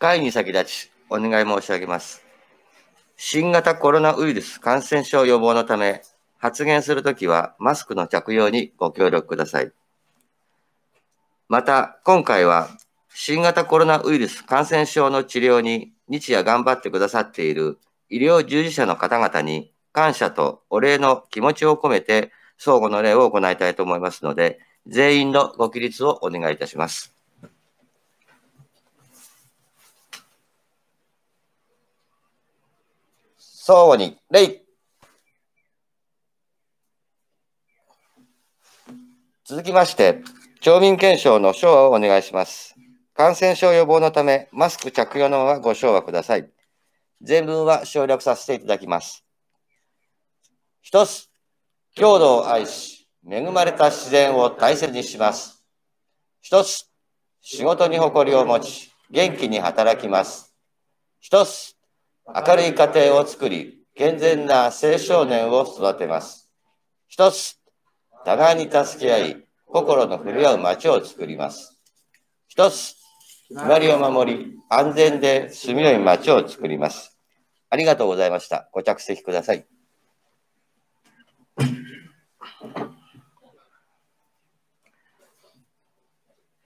会に先立ち、お願い申し上げます。新型コロナウイルス感染症予防のため、発言するときはマスクの着用にご協力ください。また、今回は新型コロナウイルス感染症の治療に日夜頑張ってくださっている医療従事者の方々に感謝とお礼の気持ちを込めて相互の礼を行いたいと思いますので、全員のご起立をお願いいたします。相互に礼。続きまして、町民憲章の賞をお願いします。感染症予防のため、マスク着用のままご賞はください。全文は省略させていただきます。一つ、郷土を愛し、恵まれた自然を大切にします。一つ、仕事に誇りを持ち、元気に働きます。一つ、明るい家庭を作り、健全な青少年を育てます。一つ、互いに助け合い、心の触れ合う町を作ります。一つ、決まりを守り、安全で住みよい町を作ります。ありがとうございました。ご着席ください。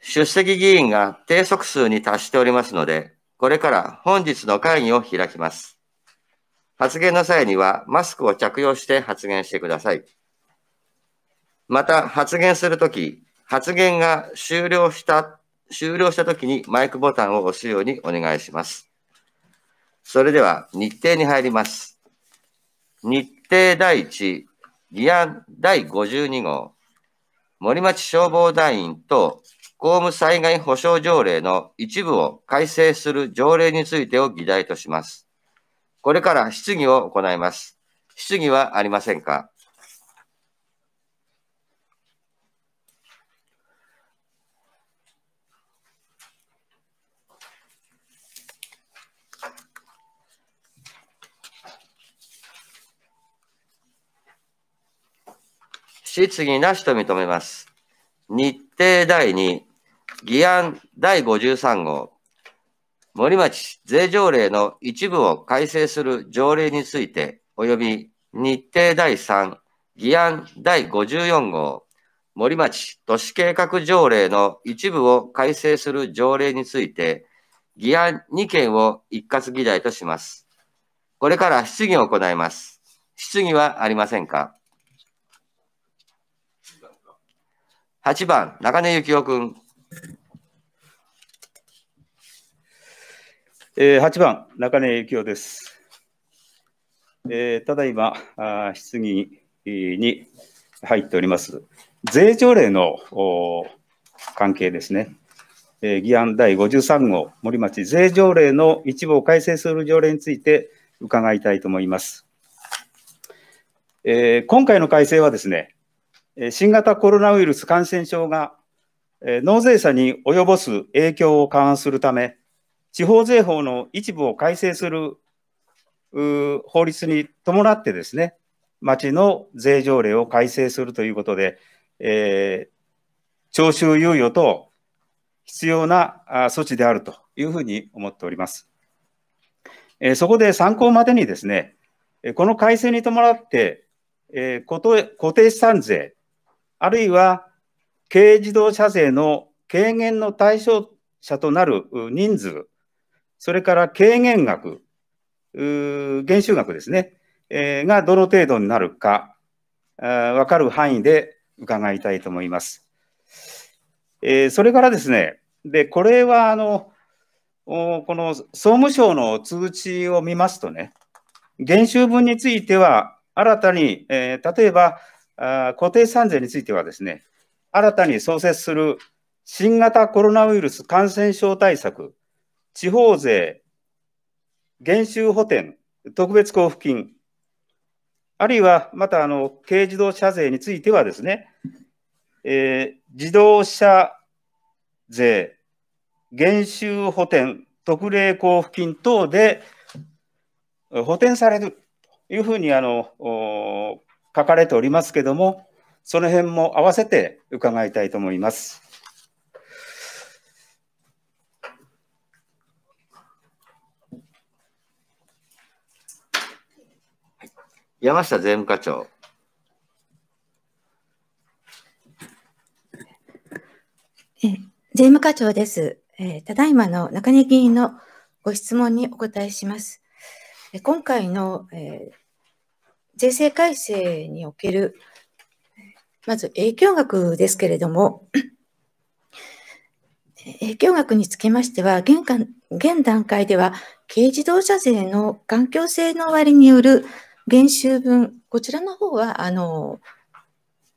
出席議員が定則数に達しておりますので、これから本日の会議を開きます。発言の際にはマスクを着用して発言してください。また発言するとき、発言が終了した、終了したときにマイクボタンを押すようにお願いします。それでは日程に入ります。日程第1、議案第52号、森町消防団員と公務災害保障条例の一部を改正する条例についてを議題とします。これから質疑を行います。質疑はありませんか質疑なしと認めます。日程第2、議案第53号、森町税条例の一部を改正する条例について、及び日程第3、議案第54号、森町都市計画条例の一部を改正する条例について、議案2件を一括議題とします。これから質疑を行います。質疑はありませんか ?8 番、中根幸雄君。えー、8番、中根幸雄です。えー、ただいま質疑に入っております。税条例の関係ですね。えー、議案第53号、森町税条例の一部を改正する条例について伺いたいと思います。えー、今回の改正はですね、新型コロナウイルス感染症が納税者に及ぼす影響を勘案するため、地方税法の一部を改正する法律に伴ってですね、町の税条例を改正するということで、えー、徴収猶予等必要な措置であるというふうに思っております。えー、そこで参考までにですね、この改正に伴って、えー、固定資産税、あるいは軽自動車税の軽減の対象者となる人数、それから軽減額、減収額ですね、えー、がどの程度になるか、分かる範囲で伺いたいと思います。えー、それからですね、でこれはあのこの総務省の通知を見ますとね、減収分については、新たに、えー、例えばあ固定産税についてはですね、新たに創設する新型コロナウイルス感染症対策、地方税、減収補填、特別交付金、あるいはまたあの軽自動車税についてはですね、えー、自動車税、減収補填、特例交付金等で補填されるというふうにあの書かれておりますけども、その辺も合わせて伺いたいと思います。山下税務課長。え税務課長です、えただいまの中根議員のご質問にお答えします。今回の、え税制改正におけるまず影響額ですけれども、影響額につきましては現、現段階では軽自動車税の環境性の割による減収分、こちらの方は、あの、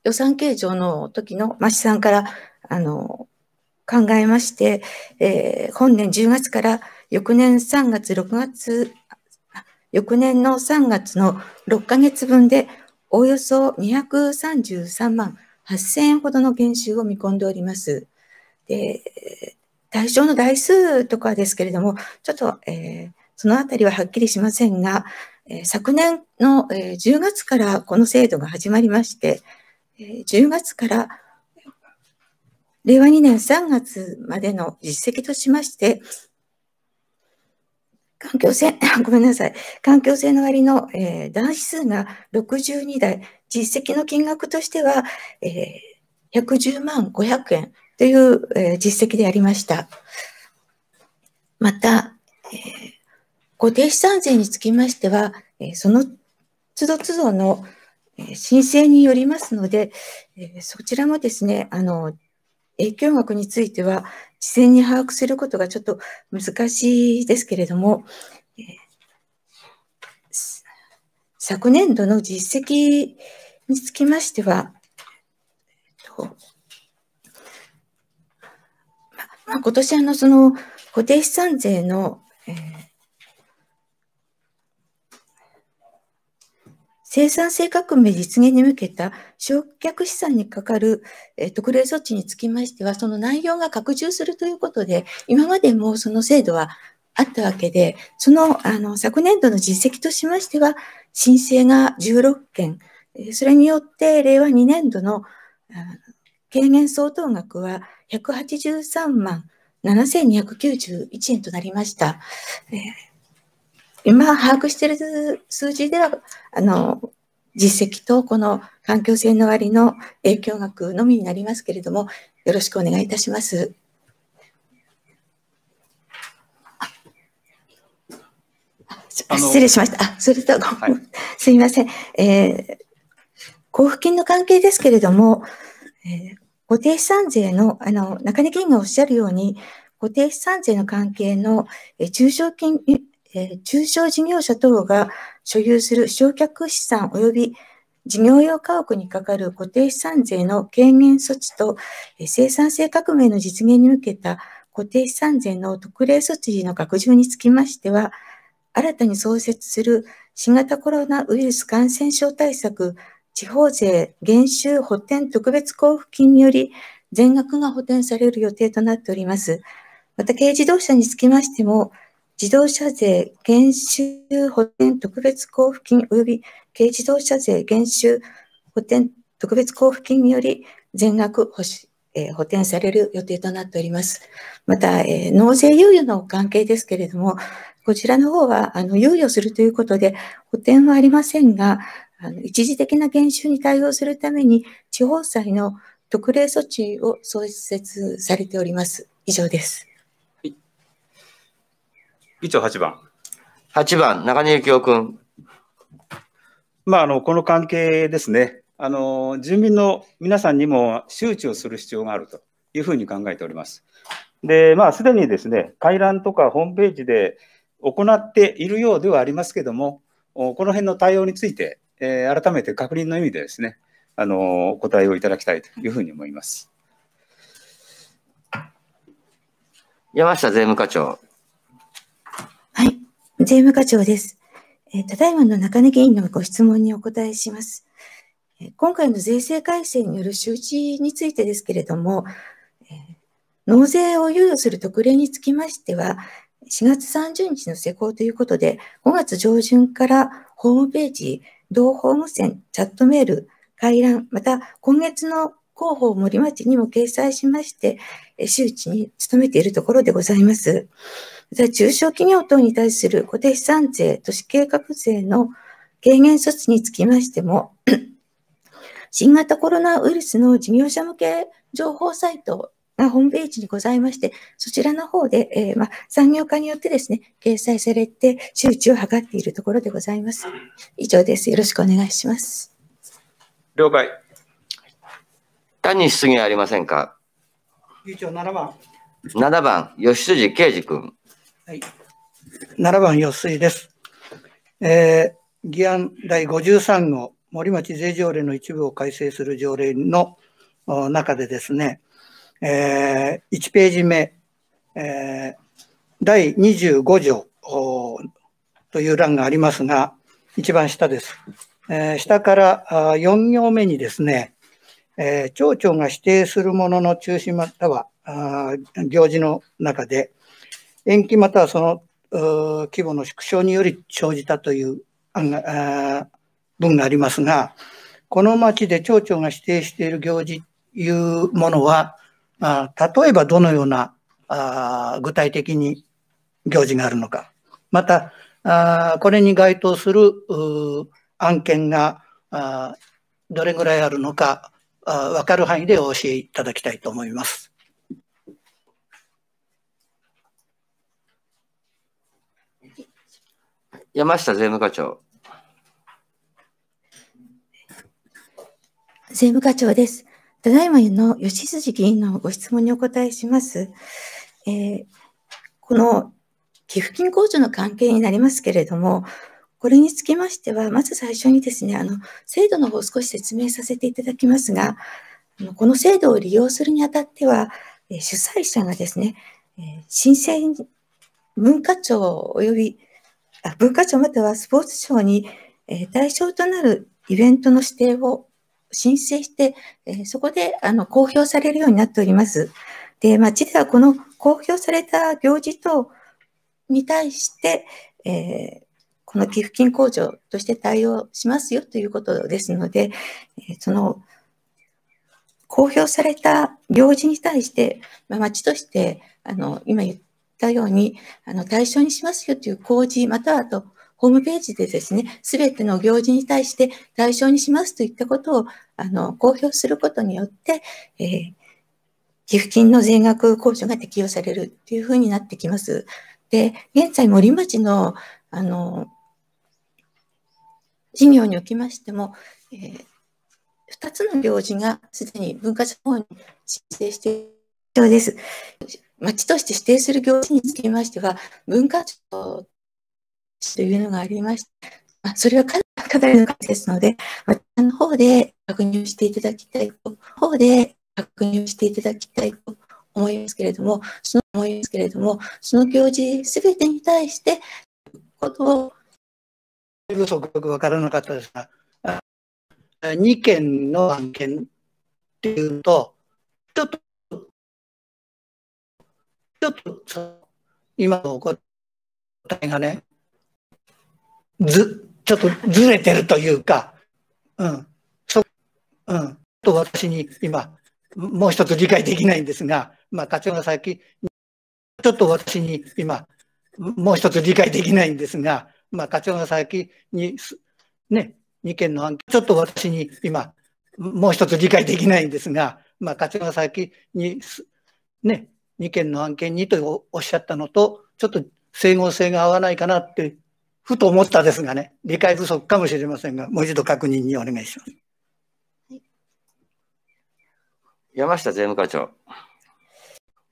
予算計上の時の増さんから、あの、考えまして、えー、本年10月から翌年3月、6月、翌年の3月の6ヶ月分でおおよそ233万8000円ほどの減収を見込んでおります。で対象の台数とかですけれども、ちょっと、えー、そのあたりははっきりしませんが、えー、昨年の、えー、10月からこの制度が始まりまして、え10月から令和2年3月までの実績としまして、環境性、ごめんなさい。環境性の割の、えー、男子数が62台、実績の金額としては、えー、110万500円という、えー、実績でありました。また、えー、固定資産税につきましては、えー、その都度都度の、えー、申請によりますので、えー、そちらもですね、あの、影響額については、事前に把握することがちょっと難しいですけれども、昨年度の実績につきましては、まあ、今年あのその固定資産税の、えー生産性革命実現に向けた焼却資産にかかる、特例措置につきましては、その内容が拡充するということで、今までもその制度はあったわけで、そのあの昨年度の実績としましては、申請が16件、それによって令和2年度の軽減相当額は183万7291円となりました。えー今把握している数字では、あの、実績とこの環境性の割の影響額のみになりますけれども、よろしくお願いいたします。失礼しました。あ、それと、はい、すみません。えー、交付金の関係ですけれども、えー、固定資産税の、あの、中根議員がおっしゃるように、固定資産税の関係の、えー、中小金、え中小事業者等が所有する償却資産及び事業用家屋にかかる固定資産税の軽減措置と、生産性革命の実現に向けた固定資産税の特例措置の拡充につきましては、新たに創設する新型コロナウイルス感染症対策地方税減収補填特別交付金により全額が補填される予定となっております。また軽自動車につきましても、自動車税減収補填特別交付金及び軽自動車税減収補填特別交付金により全額保し、えー、補填される予定となっております。また、えー、納税猶予の関係ですけれども、こちらの方はあの猶予するということで補填はありませんが、あの一時的な減収に対応するために地方債の特例措置を創設されております。以上です。議長8番。8番、中根幸雄君。まあ、あの、この関係ですね。あの、住民の皆さんにも周知をする必要があるというふうに考えております。で、まあ、すでにですね、回覧とかホームページで行っているようではありますけども、この辺の対応について、えー、改めて確認の意味でですね、あの、お答えをいただきたいというふうに思います。山下税務課長。税務課長です。えただいまの中根議員のご質問にお答えします。今回の税制改正による周知についてですけれども、納税を猶予する特例につきましては、4月30日の施行ということで、5月上旬からホームページ、同ホーム線、チャットメール、回覧、また今月の広報森町にも掲載しまして、周知に努めているところでございます。また中小企業等に対する固定資産税、都市計画税の軽減措置につきましても、新型コロナウイルスの事業者向け情報サイトがホームページにございまして、そちらの方で、えー、まあ、産業化によってですね、掲載されて周知を図っているところでございます。以上です。よろしくお願いします。了解。単に質疑ありませんか。議長7番。7番、吉辻啓二君。はい、7番四井です。えー、議案第53号森町税条例の一部を改正する条例の中でですね、えー、1ページ目、えー、第25条という欄がありますが、一番下です。えー、下からあ4行目にですね、えー、町長が指定するものの中心または行事の中で、延期またはその規模の縮小により生じたという案が文がありますが、この町で町長が指定している行事というものは、あ例えばどのようなあ具体的に行事があるのか、また、あこれに該当する案件がどれぐらいあるのか、分かる範囲でお教えいただきたいと思います。山下税務課長。税務課長です。ただいまの吉辻議員のご質問にお答えします。えー、この寄付金控除の関係になりますけれども、これにつきましては、まず最初にですね、あの制度の方を少し説明させていただきますが、この制度を利用するにあたっては、主催者がですね、申請文化庁及び文化庁またはスポーツ庁に、えー、対象となるイベントの指定を申請して、えー、そこであの公表されるようになっております。で、町ではこの公表された行事等に対して、えー、この寄付金控除として対応しますよということですので、えその公表された行事に対して、まあ、町としてあの今言ったように、あの、対象にしますよという工事、またはあと、ホームページでですね、すべての行事に対して対象にしますといったことを、あの、公表することによって、えー、寄付金の税額控除が適用されるというふうになってきます。で、現在森町の、あの、事業におきましても、えー、2つの行事がすでに文化庁に申請している状況です。町として指定する行事につきましては、文化庁というのがありまして、まあ、それはかなりの数ですので、町の方で確認していただきたい方で確認していただきたいと思いますけれども、その思いますけれども、その行事すべてに対して、ことを。よくわからなかったですが、2件の案件っていうと、ちょっとょっと今の答えがね、ず、ちょっとずれてるというか、うん。そ、うん。と私に今、もう一つ理解できないんですが、まあ、長花先、ちょっと私に今、もう一つ理解できないんですが、まあ、長花先に、ね、2件の案件、ちょっと私に今、もう一つ理解できないんですが、まあ、長花先に、ね、2件の案件にとおっしゃったのと、ちょっと整合性が合わないかなって、ふと思ったですがね、理解不足かもしれませんが、もう一度確認にお願いします。山下税務課長。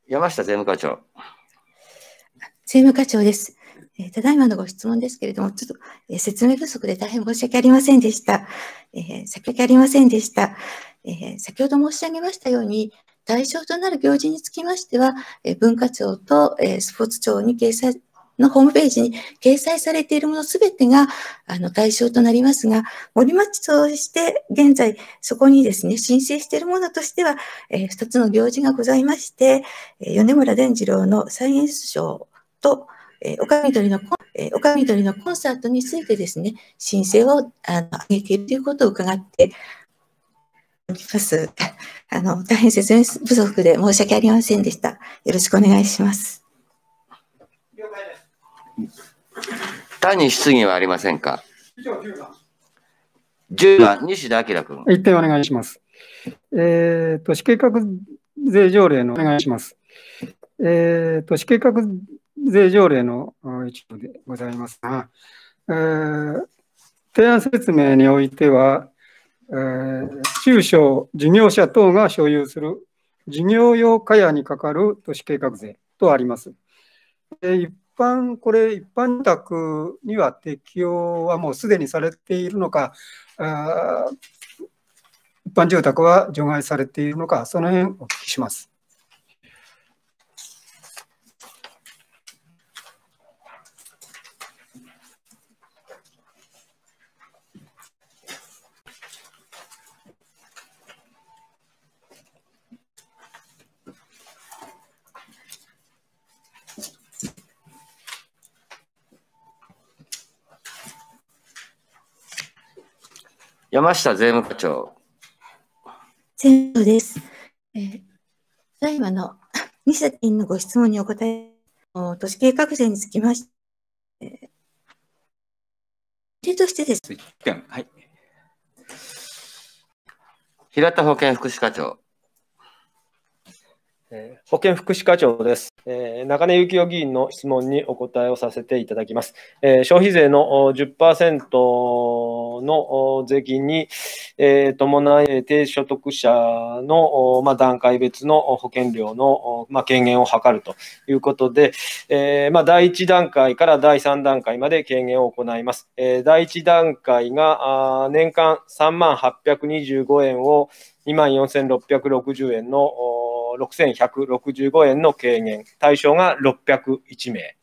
山下税務課長。税務課長です。えただいまのご質問ですけれども、ちょっと、え説明不足で大変申し訳ありませんでした。えー、先ほどありませんでした。え先ほど申し上げましたように、対象となる行事につきましては、文化庁とスポーツ庁に掲載のホームページに掲載されているものすべてがあの対象となりますが、森町として現在そこにですね、申請しているものとしては、えー、2つの行事がございまして、えー、米村伝次郎のサイエンス賞と、えー、岡緑のえー、岡緑のコンサートについてですね、申請をあの上げているということを伺ってります。あの、大変説明不足で申し訳ありませんでした。よろしくお願いします。他に質疑はありませんか10番、西田明君。一点お願いします。えー、都市計画税条例のお願いします。えー、都市計画税条例の一部でございますが、えー、提案説明においては、えー、中小事業者等が所有する事業用カヤにかかる都市計画税とあります。で一般、これ、一般宅には適用はもうすでにされているのか、あ一般住宅は除外されているのか、その辺お聞きします。山下税務課長。全部です。えー、ただいまの西田委員のご質問にお答え、都市計画税につきまして、えー、としてです。はい。平田保健福祉課長。えー、保健福祉課長です。えー、中根幸雄議員の質問にお答えをさせていただきます。えー、消費税の10%の税金に、えー、伴い低所得者の、まあ、段階別の保険料の、まあ、軽減を図るということで、えーまあ、第1段階から第3段階まで軽減を行います。えー、第1段階があ年間3万825円を2万4660円の6165円の軽減、対象が601名。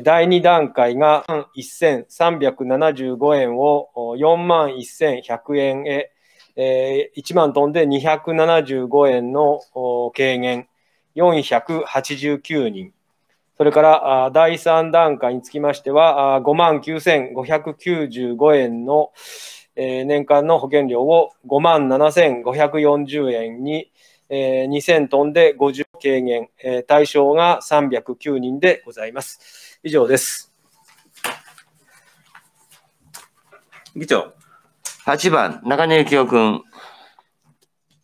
第2段階が1375円を4万1100円へ、1万飛んで275円の軽減、489人。それから第3段階につきましては、5万9595円の年間の保険料を5万7540円にえ2000トンで50軽減、え対象が309人でございます。以上です。議長。8番、中根幸雄君。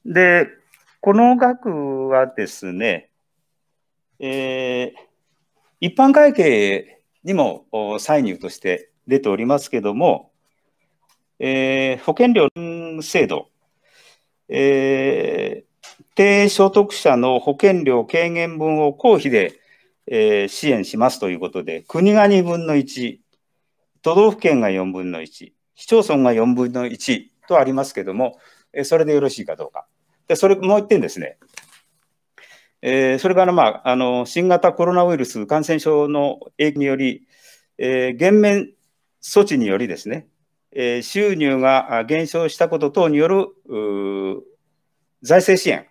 で、この額はですね、えー、一般会計にも歳入として出ておりますけども、えー、保険料制度、えー、低所得者の保険料軽減分を公費で、えー、支援しますということで、国が2分の1、都道府県が4分の1、市町村が4分の1とありますけども、えそれでよろしいかどうか。で、それもう一点ですね。えー、それから、まあ、あの新型コロナウイルス感染症の影響により、えー、減免措置によりですね、えー、収入が減少したこと等による財政支援、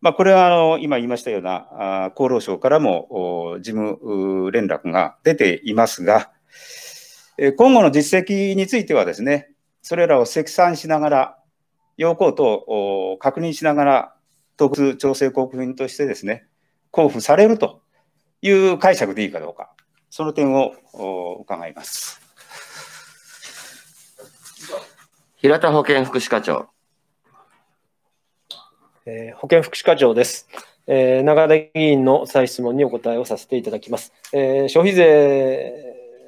まあ、これはあの今言いましたような厚労省からも事務連絡が出ていますが、今後の実績についてはですね、それらを積算しながら、要項等を確認しながら、特別調整国民としてですね、交付されるという解釈でいいかどうか、その点を伺います。平田保健福祉課長。えー、保健福祉課長です。えー、長田議員の再質問にお答えをさせていただきます。えー、消費税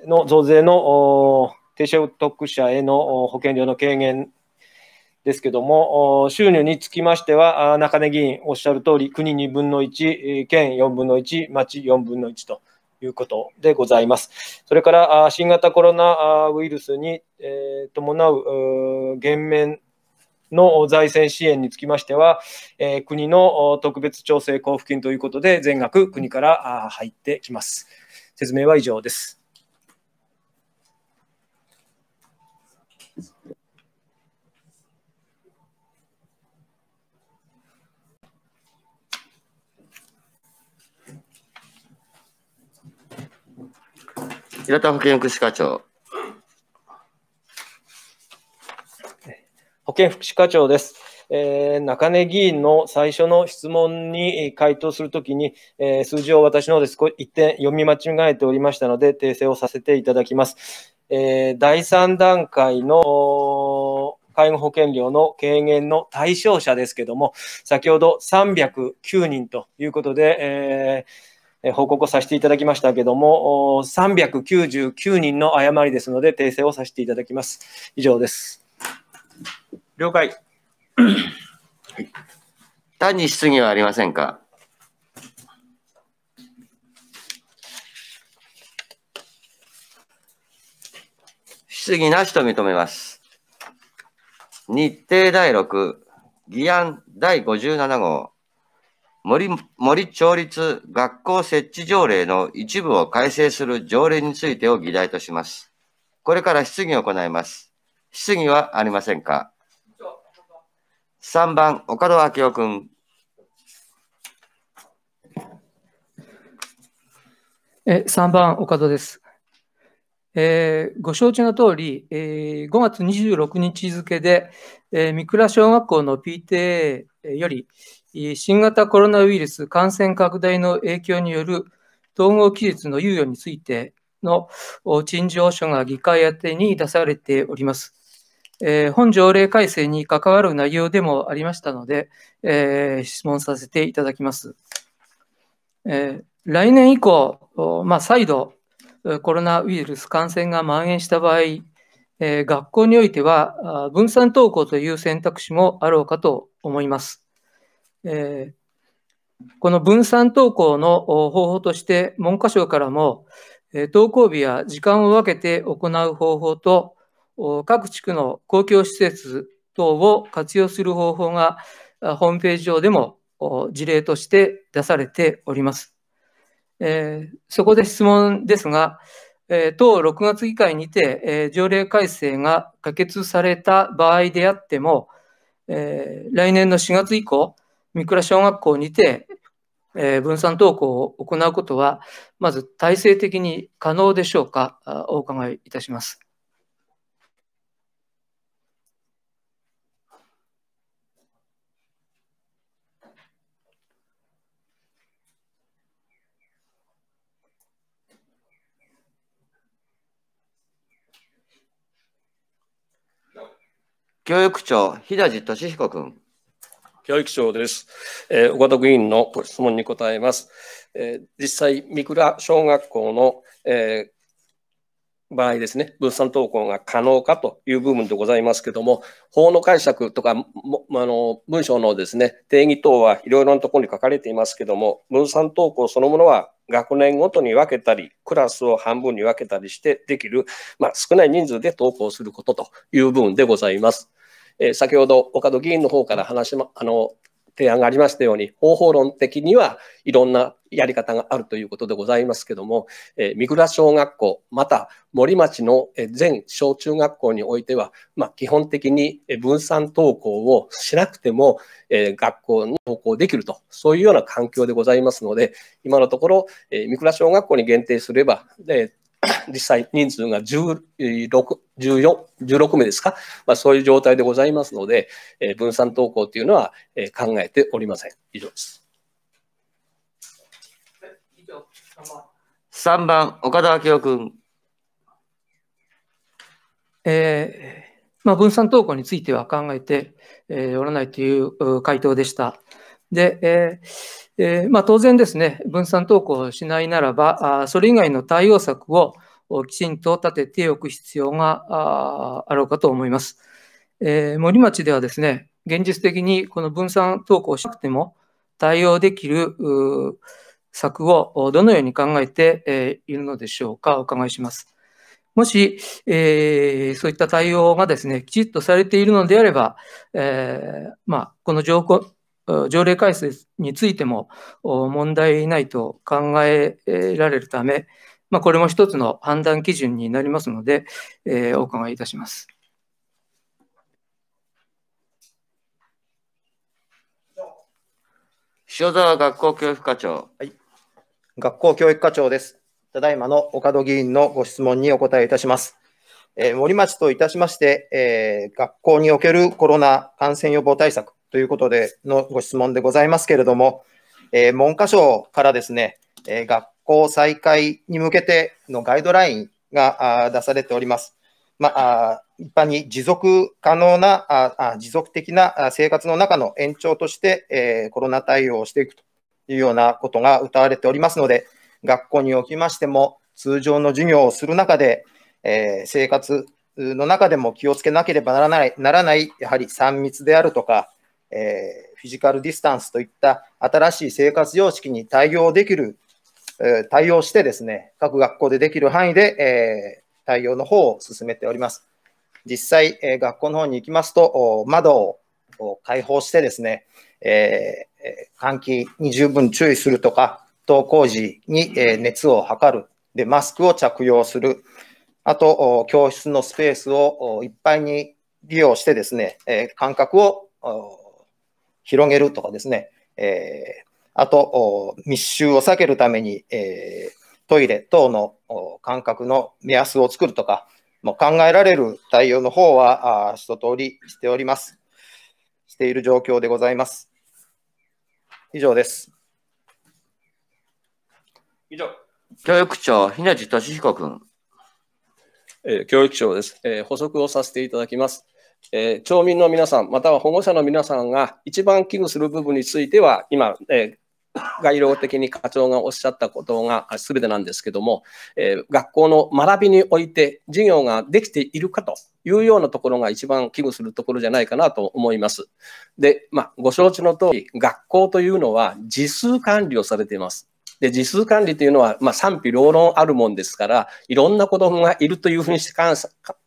の増税の低所得者への保険料の軽減ですけども、収入につきましては、中根議員おっしゃる通り、国2分の1、県4分の1、町4分の1ということでございます。それから、新型コロナウイルスに伴う減免の財政支援につきましては、えー、国の特別調整交付金ということで、全額国から入ってきます。説明は以上です。平田保健福祉課長。保健福祉課長です。えー、中根議員の最初の質問に回答するときに、えー、数字を私のです一点読み間違えておりましたので、訂正をさせていただきます。えー、第3段階の介護保険料の軽減の対象者ですけども、先ほど309人ということで、えー報告をさせていただきましたけども、399人の誤りですので、訂正をさせていただきます。以上です。了解。単に質疑はありませんか質疑なしと認めます。日程第6、議案第57号、森森町立学校設置条例の一部を改正する条例についてを議題とします。これから質疑を行います。質疑はありませんか3番、岡戸明夫君。え3番、岡戸です。えー、ご承知の通り、えー、5月26日付で、えー、三倉小学校の PTA より、新型コロナウイルス感染拡大の影響による統合期日の猶予についての陳情書が議会宛てに出されております。えー、本条例改正に関わる内容でもありましたので、えー、質問させていただきます。えー、来年以降、まあ、再度コロナウイルス感染が蔓延した場合、え学校においては分散登校という選択肢もあろうかと思います。えこの分散登校の方法として、文科省からも、登校日や時間を分けて行う方法と、各地区の公共施設等を活用する方法がホームページ上でも事例として出されております。えー、そこで質問ですが、えー、当6月議会にて、えー、条例改正が可決された場合であっても、えー、来年の4月以降、三倉小学校にて、えー、分散登校を行うことは、まず体制的に可能でしょうか、お伺いいたします。教育長、日田地俊彦君。教育長です。えー、岡田議員のご質問に答えます。えー、実際、三倉小学校の、えー、場合ですね、分散登校が可能かという部分でございますけども、法の解釈とか、もあの文章のですね、定義等はいろいろなところに書かれていますけども、分散登校そのものは学年ごとに分けたり、クラスを半分に分けたりしてできる、まあ、少ない人数で登校することという部分でございます。え先ほど岡戸議員の方から話も、あの、提案がありましたように、方法論的にはいろんなやり方があるということでございますけども、えー、三倉小学校、また森町の全小中学校においては、まあ、基本的に分散登校をしなくても、えー、学校に登校できると、そういうような環境でございますので、今のところ、えー、三倉小学校に限定すれば、えー 実際人数が 16, 14 16名ですか、まあ、そういう状態でございますので、え分散登校というのは、え考えておりません。以上です。3番、岡田明夫君。えーまあ、分散投稿については考えておらないという回答でした。で、えー、まあ、当然ですね、分散登校しないならば、それ以外の対応策をきちんと立てておく必要があろうかと思います。えー、森町ではですね、現実的にこの分散登校しなくても対応できる策をどのように考えているのでしょうか、お伺いします。もし、えー、そういった対応がですね、きちっとされているのであれば、えー、まあ、この情報、条例改正についても問題ないと考えられるため、まあ、これも一つの判断基準になりますので、えー、お伺いいたします。塩沢学校教育課長。はい、学校教育課長です。ただいまの岡戸議員のご質問にお答えいたします。えー、森町といたしまして、えー、学校におけるコロナ感染予防対策、ということでのご質問でございますけれども、えー、文科省からですね、えー、学校再開に向けてのガイドラインが出されております。まあ一般に持続可能な、あ持続的な生活の中の延長として、えー、コロナ対応をしていくというようなことが謳われておりますので、学校におきましても通常の授業をする中で、えー、生活の中でも気をつけなければならない、ならないやはり3密であるとか、えフィジカルディスタンスといった新しい生活様式に対応できる、え対応してですね、各学校でできる範囲で、え対応の方を進めております。実際、え学校の方に行きますと、窓を開放してですね、え換気に十分注意するとか、登校時に、え熱を測るで、マスクを着用する、あと、教室のスペースをいっぱいに利用してですね、え間隔を広げるとかですね、えあと密集を避けるために、えトイレ等の間隔の目安を作るとか、もう考えられる対応の方はあ一通りしております。している状況でございます。以上です。以上。教育長、日名地俊彦君。えー、教育長です、えー。補足をさせていただきます。えー、町民の皆さん、または保護者の皆さんが一番危惧する部分については、今、えー、概要的に課長がおっしゃったことが全てなんですけども、えー、学校の学びにおいて授業ができているかというようなところが一番危惧するところじゃないかなと思います。で、まあ、ご承知の通り、学校というのは時数管理をされています。で、時数管理というのは、まあ、賛否両論あるもんですから、いろんな子供がいるというふうにして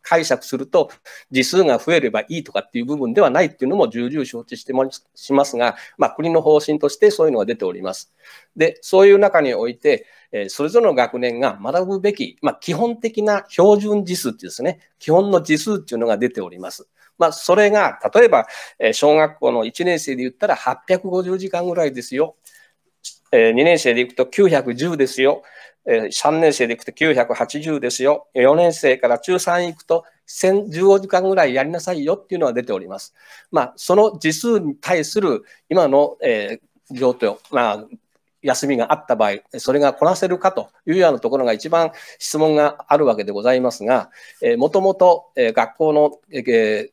解釈すると、時数が増えればいいとかっていう部分ではないっていうのも重々承知してしますが、まあ、国の方針としてそういうのが出ております。で、そういう中において、えそれぞれの学年が学ぶべき、まあ、基本的な標準時数っていうですね、基本の時数っていうのが出ております。まあ、それが、例えば、え小学校の1年生で言ったら850時間ぐらいですよえー、2年生で行くと910ですよ。えー、3年生で行くと980ですよ。4年生から中3行くと1015時間ぐらいやりなさいよっていうのは出ております。まあ、その時数に対する今の、えー、状況、まあ、休みがあった場合、それがこなせるかというようなところが一番質問があるわけでございますが、もともと学校の、えー、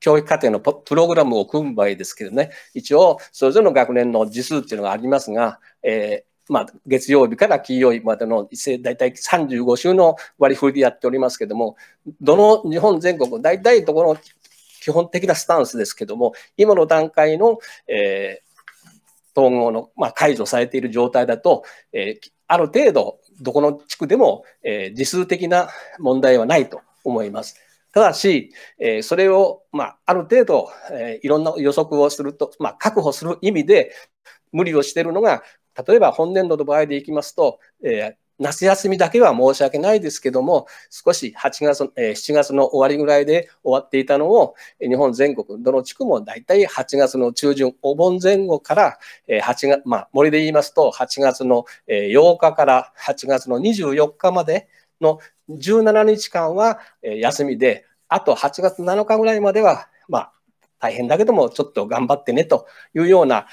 教育課程のプログラムを組む場合ですけどね、一応、それぞれの学年の時数っていうのがありますが、えーまあ、月曜日から金曜日までの大体35週の割り振りでやっておりますけども、どの日本全国、大体ところの基本的なスタンスですけども、今の段階の、えー、統合の、まあ、解除されている状態だと、えー、ある程度、どこの地区でも、えー、時数的な問題はないと思います。ただし、えー、それを、まあ、ある程度、えー、いろんな予測をすると、まあ、確保する意味で無理をしているのが、例えば本年度の場合でいきますと、えー、夏休みだけは申し訳ないですけども、少し8月、えー、7月の終わりぐらいで終わっていたのを、日本全国、どの地区も大体8月の中旬、お盆前後から、え8月、まあ、森で言いますと、8月の8日から8月の24日まで、の17日間は休みで、あと8月7日ぐらいまでは、まあ、大変だけども、ちょっと頑張ってねというような、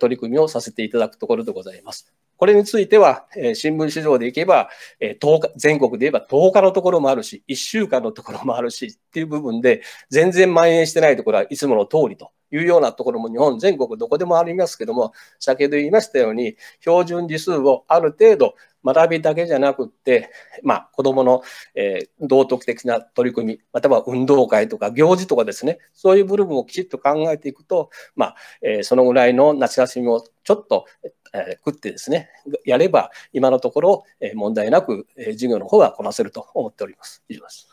取り組みをさせていただくところでございます。これについては、えー、新聞市場でいけば、えー、10日、全国で言えば10日のところもあるし、1週間のところもあるしっていう部分で、全然蔓延してないところはいつもの通りというようなところも日本全国どこでもありますけども、先ほど言いましたように、標準時数をある程度学びだけじゃなくって、まあ、子供の、えー、道徳的な取り組み、または運動会とか行事とかですね、そういう部分をきちっと考えていくと、まあ、えー、そのぐらいの夏休みをちょっとえ食ってですね、やれば、今のところ、え問題なく、え授業の方はこなせると思っております。以上です。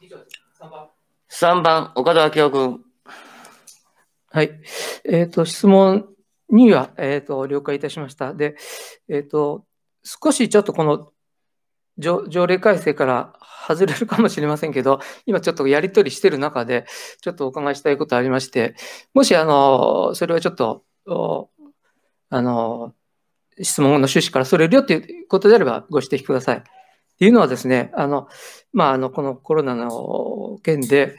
以上です3番 ,3 番、岡田明夫君。はい。えっ、ー、と、質問には、えっ、ー、と、了解いたしました。で、えっ、ー、と、少しちょっとこの条例改正から外れるかもしれませんけど、今ちょっとやり取りしてる中で、ちょっとお伺いしたいことありまして、もし、あの、それはちょっと、あの、質問の趣旨からそれるよっていうことであればご指摘ください。っていうのはですね、あの、まあ、あの、このコロナの件で、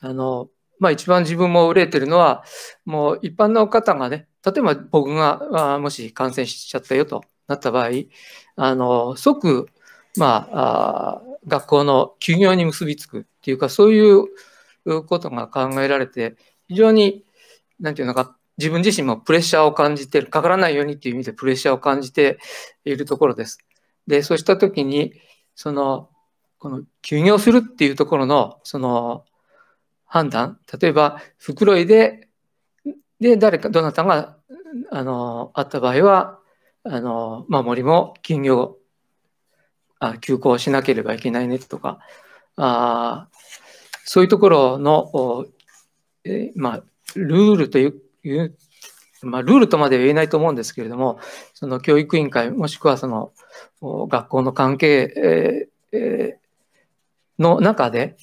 あの、まあ、一番自分も憂えてるのは、もう一般の方がね、例えば僕が、あもし感染しちゃったよとなった場合、あの、即、まあ、あ学校の休業に結びつくっていうか、そういうことが考えられて、非常に、なんていうのか、自分自身もプレッシャーを感じてる、かからないようにっていう意味でプレッシャーを感じているところです。で、そうしたときに、その、この休業するっていうところの、その、判断、例えば、袋いで、で、誰か、どなたが、あの、あった場合は、あの、守りも休業あ休校しなければいけないねとか、あそういうところの、えまあ、ルールという、まあ、ルールとまでは言えないと思うんですけれども、その教育委員会、もしくはその学校の関係、えー、の中で、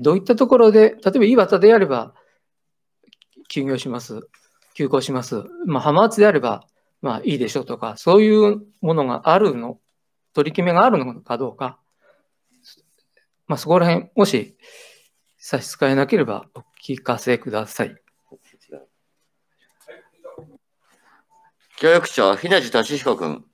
どういったところで、例えば岩田であれば、休業します、休校します、まあ、浜松であれば、まあいいでしょうとか、そういうものがあるの取り決めがあるのかどうか、まあ、そこら辺、もし差し支えなければお聞かせください。教育長、ひなじたしひこ君。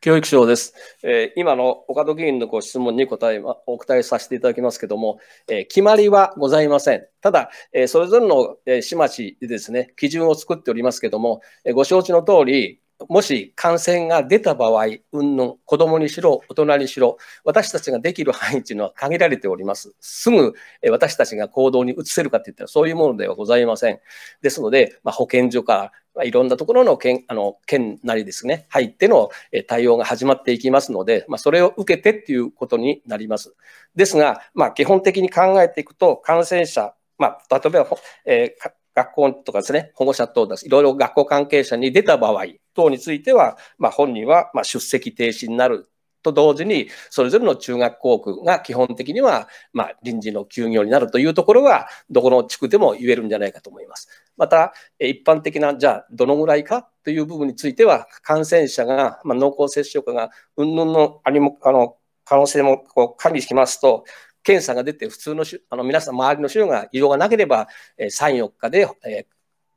教育省です。えー、今の岡戸議員のご質問に答え、お答えさせていただきますけども、えー、決まりはございません。ただ、えー、それぞれの、え市町でですね、基準を作っておりますけども、えご承知の通り、もし感染が出た場合、うんぬん、子供にしろ、大人にしろ、私たちができる範囲というのは限られております。すぐ私たちが行動に移せるかといったら、そういうものではございません。ですので、まあ、保健所から、いろんなところの県あの県なりですね、入っての対応が始まっていきますので、まあ、それを受けてっていうことになります。ですが、まあ、基本的に考えていくと、感染者、まあ、例えば、えー学校とかですね、保護者等です。いろいろ学校関係者に出た場合、等については、まあ、本人はま出席停止になると同時に、それぞれの中学校区が基本的には、まあ、臨時の休業になるというところは、どこの地区でも言えるんじゃないかと思います。また、一般的な、じゃあ、どのぐらいかという部分については、感染者が、まあ、濃厚接触が、うんぬんのあの可能性もこう加味しますと、検査が出て、普通のあの皆さん、周りの州が異常がなければ、3、4日で、えー、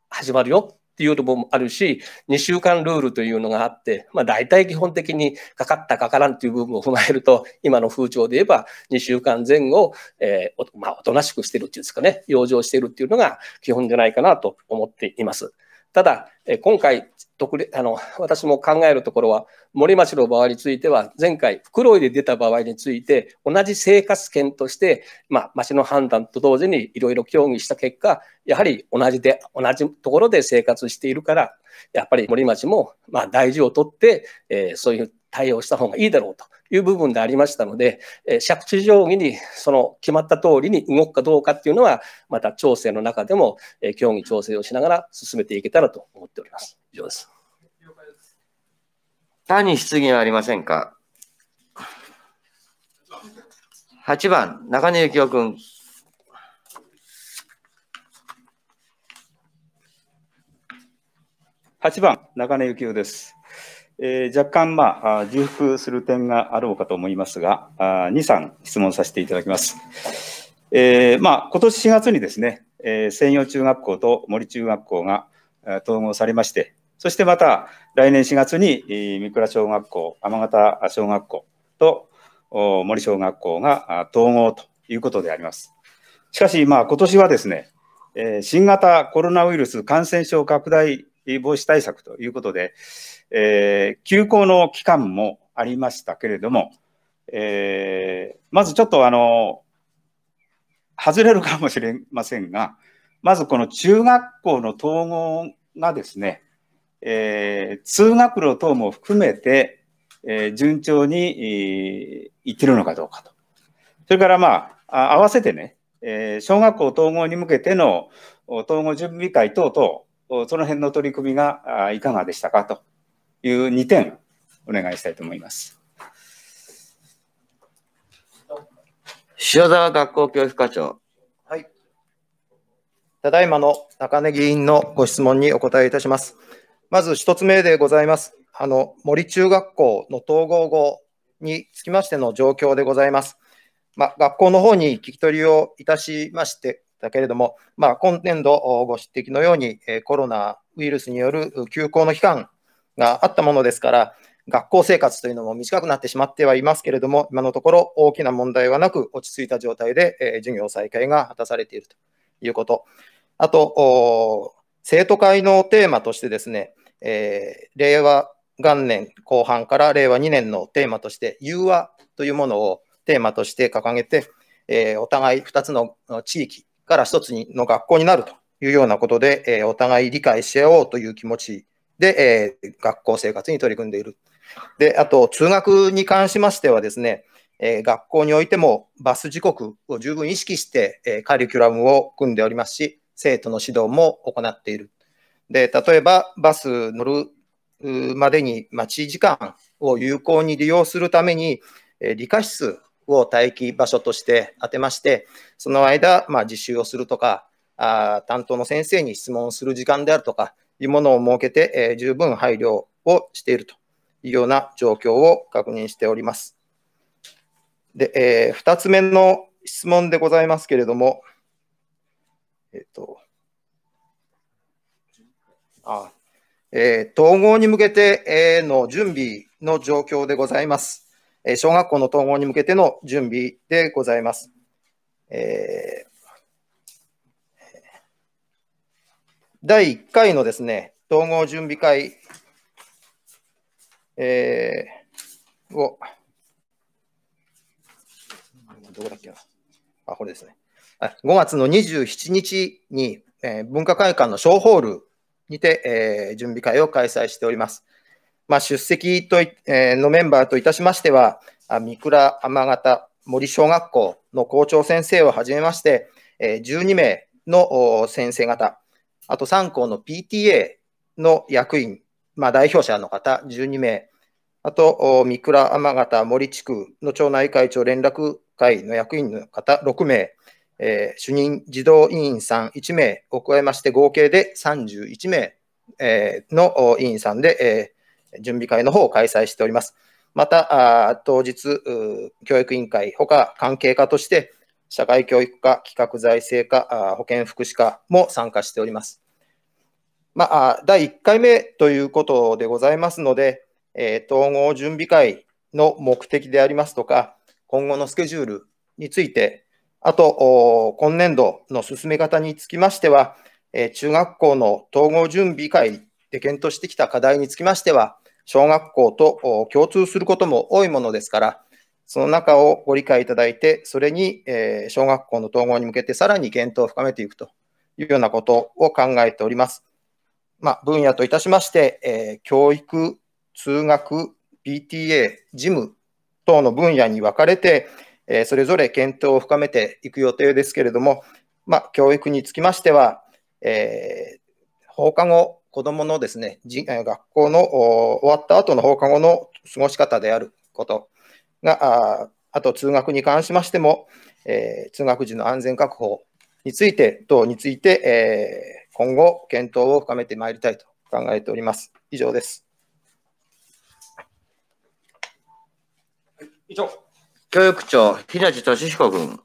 始まるよっていうのもあるし、2週間ルールというのがあって、まあ、大体基本的にかかったかからんという部分を踏まえると、今の風潮で言えば2週間前後、えー、まあ、おとなしくしてるっていうんですかね、養生してるっていうのが基本じゃないかなと思っています。ただ、今回特例あの、私も考えるところは、森町の場合については、前回、袋井で出た場合について、同じ生活圏として、まあ、町の判断と同時にいろいろ協議した結果、やはり同じで、同じところで生活しているから、やっぱり森町も、まあ、大事をとって、えー、そういう対応した方がいいだろうという部分でありましたので、え借地定規にその決まった通りに動くかどうかっていうのは、また調整の中でも、え協議調整をしながら進めていけたらと思っております。以上です。他に質疑はありませんか ?8 番、中根幸雄君。8番、中根幸雄です。えー、若干、まあ、重複する点があろうかと思いますが、あ2、3質問させていただきます。えー、まあ、今年4月にですね、えー、専用中学校と森中学校が統合されまして、そしてまた来年4月に、えー、三倉小学校、天形小学校と森小学校が統合ということであります。しかし、まあ、今年はですね、えー、新型コロナウイルス感染症拡大防止対策ということで、えー、休校の期間もありましたけれども、えー、まずちょっとあの、外れるかもしれませんが、まずこの中学校の統合がですね、えー、通学路等も含めて、えー、順調に、えー、いってるのかどうかと。それからまあ、あ合わせてね、えー、小学校統合に向けての統合準備会等々、その辺の取り組みがいかがでしたかという2点お願いしたいと思います。塩沢学校教育課長。はい。ただいまの高根議員のご質問にお答えいたします。まず一つ目でございます。あの、森中学校の統合後につきましての状況でございます。まあ、学校の方に聞き取りをいたしまして、だけれども、まあ、今年度ご指摘のように、コロナウイルスによる休校の期間があったものですから、学校生活というのも短くなってしまってはいますけれども、今のところ大きな問題はなく、落ち着いた状態で、え授業再開が果たされているということ。あと、生徒会のテーマとしてですね、えー、令和元年後半から令和2年のテーマとして、融和というものをテーマとして掲げて、えー、お互い2つの地域、から一つの学校になるというようなことで、えお互い理解し合おうという気持ちで、え学校生活に取り組んでいる。で、あと、通学に関しましてはですね、え学校においてもバス時刻を十分意識して、えカリキュラムを組んでおりますし、生徒の指導も行っている。で、例えばバス乗るまでに待ち時間を有効に利用するために、え理科室を待機場所として当てまして、その間、まあ、自習をするとか、あ担当の先生に質問する時間であるとかいうものを設けて、えー、十分配慮をしているというような状況を確認しております。で、えー、2つ目の質問でございますけれども、えっ、ー、と、あえー、統合に向けての準備の状況でございます。え小学校の統合に向けての準備でございます。え第1回のですね、統合準備会、えー、を、どこだっけな。あ、これですね。5月の27日に、え文化会館の小ホールにて、えー、準備会を開催しております。まあ、出席と、えのメンバーといたしましては、三倉天形森小学校の校長先生をはじめまして、え12名の先生方、あと3校の PTA の役員、まあ、代表者の方12名、あと三倉天形森地区の町内会長連絡会の役員の方6名、えー、主任児童委員さん1名を加えまして、合計で31名、えー、の委員さんで、えー準備会の方を開催しております。また、あ当日、教育委員会、ほか関係課として、社会教育課、企画財政課、保健福祉課も参加しております。まあ、第1回目ということでございますので、え統合準備会の目的でありますとか、今後のスケジュールについて、あと、今年度の進め方につきましては、え中学校の統合準備会検討してきた課題につきましては、小学校と共通することも多いものですから、その中をご理解いただいて、それに小学校の統合に向けてさらに検討を深めていくというようなことを考えております。まあ、分野といたしまして、教育、通学、PTA、事務等の分野に分かれて、それぞれ検討を深めていく予定ですけれども、まあ、教育につきましては、えー、放課後子どものですね、学校の終わった後の放課後の過ごし方であることが、ああと通学に関しましても、えー、通学時の安全確保について、等について、えー、今後、検討を深めてまいりたいと考えております。以上です。以上。教育長、平地俊彦君。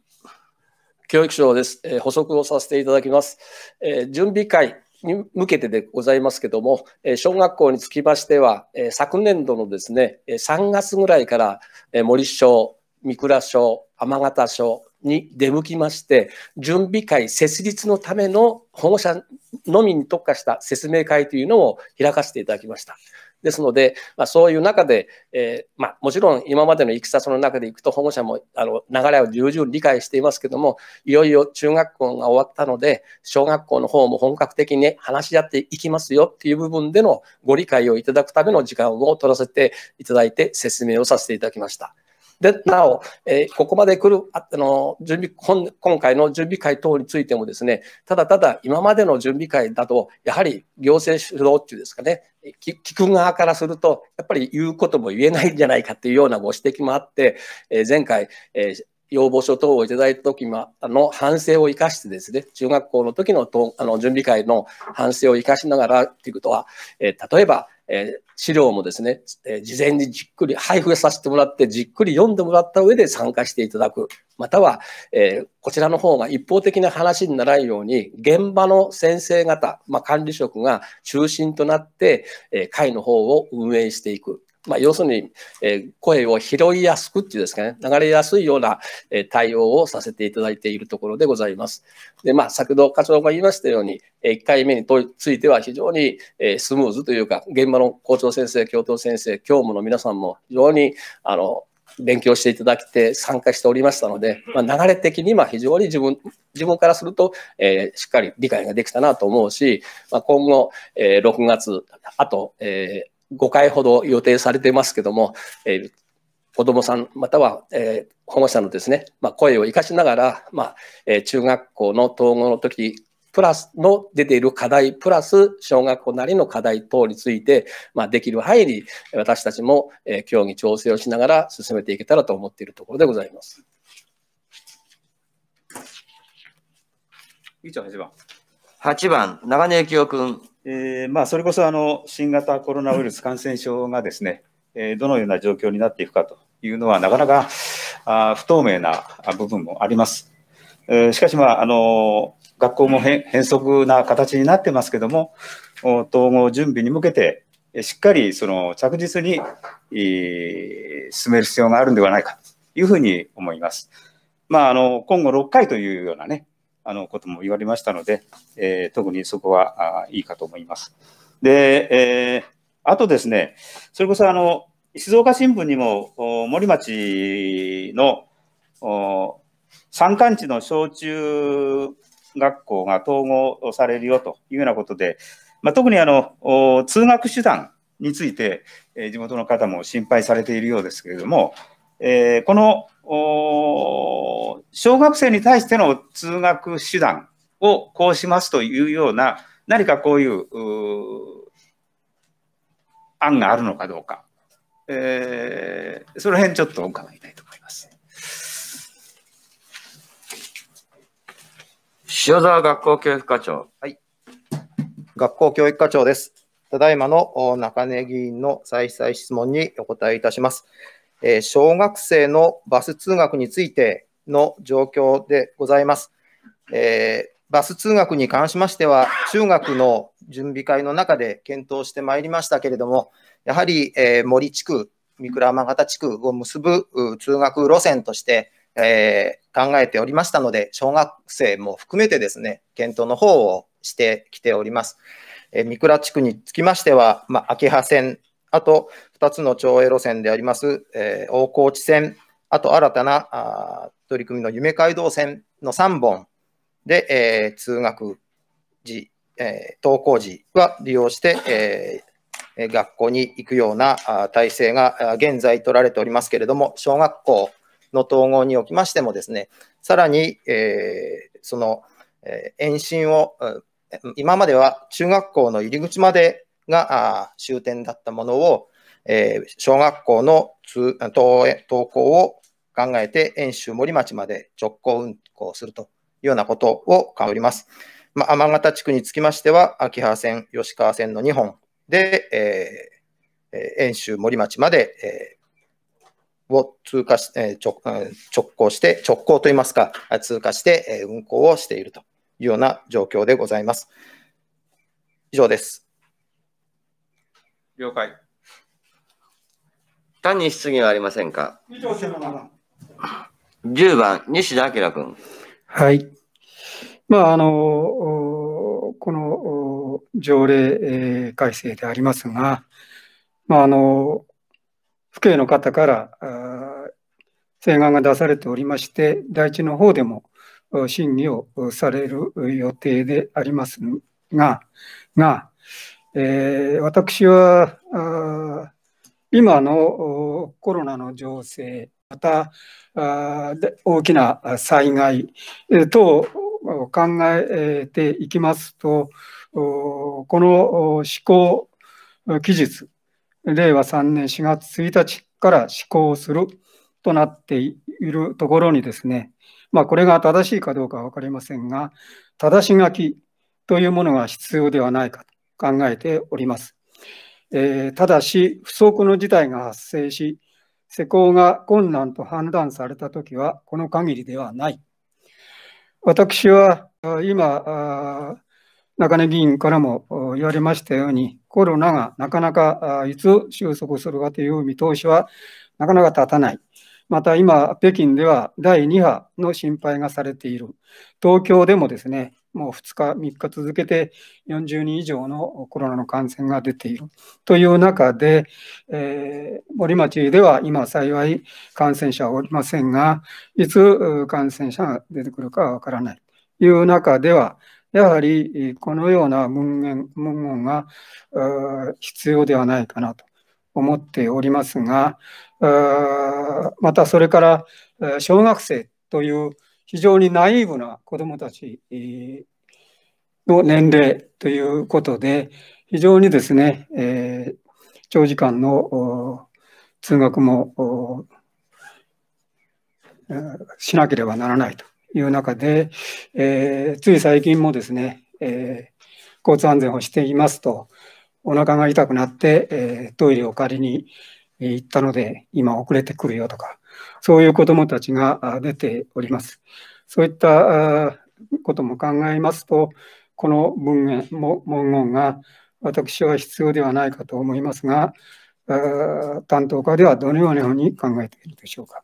教育省です、えー。補足をさせていただきます。えー、準備会に向けてでございますけども、小学校につきましては、昨年度のですね、3月ぐらいから森小、三倉小、天形小に出向きまして、準備会設立のための保護者のみに特化した説明会というのを開かせていただきました。ですので、まあ、そういう中で、えー、まあ、もちろん今までのいきさつの中でいくと保護者もあの流れを重々理解していますけどもいよいよ中学校が終わったので小学校の方も本格的に、ね、話し合っていきますよっていう部分でのご理解をいただくための時間を取らせていただいて説明をさせていただきました。で、なお、えー、ここまで来る、あの、準備今、今回の準備会等についてもですね、ただただ今までの準備会だと、やはり行政主導っていうですかね、聞く側からすると、やっぱり言うことも言えないんじゃないかっていうようなご指摘もあって、えー、前回、えー要望書等をいただいた時の反省を生かしてですね、中学校の時のあの準備会の反省を生かしながらということは、えー、例えば、えー、資料もですね、えー、事前にじっくり配布させてもらって、じっくり読んでもらった上で参加していただく。または、えー、こちらの方が一方的な話にならないように、現場の先生方、まあ、管理職が中心となって、え会の方を運営していく。まあ、要するに、え声を拾いやすくっていうですかね、流れやすいような、え対応をさせていただいているところでございます。で、まあ、先ほど課長が言いましたように、え1回目については非常に、えスムーズというか、現場の校長先生、教頭先生、教務の皆さんも非常に、あの、勉強していただきて参加しておりましたので、まあ、流れ的にま非常に自分自分からすると、えー、しっかり理解ができたなと思うし、まあ、今後、えー、6月あと、えー5回ほど予定されていますけども、えー、子どもさんまたは、えー、保護者のですね、まあ、声を生かしながら、まあえー、中学校の統合の時プラスの出ている課題、プラス小学校なりの課題等について、まあ、できる範囲に私たちも、えー、協議調整をしながら進めていけたらと思っているところでございます。議長8番。8番、長根幸雄君。えーまあ、それこそあの新型コロナウイルス感染症がですね、えー、どのような状況になっていくかというのは、なかなかあ不透明な部分もあります。えー、しかし、まああの、学校も変則な形になってますけども、統合準備に向けて、しっかりその着実に、えー、進める必要があるんではないかというふうに思います。まあ、あの今後6回というようなね、あのことも言われましたので、えー、特にそこはあいいかと思います。で、えー、あとですね、それこそあの静岡新聞にも森町の山間地の小中学校が統合されるよというようなことで、まあ、特にあの通学手段について、えー、地元の方も心配されているようですけれども、えー、この小学生に対しての通学手段をこうしますというような、何かこういう案があるのかどうか、えー、その辺ちょっと伺いたいと思います。塩沢学校教育課長。はい。学校教育課長です。ただいまの中根議員の再々質問にお答えいたします。え小学生のバス通学についての状況でございます。えバス通学に関しましては、中学の準備会の中で検討してまいりましたけれども、やはり、え森地区、三倉山形地区を結ぶ通学路線として、え考えておりましたので、小学生も含めてですね、検討の方をしてきております。え三倉地区につきましては、まあ、秋葉線あと2つの町営路線であります、えー、大河内線、あと新たなあ取り組みの夢街道線の3本で、えー、通学時、えー、登校時は利用して、えー、学校に行くようなあ体制が現在取られておりますけれども、小学校の統合におきましてもですね、さらに、えー、その、えー、延伸を、今までは中学校の入り口までが終点だったものを、えー、小学校の通登校を考えて、遠州森町まで直行運行するというようなことを考えります。まあ、天形地区につきましては、秋葉線、吉川線の2本で、えー、遠州森町まで、えー、を通過し、えー、直直行して、直行といいますか、通過して、え運行をしているというような状況でございます。以上です。了解。単に質疑はありませんか10番、西田明君。はい。まあ、あの、この条例改正でありますが、まあ、あの、府警の方から、請願が出されておりまして、第一の方でも審議をされる予定でありますが、が、えー、私はあ今のコロナの情勢、またあ大きな災害等を考えていきますと、この施行期日、令和3年4月1日から施行するとなっているところにですね、まあ、これが正しいかどうかは分かりませんが、正し書きというものが必要ではないかと。考えております。えー、ただし、不測の事態が発生し、施工が困難と判断されたときは、この限りではない。私は今、中根議員からも言われましたように、コロナがなかなかいつ収束するかという見通しはなかなか立たない。また今、北京では第2波の心配がされている。東京でもですね、もう2日、3日続けて40人以上のコロナの感染が出ているという中で、えー、森町では今、幸い感染者はおりませんが、いつ感染者が出てくるかはわからないという中では、やはりこのような文言文言が必要ではないかなと思っておりますが、またそれから小学生という非常にナイーブな子どもたちの年齢ということで、非常にですね、えー、長時間の通学もしなければならないという中で、えー、つい最近もですね、えー、交通安全をしていますと、お腹が痛くなって、えトイレを借りに行ったので、今遅れてくるよとか、そういう子どもたちが出ております。そういったことも考えますと、この文言、文言が私は必要ではないかと思いますが、担当課ではどのように考えているでしょうか。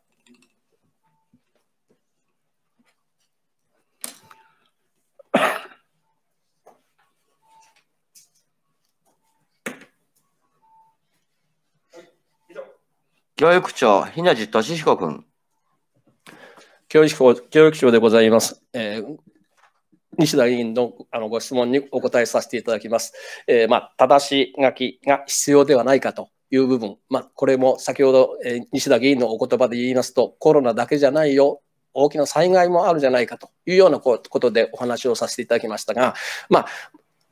教育長、ひなじとしひこ君。教育長教育長でございます。えー西田委員のあのご質問にお答えさせていただきます。えー、まあ、正し書きが必要ではないかという部分、まあ、これも先ほど、えー、西田議員のお言葉で言いますと、コロナだけじゃないよ、大きな災害もあるじゃないかというようなことでお話をさせていただきましたが、まあ、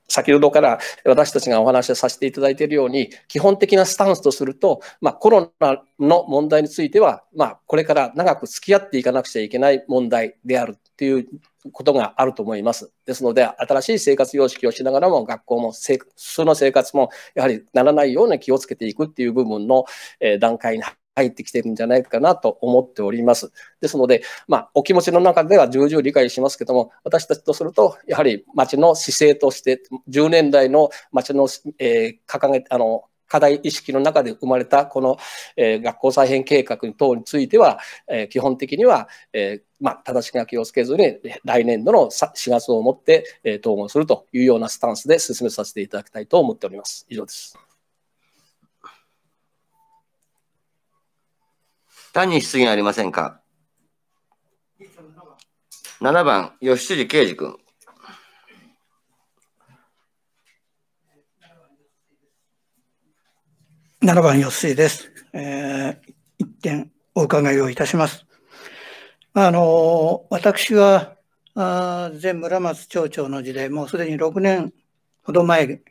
先ほどから私たちがお話しさせていただいているように、基本的なスタンスとすると、まあ、コロナの問題については、まあ、これから長く付き合っていかなくちゃいけない問題であるということがあると思います。ですので、新しい生活様式をしながらも、学校も普通の生活もやはりならないように気をつけていくっていう部分の段階に入ってきてるんじゃないかなと思っております。ですので、まあ、お気持ちの中では重々理解しますけども、私たちとすると、やはり町の姿勢として、10年来の町の、えー、掲げ、あの、課題意識の中で生まれたこの、えー、学校再編計画等については、えー、基本的には、えー、まあ、正しが気をつけずに来年度の4月をもって、えー、統合するというようなスタンスで進めさせていただきたいと思っております。以上です。単に失言ありませんか ?7 番、吉辻啓二君。7番、吉辻です。えー、一点お伺いをいたします。あの私はあ前村松町長の時代もうすでに6年ほど前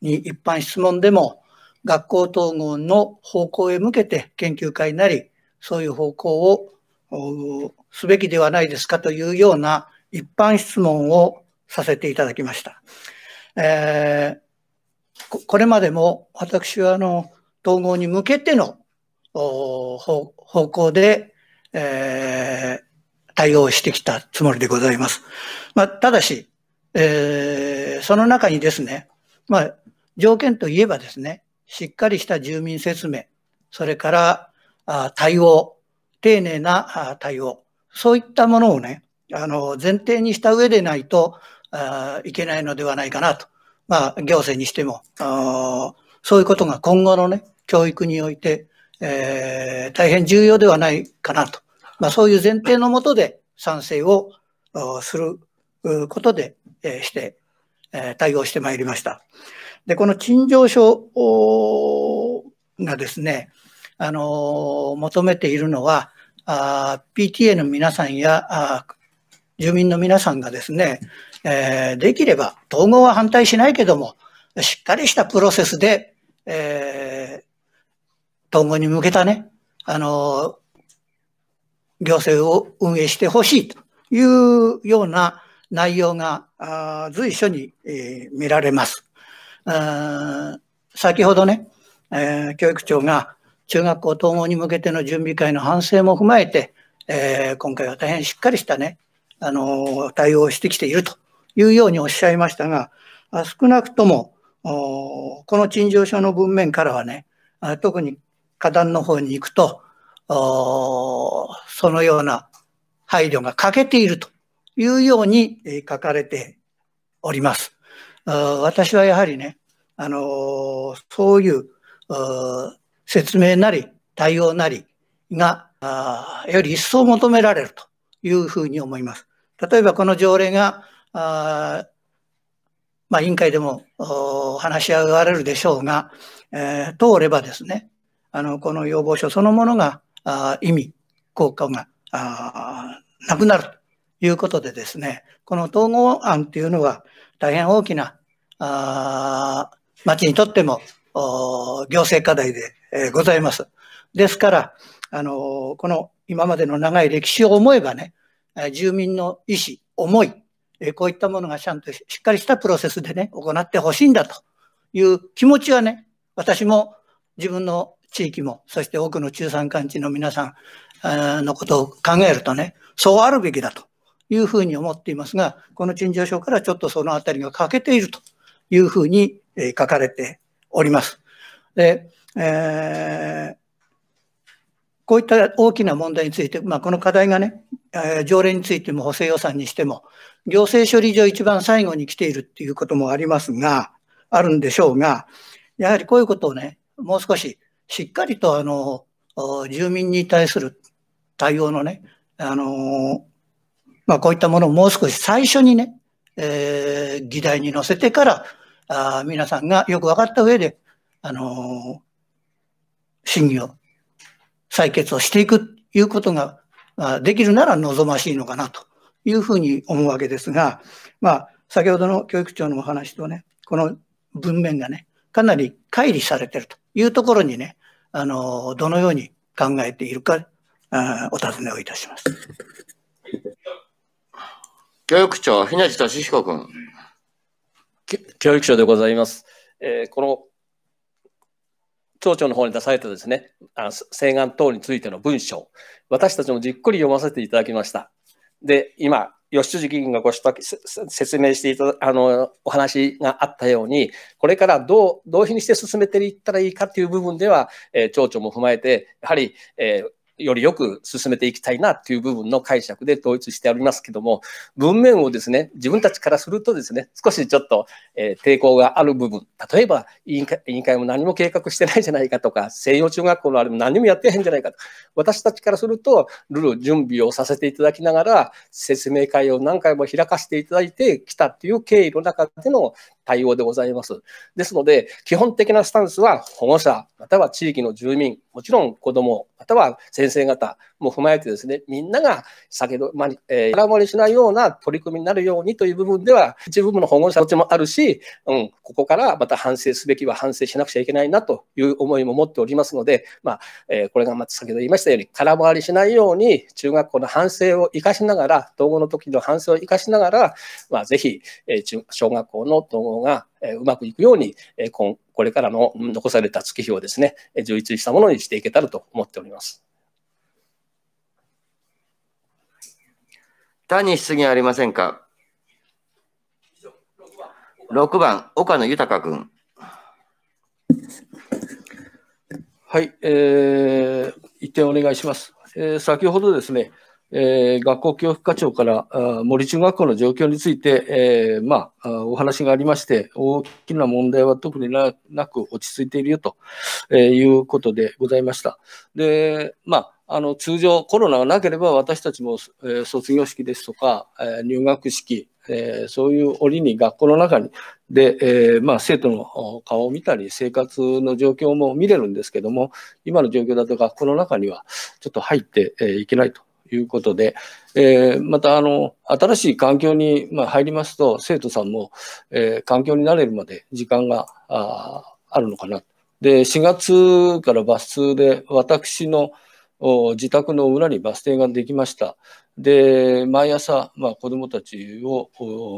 に一般質問でも学校統合の方向へ向けて研究会なりそういう方向をすべきではないですかというような一般質問をさせていただきました。えー、これまでも私はあの統合に向けての方向で、えー、対応してきたつもりでございます。まあ、ただし、えー、その中にですね、まあ、条件といえばですね、しっかりした住民説明、それから、対応、丁寧な対応、そういったものをね、あの、前提にした上でないといけないのではないかなと。まあ、行政にしても、そういうことが今後のね、教育において、えー、大変重要ではないかなと。まあ、そういう前提のもとで賛成をすることで、えー、して、えー、対応してまいりました。で、この陳情書がですね、あの求めているのはあ PTA の皆さんやあ住民の皆さんがですね、えー、できれば統合は反対しないけどもしっかりしたプロセスで、えー、統合に向けたねあの行政を運営してほしいというような内容が随所に、えー、見られます。先ほどね、えー、教育長が中学校統合に向けての準備会の反省も踏まえて、えー、今回は大変しっかりしたね、あの、対応をしてきているというようにおっしゃいましたが、少なくとも、この陳情書の文面からはね、特に下段の方に行くと、そのような配慮が欠けているというように書かれております。私はやはりね、あのそういう説明なり対応なりがより一層求められるというふうに思います。例えばこの条例があ、まあ、委員会でも話し合われるでしょうが、えー、通ればですねあのこの要望書そのものがあ意味効果があなくなるということでですねこの統合案というのは大変大きなあ町にとっても行政課題で、えございます。ですから、あのこの今までの長い歴史を思えばね、住民の意思、思い、えこういったものがちゃんとしっかりしたプロセスでね、行ってほしいんだという気持ちはね、私も自分の地域も、そして多くの中山間地の皆さんのことを考えるとね、そうあるべきだというふうに思っていますが、この陳情書からちょっとそのあたりが欠けているというふうに書かれております。で、えー、こういった大きな問題について、まあ、この課題がね、えー、条例についても補正予算にしても、行政処理上一番最後に来ているっていうこともありますが、あるんでしょうが、やはりこういうことをね、もう少ししっかりとあの、住民に対する対応のね、あの、まあ、こういったものをもう少し最初にね、えー、議題に乗せてから、あ皆さんがよく分かった上で、あのー、審議を、採決をしていくということができるなら望ましいのかなというふうに思うわけですが、まあ、先ほどの教育長のお話とね、この文面がね、かなり乖離されてるというところにね、あのー、どのように考えているか、あお尋ねをいたします。教育長、ひなじ俊彦君。教育省でございます。えー、この町長の方に出されたですね、あ請願等についての文章、私たちもじっくり読ませていただきました。で、今、吉辻議員がご説明していたあのお話があったように、これからどうどういうふうにして進めていったらいいかという部分では、えー、町長も踏まえて、やはり、えー、よりよく進めていきたいなという部分の解釈で統一しておりますけども、文面をですね、自分たちからするとですね、少しちょっと、えー、抵抗がある部分、例えば委員会委員会も何も計画してないじゃないかとか、西洋中学校のあれも何もやってへんじゃないかと、私たちからすると、ルール準備をさせていただきながら、説明会を何回も開かせていただいてきたっていう経緯の中での対応でございます。ですので、基本的なスタンスは保護者、または地域の住民、もちろん子ども、または先生方、も踏まえてですね、みんなが先ほど、まあ、えー、空回りしないような取り組みになるようにという部分では、一部分の保護者のちもあるし、うん、ここからまた反省すべきは反省しなくちゃいけないなという思いも持っておりますので、まあ、えー、これがまた先ほど言いましたように、空回りしないように、中学校の反省を生かしながら、統合の時の反省を生かしながら、まあ、ぜひ、えー、小学校の統合がうまくいくように、これからの残された月日をですね、充実したものにしていけたらと思っております。他に質疑ありませんか ?6 番、岡野豊君。はい、えー、一点お願いします。えー、先ほどですね、えー、学校教育課長からあ森中学校の状況について、えー、まあ、お話がありまして、大きな問題は特になく落ち着いているよと、えー、いうことでございました。で、まああの通常コロナがなければ私たちも、えー、卒業式ですとか、えー、入学式、えー、そういう折に学校の中にで、えーまあ、生徒の顔を見たり生活の状況も見れるんですけども今の状況だと学校の中にはちょっと入って、えー、いけないということで、えー、またあの新しい環境に、まあ、入りますと生徒さんも、えー、環境に慣れるまで時間がああるのかな。で4月からバス通で私の自宅の裏にバス停ができました。で毎朝、まあ、子どもたちを、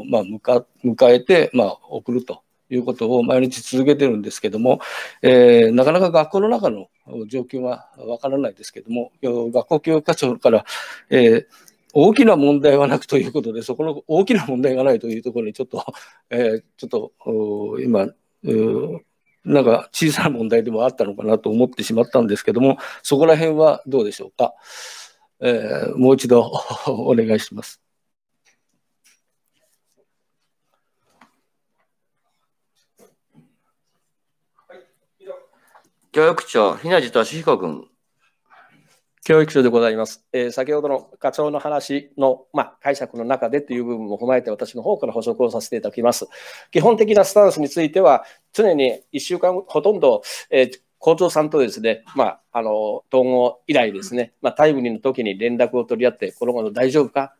まあ、迎えて、まあ、送るということを毎日続けてるんですけども、えー、なかなか学校の中の状況はわからないですけども、学校教育課長から、えー、大きな問題はなくということで、そこの大きな問題がないというところにちょっと、えー、ちょっと今、なんか小さな問題でもあったのかなと思ってしまったんですけども、そこら辺はどうでしょうか。えー、もう一度お願いします。教育長、ひなじとしひこ君。教育長でございます。えー、先ほどの課長の話の、まあ、解釈の中でという部分も踏まえて私の方から補足をさせていただきます。基本的なスタンスについては常に1週間ほとんど、えー校長さんとですね、まあ、あの、統合以来ですね、まあ、タイムリーの時に連絡を取り合って、この後大丈夫か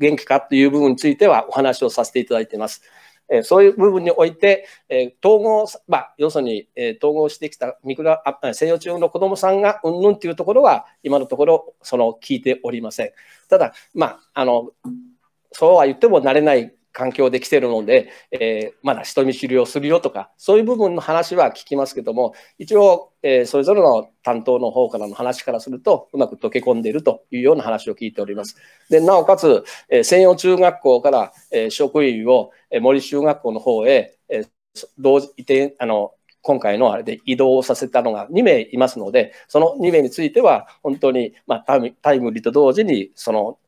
元気かという部分についてはお話をさせていただいています。えそういう部分において、え統合、まあ、要するに、え統合してきたミクあ西洋中の子どもさんがうんぬんというところは、今のところその聞いておりません。ただ、まあ、あのそうは言っても慣れない環境で来てるので、えー、まだ人見知りをするよとか、そういう部分の話は聞きますけども、一応、えー、それぞれの担当の方からの話からすると、うまく溶け込んでいるというような話を聞いております。で、なおかつ、えー、専用中学校から、えー、職員を、えー、森中学校の方へ、えー、同時移転、あの、今回のあれで移動させたのが2名いますので、その2名については、本当に、まあ、タイムリーと同時に、その、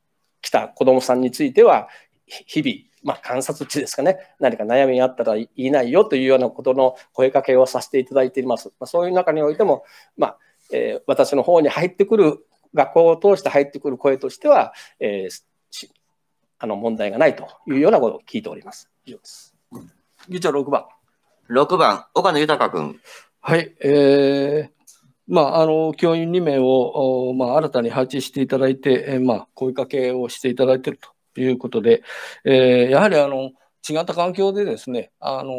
来た子どもさんについては、日々、まあ、観察値ですかね、何か悩みがあったら言いないよというようなことの声かけをさせていただいています。まあ、そういう中においても、まあ、えー、私の方に入ってくる、学校を通して入ってくる声としては、えー、あの問題がないというようなことを聞いております。以上です。議長6番。6番、岡野豊君。はい、えー、まあ、あの教員2名を、まあ、新たに配置していただいて、えまあ、声かけをしていただいているということで、えー、やはりあの違った環境でですね、あの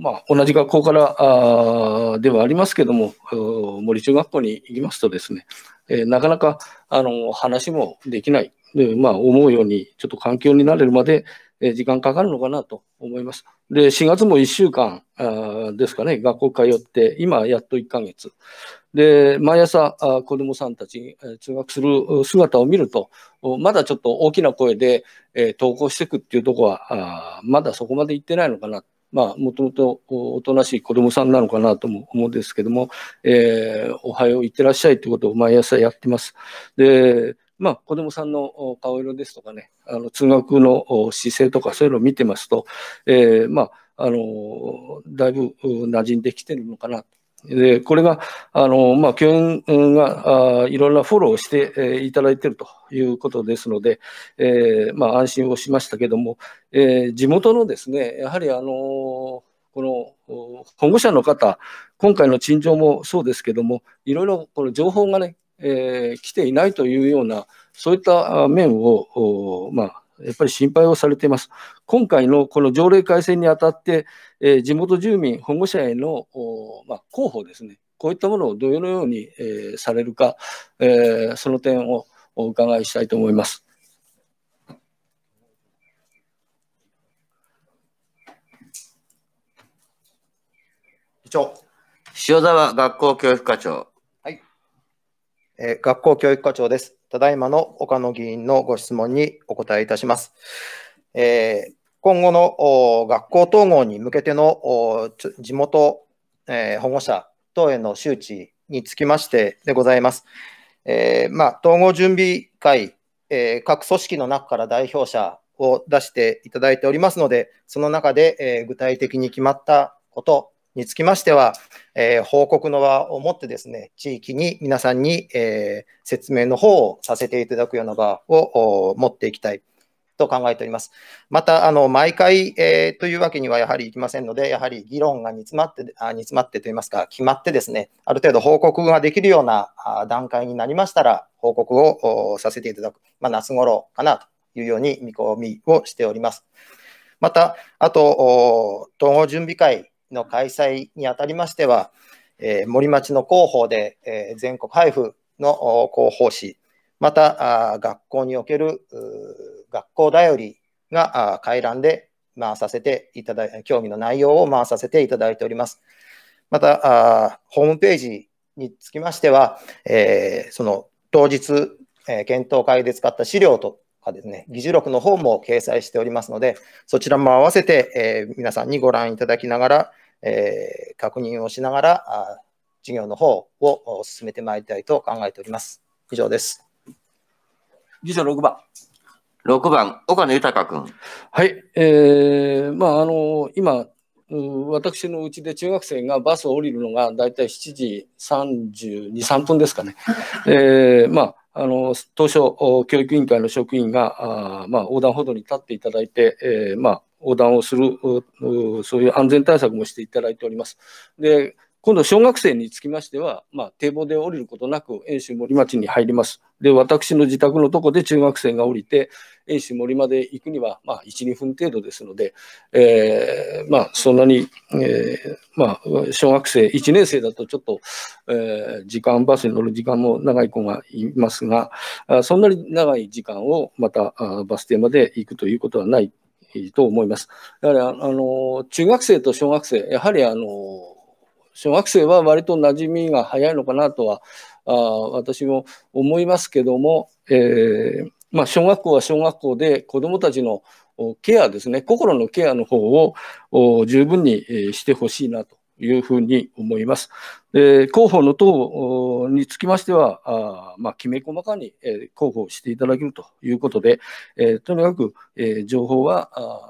まあ、同じ学校からあではありますけども、森中学校に行きますとですね、えー、なかなか、あの話もできない、でまあ、思うようにちょっと環境になれるまで、えー、時間かかるのかなと思います。で、4月も1週間あですかね、学校通って、今やっと1ヶ月。で、毎朝子供さんたちに通学する姿を見ると、まだちょっと大きな声で、え稿していくっていうとこは、まだそこまで行ってないのかな。まあ、もともとおとなしい子供さんなのかなとも思うんですけども、えー、おはよう、行ってらっしゃいってことを毎朝やってます。で、まあ、子供さんの顔色ですとかね、あの通学の姿勢とかそういうのを見てますと、えー、まあ、あのだいぶ馴染んできてるのかなとで、これが、あの、まあ、教員があいろんなフォローして、えー、いただいているということですので、えー、まあ、安心をしましたけども、えー、地元のですね、やはりあのこの保護者の方、今回の陳情もそうですけども、いろいろこの情報がね、えー、来ていないというような、そういった面を、まあ、やっぱり心配をされています。今回のこの条例改正にあたって、えー、地元住民、保護者への、お、まあ、広報ですね、こういったものをどのように、えー、されるか、えー、その点をお伺いしたいと思います。塩沢学校教育課長。はい。えー、学校教育課長です。ただいまの岡野議員のご質問にお答えいたします。えー、今後の学校統合に向けての地元、えー、保護者等への周知につきましてでございます。えー、まあ、統合準備会、えー、各組織の中から代表者を出していただいておりますので、その中で、え具体的に決まったこと、につきましては、えー、報告の場を持ってですね、地域に皆さんに、えー、説明の方をさせていただくような場を持っていきたいと考えております。また、あの毎回、えー、というわけにはやはりいきませんので、やはり議論が煮詰まってあ煮詰まってといいますか、決まってですね、ある程度報告ができるような段階になりましたら、報告をさせていただく、まあ、夏頃かなというように見込みをしております。また、あと、統合準備会の開催にあたりましては、えー、森町の広報で、えー、全国配布の広報誌、またあ学校における学校だよりが回覧で回させていただい、興味の内容を回させていただいております。また、あホームページにつきましては、えー、その当日、え検討会で使った資料とかですね、議事録の方も掲載しておりますので、そちらも合わせて、え皆さんにご覧いただきながら、えー、確認をしながら、事業の方を進めてまいりたいと考えております。以上です。議長6番。6番、岡野豊君。はい、えー、まあ、あの、今、私のうちで中学生がバスを降りるのが大体7時32、3分ですかね。えー、まあ、あの、当初、教育委員会の職員が、あまあ、横断歩道に立っていただいて、えー、まあ、横断をする、そういう安全対策もしていただいております。で今度、小学生につきましては、まあ、堤防で降りることなく、遠州森町に入ります。で、私の自宅のとこで中学生が降りて、遠州森まで行くには、まあ、1、2分程度ですので、えー、まあ、そんなに、えー、まあ、小学生、1年生だとちょっと、えー、時間、バスに乗る時間も長い子がいますが、そんなに長い時間をまたバス停まで行くということはないいと思います。やはりあの中学生と小学生、やはりあの小学生は割と馴染みが早いのかなとはあ私も思いますけども、えー、まあ、小学校は小学校で子どもたちのケアですね、心のケアの方を十分にしてほしいなというふうに思います。で広報の等につきましては、あまあ、きめ細かに、え広報していただけるということで、えとにかく、え情報はあ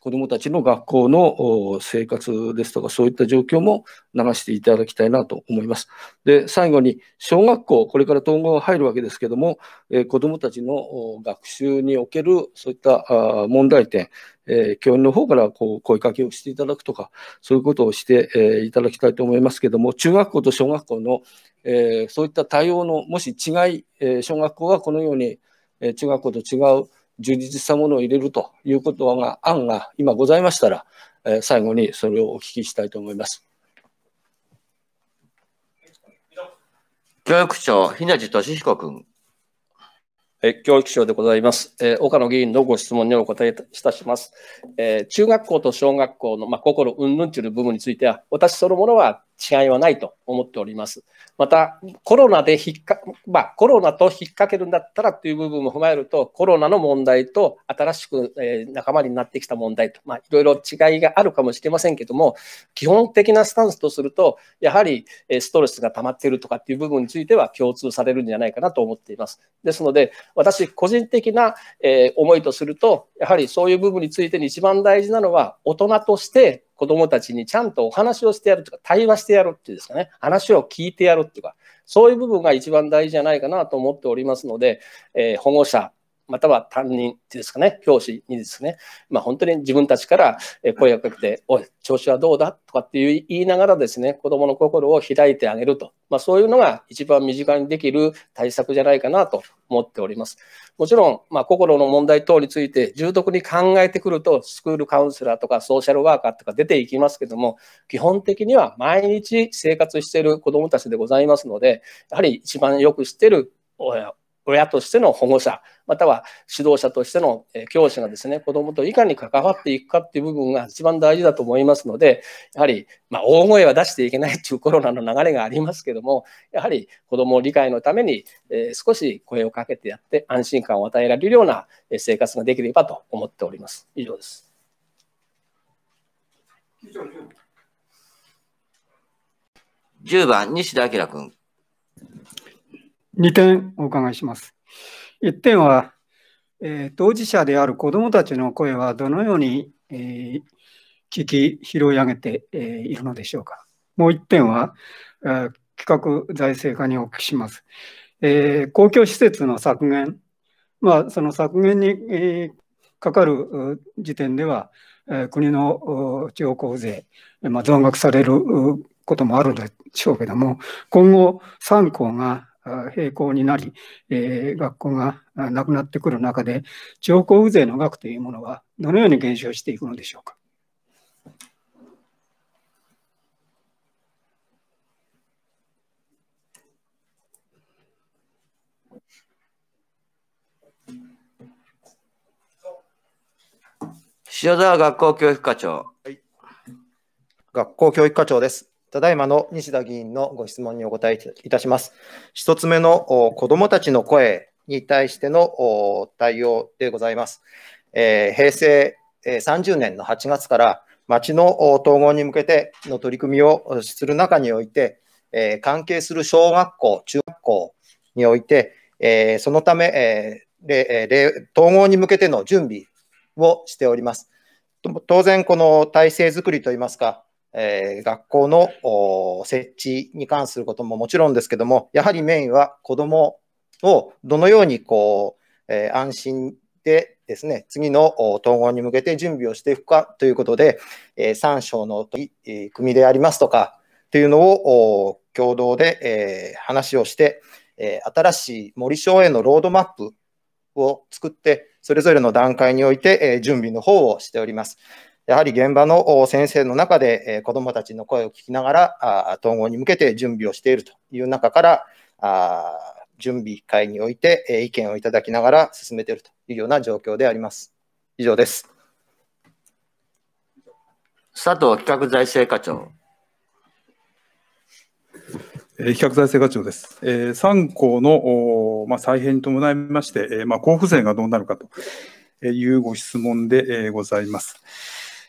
子どもたちの学校の生活ですとか、そういった状況も流していただきたいなと思います。で、最後に、小学校、これから統合入るわけですけども、えー、子どもたちの学習におけるそういった問題点、えー、教員の方からこう声かけをしていただくとか、そういうことをして、えー、いただきたいと思いますけども、中学校と小学校の、えー、そういった対応の、もし違い、えー、小学校はこのように、えー、中学校と違う充実したものを入れるということが、案が今ございましたら、えー、最後にそれをお聞きしたいと思います。教育長、日なじと君。え教育省でございます、え岡野議員のご質問にお答えいたします。え中学校と小学校の、まあ、心云々という部分については、私そのものは違いはないと思っております。また、コロナで引っか、まあ、コロナと引っ掛けるんだったらという部分も踏まえると、コロナの問題と新しく、え仲間になってきた問題と、まあ、いろいろ違いがあるかもしれませんけども、基本的なスタンスとすると、やはり、えストレスが溜まっているとかっていう部分については共通されるんじゃないかなと思っています。ですので、私、個人的な、え思いとすると、やはりそういう部分についてに一番大事なのは、大人として子供たちにちゃんとお話をしてやるとか、対話してやるっていうんですかね、話を聞いてやるっていうか、そういう部分が一番大事じゃないかなと思っておりますので、えー、保護者、または担任ってですかね、教師にですね、まあ、本当に自分たちから声をかけて、おい、調子はどうだとかっていう言いながらですね、子供の心を開いてあげると、まあ、そういうのが一番身近にできる対策じゃないかなと思っております。もちろん、まあ、心の問題等について重篤に考えてくると、スクールカウンセラーとかソーシャルワーカーとか出ていきますけども、基本的には毎日生活している子供たちでございますので、やはり一番よく知ってる親親としての保護者、または指導者としての教師がですね、子どもといかに関わっていくかっていう部分が一番大事だと思いますので、やはり、まあ、大声は出していけないっていうコロナの流れがありますけども、やはり子どもを理解のために、えー、少し声をかけてやって安心感を与えられるような生活ができればと思っております。以上です。10番、西田明君。2点お伺いします。1点は、えー、当事者である子どもたちの声はどのように、えー、聞き拾い上げて、えー、いるのでしょうか。もう1点は、えー、企画財政課にお聞きします。えー、公共施設の削減、まあ、その削減に、えかかる時点では、え国の地方交税、まあ、増額されることもあるでしょうけども、今後3校が並行になり、えー、学校がなくなってくる中で、地方交付税の額というものはどのように減少していくのでしょうか。塩沢学校教育課長。はい、学校教育課長です。ただいまの西田議員のご質問にお答えいたします。1つ目の子どもたちの声に対しての対応でございます。えー、平成30年の8月から町の統合に向けての取り組みをする中において、えー、関係する小学校、中学校において、えー、そのため、えー、統合に向けての準備をしております。当然、この体制づくりといいますか、えー、学校の設置に関することももちろんですけども、やはりメインは子どもをどのようにこう、えー、安心でですね、次の統合に向けて準備をしていくかということで、えー、3章の組でありますとか、というのを共同で、えー、話をして、えー、新しい森省へのロードマップを作って、それぞれの段階において、えー、準備の方をしております。やはり現場の先生の中で子どもたちの声を聞きながら、統合に向けて準備をしているという中から、準備会において意見をいただきながら進めているというような状況であります。以上です。佐藤企画財政課長。企画財政課長です。えー、3項の、まあ、再編に伴いまして、えーまあ、交付税がどうなるかというご質問で、えー、ございます。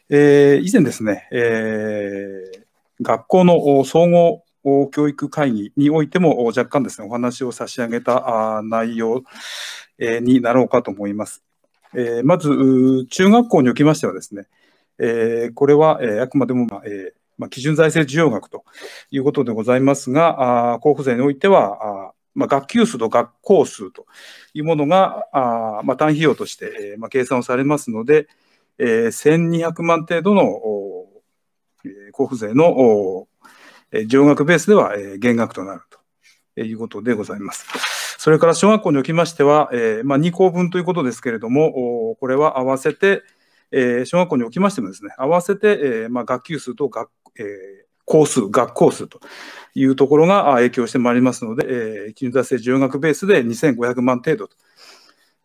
えー、以前ですね、えー、学校の総合教育会議においても若干ですね、お話を差し上げた内容になろうかと思います。えー、まず、中学校におきましてはですね、えー、これは、えあくまでも、まあえーまあ、基準財政需要額ということでございますが、あ交付税においては、あまあ、学級数と学校数というものが、あまあ、単費用として、えーまあ、計算をされますので、え1200万程度の交付税の上額ベースでは減額となるということでございます。それから小学校におきましては、えまあ、2校分ということですけれども、これは合わせて、え小学校におきましてもですね、合わせて、えまあ、学級数と学、え校数、学校数というところが影響してまいりますので、え融金額制上額ベースで2500万程度と。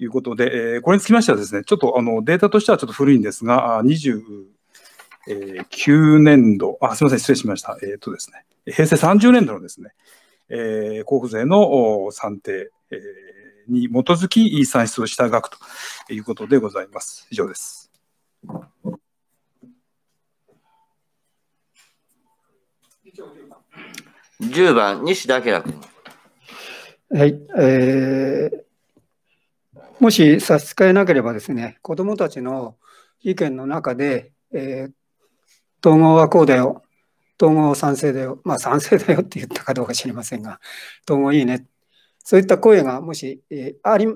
いうことで、えー、これにつきましてはですね、ちょっとあのデータとしてはちょっと古いんですが、29年度、あ、すみません、失礼しました。えっ、とですね、平成30年度のですね、えー、交付税の算定、えー、に基づき算出をした額ということでございます。以上です。10番、西田明君。はい、えー、もし差し支えなければですね、子どもたちの意見の中で、えー、統合はこうだよ、統合賛成だよ、まあ賛成だよって言ったかどうか知りませんが、統合いいね、そういった声がもし、えー、あり、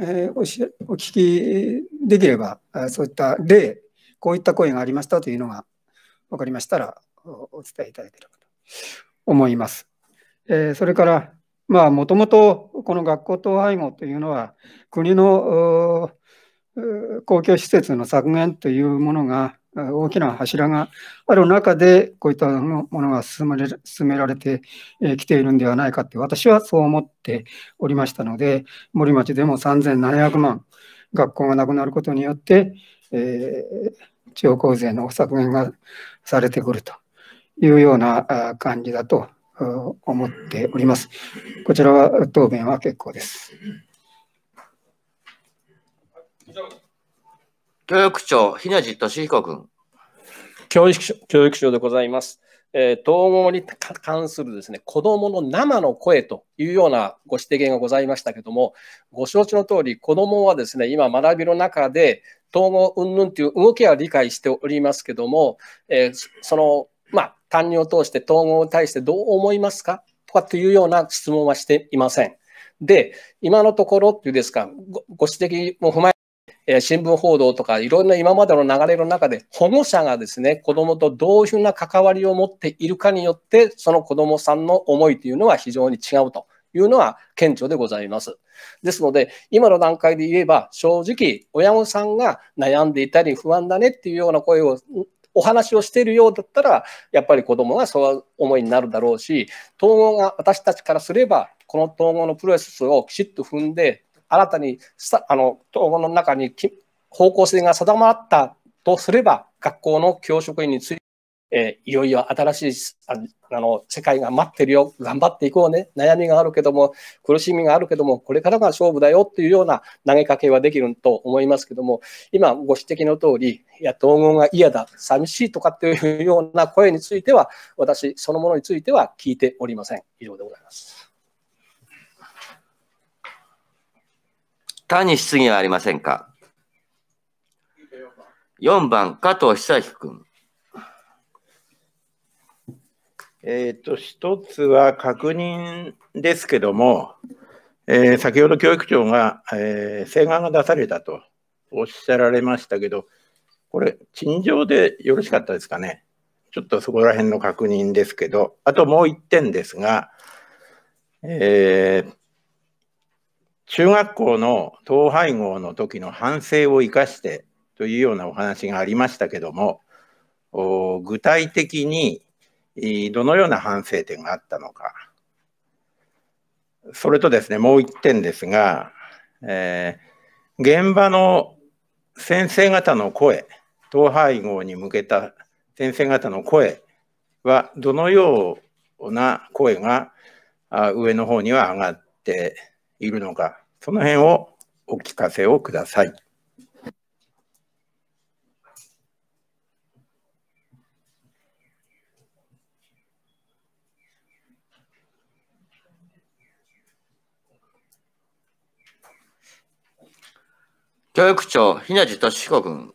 えー、おしお聞きできれば、そういった例、こういった声がありましたというのが分かりましたらお伝えいただければと思います。えー、それから、まあ、もともとこの学校統廃合というのは国の公共施設の削減というものが大きな柱がある中でこういったものが進め進められてきているんではないかって私はそう思っておりましたので森町でも3700万学校がなくなることによって、えー、地方交税の削減がされてくるというような感じだと思っております。こちらは答弁は結構です。教育長、ひなじ俊彦君。教育省、教育省でございます。えー、統合に関するですね、子供の生の声というようなご指摘がございましたけども、ご承知の通り、子供はですね、今学びの中で、統合云々という動きは理解しておりますけども、えー、その、まあ、担任を通して統合に対してどう思いますかとかっていうような質問はしていません。で、今のところっていうですか、ご指摘も踏まええ新聞報道とかいろんな今までの流れの中で保護者がですね子供とどういうふうな関わりを持っているかによってその子供さんの思いというのは非常に違うというのは顕著でございます。ですので今の段階で言えば正直親御さんが悩んでいたり不安だねっていうような声をお話をしているようだったら、やっぱり子供がそう思いになるだろうし、統合が私たちからすれば、この統合のプロセスをきちっと踏んで、新たにあの統合の中に方向性が定まったとすれば、学校の教職員についえー、いよいよ新しいあの世界が待ってるよ、頑張っていこうね、悩みがあるけども、苦しみがあるけども、これからが勝負だよっていうような投げかけはできると思いますけども、今ご指摘の通り、いや、統合が嫌だ、寂しいとかっていうような声については、私そのものについては聞いておりません。以上でございます。他に質疑はありませんか ?4 番、加藤久彦君。えっ、ー、と、一つは確認ですけども、えー、先ほど教育長が、えー、請願が出されたとおっしゃられましたけど、これ、陳情でよろしかったですかね。ちょっとそこら辺の確認ですけど、あともう1点ですが、えー、中学校の統廃合の時の反省を生かしてというようなお話がありましたけども、具体的にどのような反省点があったのか。それとですね、もう1点ですが、えー、現場の先生方の声、統廃合に向けた先生方の声は、どのような声が上の方には上がっているのか、その辺をお聞かせをください。教育長、ひなじとしこ君。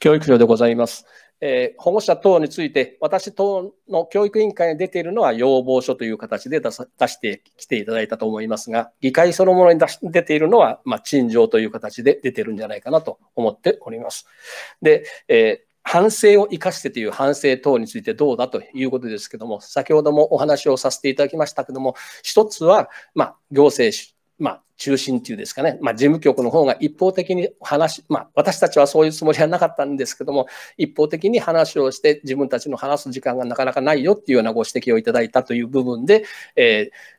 教育長でございます。えー、保護者等について、私等の教育委員会に出ているのは要望書という形で出さ出してきていただいたと思いますが、議会そのものに出し出ているのは、まあ、陳情という形で出てるんじゃないかなと思っております。で、えー、反省を生かしてという反省等についてどうだということですけども、先ほどもお話をさせていただきましたけども、一つは、まあ、行政まあ、中心っていうですかね、まあ、事務局の方が一方的に話、まあ、私たちはそういうつもりはなかったんですけども、一方的に話をして、自分たちの話す時間がなかなかないよっていうようなご指摘をいただいたという部分で、えー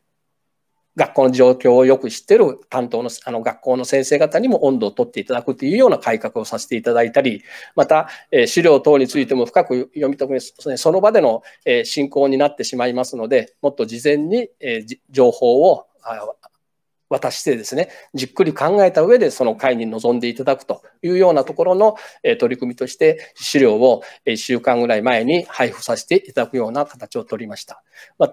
学校の状況をよく知ってる担当のあの学校の先生方にも温度を取っていただくというような改革をさせていただいたり、また、え資料等についても深く読み解くに、その場での、え進行になってしまいますので、もっと事前に、え情報を渡してですね、じっくり考えた上でその会に臨んでいただくというようなところの取り組みとして資料を1週間ぐらい前に配布させていただくような形をとりました。まあ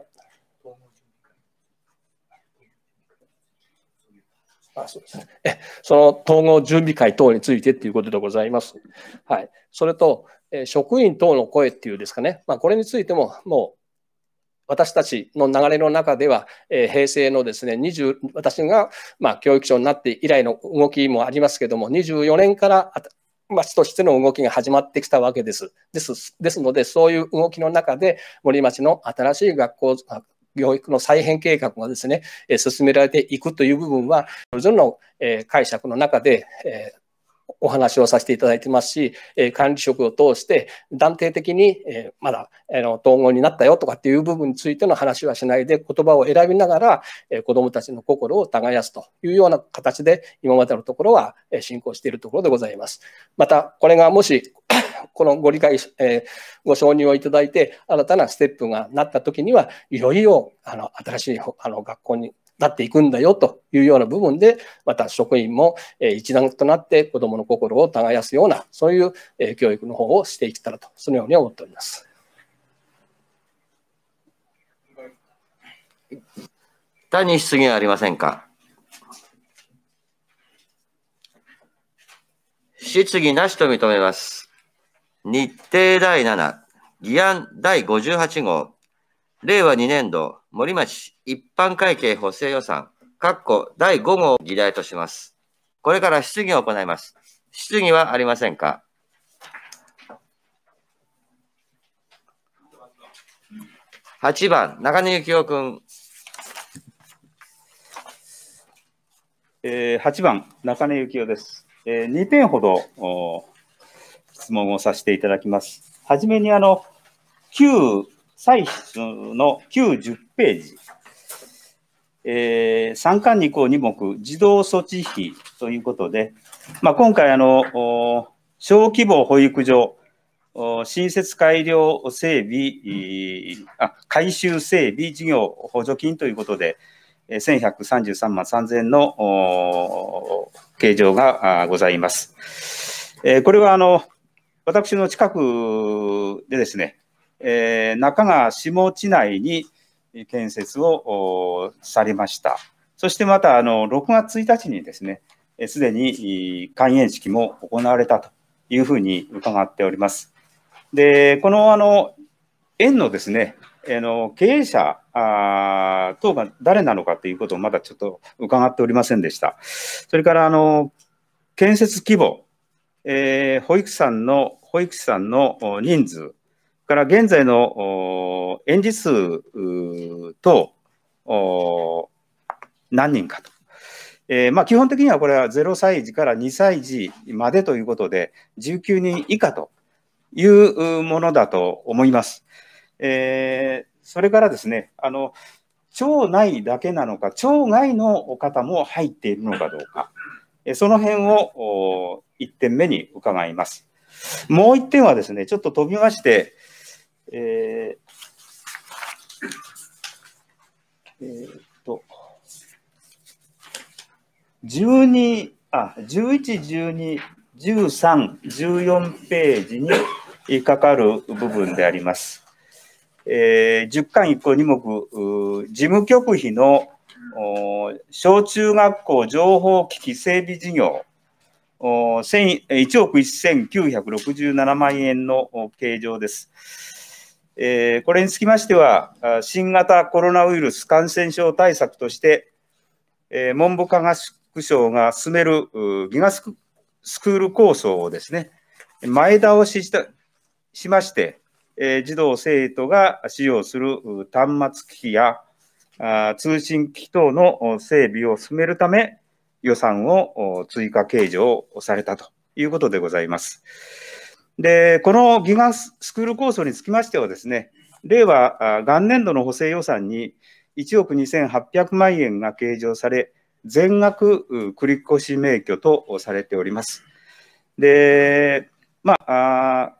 あそうですね。え、その統合準備会等についてっていうことでございます。はい。それと、え職員等の声っていうですかね。まあ、これについても、もう私たちの流れの中では、え平成のですね、20、私が、ま教育長になって以来の動きもありますけども、24年から町としての動きが始まってきたわけです。です。ですので、そういう動きの中で、森町の新しい学校、教育の再編計画がですね、進められていくという部分は、それぞれの解釈の中で、お話をさせていただいてますし、え管理職を通して断定的に、えまだ、えの統合になったよとかっていう部分についての話はしないで言葉を選びながら、え子どもたちの心を耕すというような形で今までのところは、え進行しているところでございます。またこれがもし このご理解、えご承認をいただいて、新たなステップがなった時には、いよいよ、あの、新しい、あの、学校になっていくんだよというような部分で、また職員も一段となって子どもの心を耕すような、そういう教育の方をしていけたらと、そのように思っております。他に質疑はありませんか質疑なしと認めます。日程第7、議案第58号、令和2年度森町一般会計補正予算、括弧第5号を議題とします。これから質疑を行います。質疑はありませんか8番、中根幸雄君。え8番、中根幸雄です。え2点ほど質問をさせていただきます。はじめにあの、旧歳出の90ページ、えー、三巻2項2目、児童措置費ということで、まあ、今回あの、小規模保育所、新設改良整備、あ改修整備事業補助金ということで、1133万3000の計上がございます。これはあの私の近くでですね、えー、中川下地内に建設をされました。そしてまたあの6月1日にですね、すでに開園式も行われたというふうに伺っております。で、このあの園のですね、あの経営者あ等が誰なのかということをまだちょっと伺っておりませんでした。それからあの建設規模、えー、保育士さんの保育士さんの人数、から現在の演示数と何人かと。えー、まあ、基本的にはこれは0歳児から2歳児までということで、19人以下というものだと思います。えー、それからですね、あの、町内だけなのか、町外の方も入っているのかどうか、えその辺を1点目に伺います。もう1点はですね、ちょっと飛びまして、えー、えっと、12、あ、11、12、13、14ページにかかる部分であります。えー、10巻1項2目、事務局費の小中学校情報機器整備事業、1億1967万円の計上です。えー、これにつきましては、新型コロナウイルス感染症対策として、えー、文部科学省が進めるギガスクール構想をですね、前倒ししたしまして、えー、児童生徒が使用する端末機器やあ通信機器等の整備を進めるため、予算を追加計上されたということでございます。で、このギガスクール構想につきましてはですね、令和元年度の補正予算に1億2800万円が計上され、全額繰越免許とされております。で、まあ、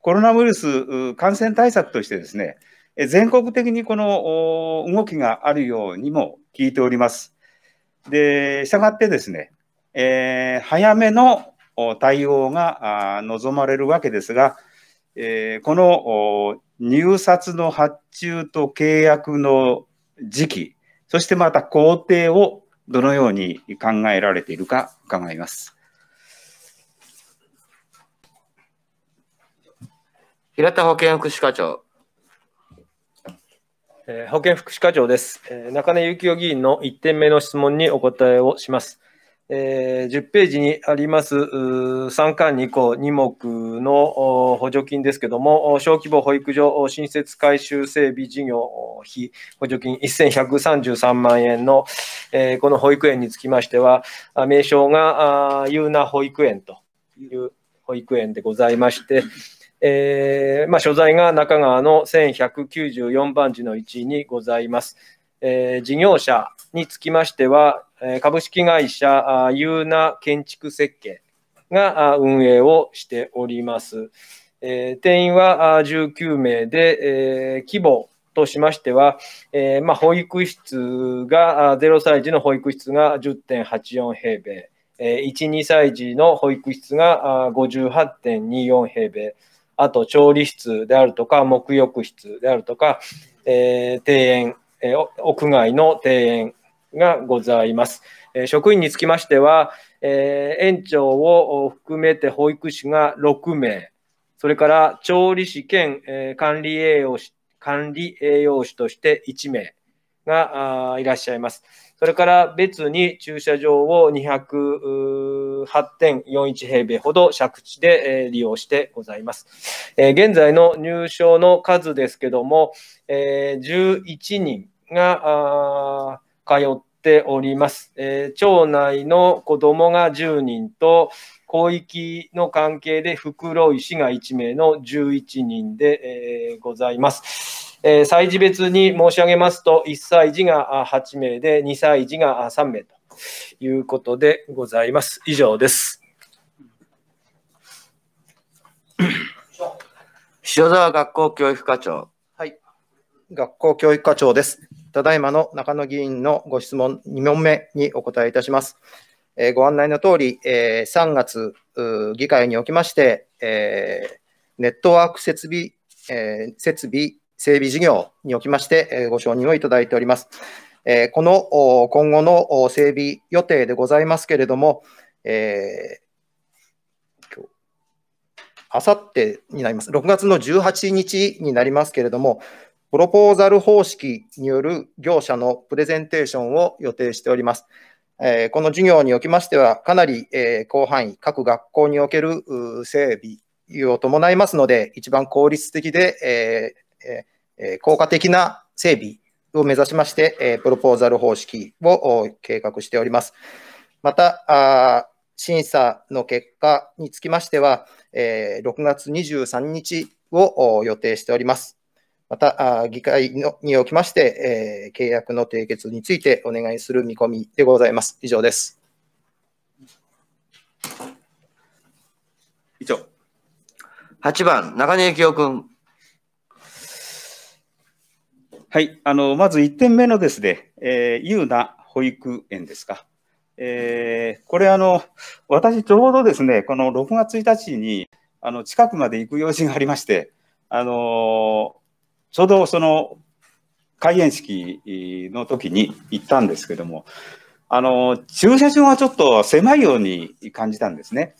コロナウイルス感染対策としてですね、全国的にこの動きがあるようにも聞いております。で、したがってですね、えー、早めの対応が望まれるわけですが、えこの入札の発注と契約の時期、そしてまた工程をどのように考えられているか伺います。平田保健福祉課長。えー、保健福祉課長です、えー。中根幸雄議員の1点目の質問にお答えをします。えー、10ページにあります3巻2項2目の補助金ですけども、小規模保育所新設改修整備事業費補助金1133万円の、えー、この保育園につきましては、名称が優な保育園という保育園でございまして、えーまあ、所在が中川の1194番地の1にございます。えー、事業者につきましては、株式会社ユーナ建築設計が運営をしております。え定員は19名で、え規模としましては、えまあ、保育室が、0歳児の保育室が10.84平米、え1、2歳児の保育室が58.24平米、あと調理室であるとか、沐浴室であるとか、え庭園、え屋外の庭園、がございます。職員につきましては、え園長を含めて保育士が6名、それから調理師兼、え管理栄養士管理栄養士として1名がいらっしゃいます。それから別に駐車場を208.41平米ほど借地で利用してございます。現在の入所の数ですけども、11人が通っております。えー、町内の子供が10人と、広域の関係で袋石が1名の11人で、えー、ございます。えー、歳児別に申し上げますと、1歳児が8名で、2歳児が3名ということでございます。以上です。塩沢学校教育課長。はい。学校教育課長です。ただいまの中野議員のご質問2問目にお答えいたします。えー、ご案内の通り、えー、3月議会におきまして、えー、ネットワーク設備、えー、設備整備事業におきまして、えー、ご承認をいただいております。えー、この今後の整備予定でございますけれども、えー、あさってになります、6月の18日になりますけれども、プロポーザル方式による業者のプレゼンテーションを予定しております。えー、この授業におきましては、かなり、えー、広範囲、各学校における整備を伴いますので、一番効率的で、えー、効果的な整備を目指しまして、えプロポーザル方式を計画しております。また、審査の結果につきましては、え6月23日を予定しております。また、議会のにおきまして、えー、契約の締結についてお願いする見込みでございます。以上です。以上。8番、中根幸雄君。はい、あのまず1点目のですね、えー、優な保育園ですか。えー、これあの、私、ちょうどですね、この6月1日にあの近くまで行く用事がありまして、あのちょうどその開園式の時に行ったんですけども、あの、駐車場はちょっと狭いように感じたんですね。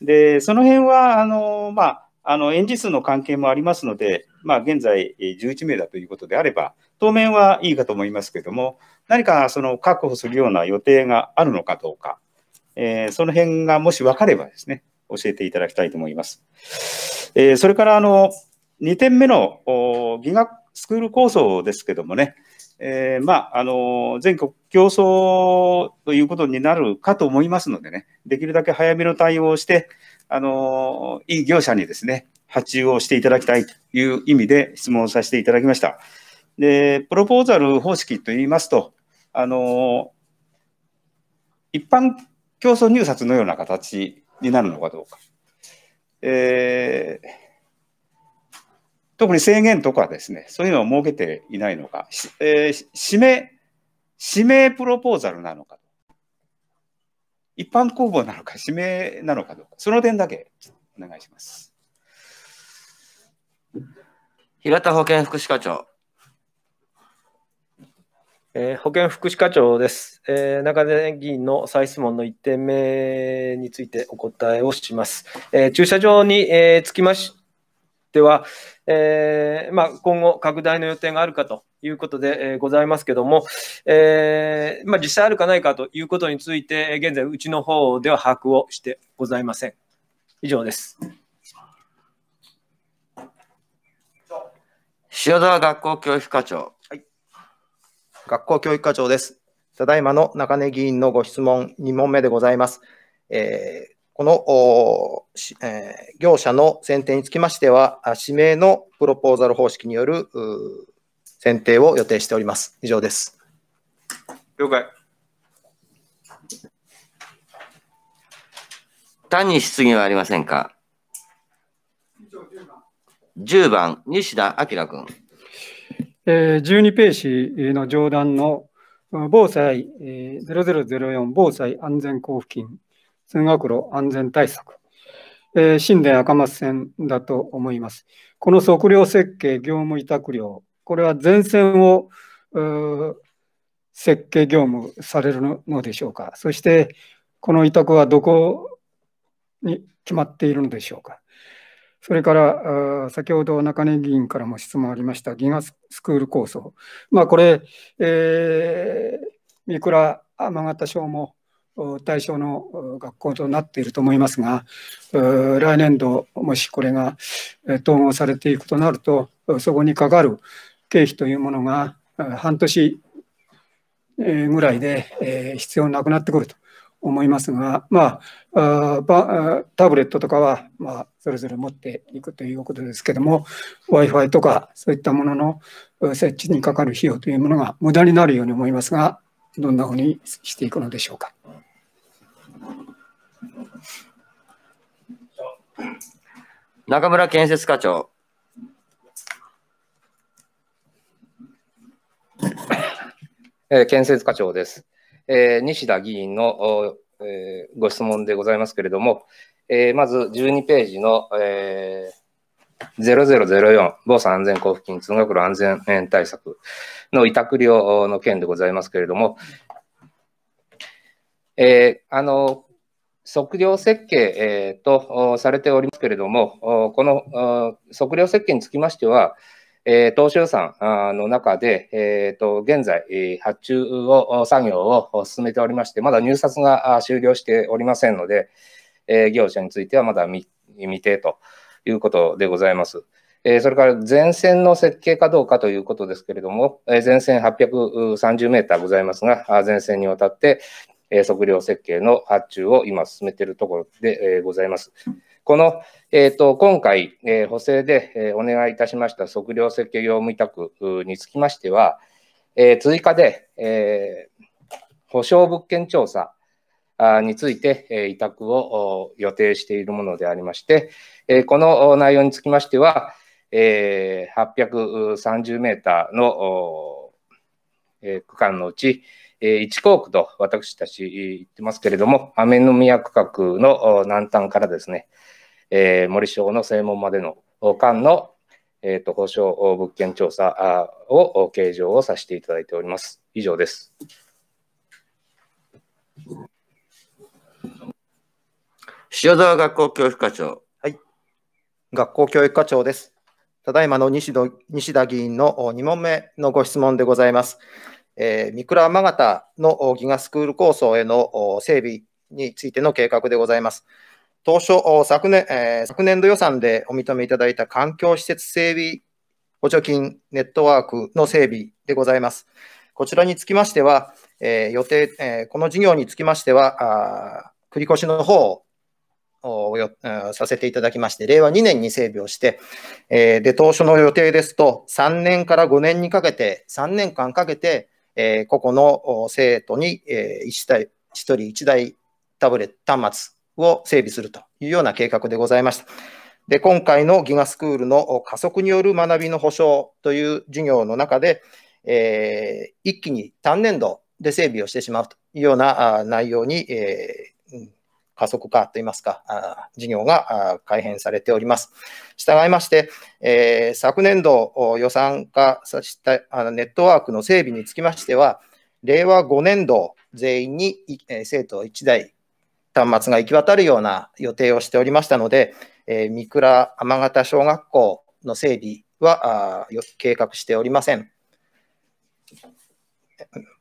で、その辺は、あの、まあ、あの、園児数の関係もありますので、まあ、現在11名だということであれば、当面はいいかと思いますけども、何かその確保するような予定があるのかどうか、えー、その辺がもし分かればですね、教えていただきたいと思います。えー、それから、あの、2点目のギガスクール構想ですけどもね、えー、まあ、あの、全国競争ということになるかと思いますのでね、できるだけ早めの対応をして、あの、いい業者にですね、発注をしていただきたいという意味で質問させていただきました。で、プロポーザル方式といいますと、あの、一般競争入札のような形になるのかどうか。えー特に制限とかですね、そういうのを設けていないのか、えー、指名、指名プロポーザルなのか、一般公募なのか、指名なのかどうか、その点だけお願いします。平田保健福祉課長。えー、保健福祉課長です、えー、中根議員の再質問の1点目についてお答えをします。えー、駐車場に、えつきましっては、えー、まあ、今後拡大の予定があるかということで、えー、ございますけども、えー、まあ、実際あるかないかということについて、現在、うちの方では把握をしてございません。以上です。塩沢学校教育課長。はい、学校教育課長です。ただいまの中根議員のご質問2問目でございます。えー、この、えー、業者の選定につきましては、指名のプロポーザル方式による選定を予定しております。以上です。了解。単に質疑はありませんか10番、西田明君。えー、12ページの上段の防災、えー、0004防災安全交付金通学路安全対策、えー、新田赤松線だと思います。この測量設計業務委託料、これは全線を設計業務されるのでしょうか。そして、この委託はどこに決まっているのでしょうか。それから、先ほど中根議員からも質問ありました、ギガスクール構想。まあ、これ、えー、三倉天形省も対象の学校となっていると思いますが来年度もしこれが統合されていくとなるとそこにかかる経費というものが半年ぐらいで必要なくなってくると思いますが、まあ、タブレットとかは、まあ、それぞれ持っていくということですけども w i f i とかそういったものの設置にかかる費用というものが無駄になるように思いますがどんなふうにしていくのでしょうか。中村建設課長。え建設課長です。えー、西田議員の、えー、ご質問でございますけれども、えー、まず12ページの、えー、0004防災安全交付金通学路安全対策の委託料の件でございますけれども、えー、あの測量設計、えー、とされておりますけれども、この測量設計につきましては、当初予算の中で、えー、と現在、発注を作業を進めておりまして、まだ入札が終了しておりませんので、え業者についてはまだ未未定ということでございます。えそれから前線の設計かどうかということですけれども、え前線830メーターございますが、前線にわたってえ測量設計の発注を今進めているところで、えございます。この、えーと、今回、え補正で、えお願いいたしました測量設計業務委託につきましては、え追加で、え保証物件調査について委託を予定しているものでありまして、この内容につきましては、830メーターの区間のうち、えー、一校区と私たち言ってますけれども、雨宮区画の南端からですね、えー、森省の正門までの間の、えーと、と保証物件調査を計上をさせていただいております。以上です。塩沢学校教育課長。はい。学校教育課長です。ただいまの西西田議員の2問目のご質問でございます。え三倉山形のギガスクール構想への整備についての計画でございます。当初、昨年,、えー、昨年度予算でお認めいただいた環境施設整備補助金ネットワークの整備でございます。こちらにつきましては、えー、予定、えー、この事業につきましては、あ繰越の方をよさせていただきまして、令和2年に整備をして、えー、で、当初の予定ですと、3年から5年にかけて、3年間かけて、えー、個々の生徒に、えー、1, 台1人1台タブレット端末を整備するというような計画でございました。で、今回のギガスクールの加速による学びの保障という授業の中で、えー、一気に単年度で整備をしてしまうというような内容に、え加速化といいますか、事業が改変されております。従いまして、えー、昨年度予算化したネットワークの整備につきましては、令和5年度全員に生徒1台端末が行き渡るような予定をしておりましたので、えー、三倉天形小学校の整備は計画しておりません。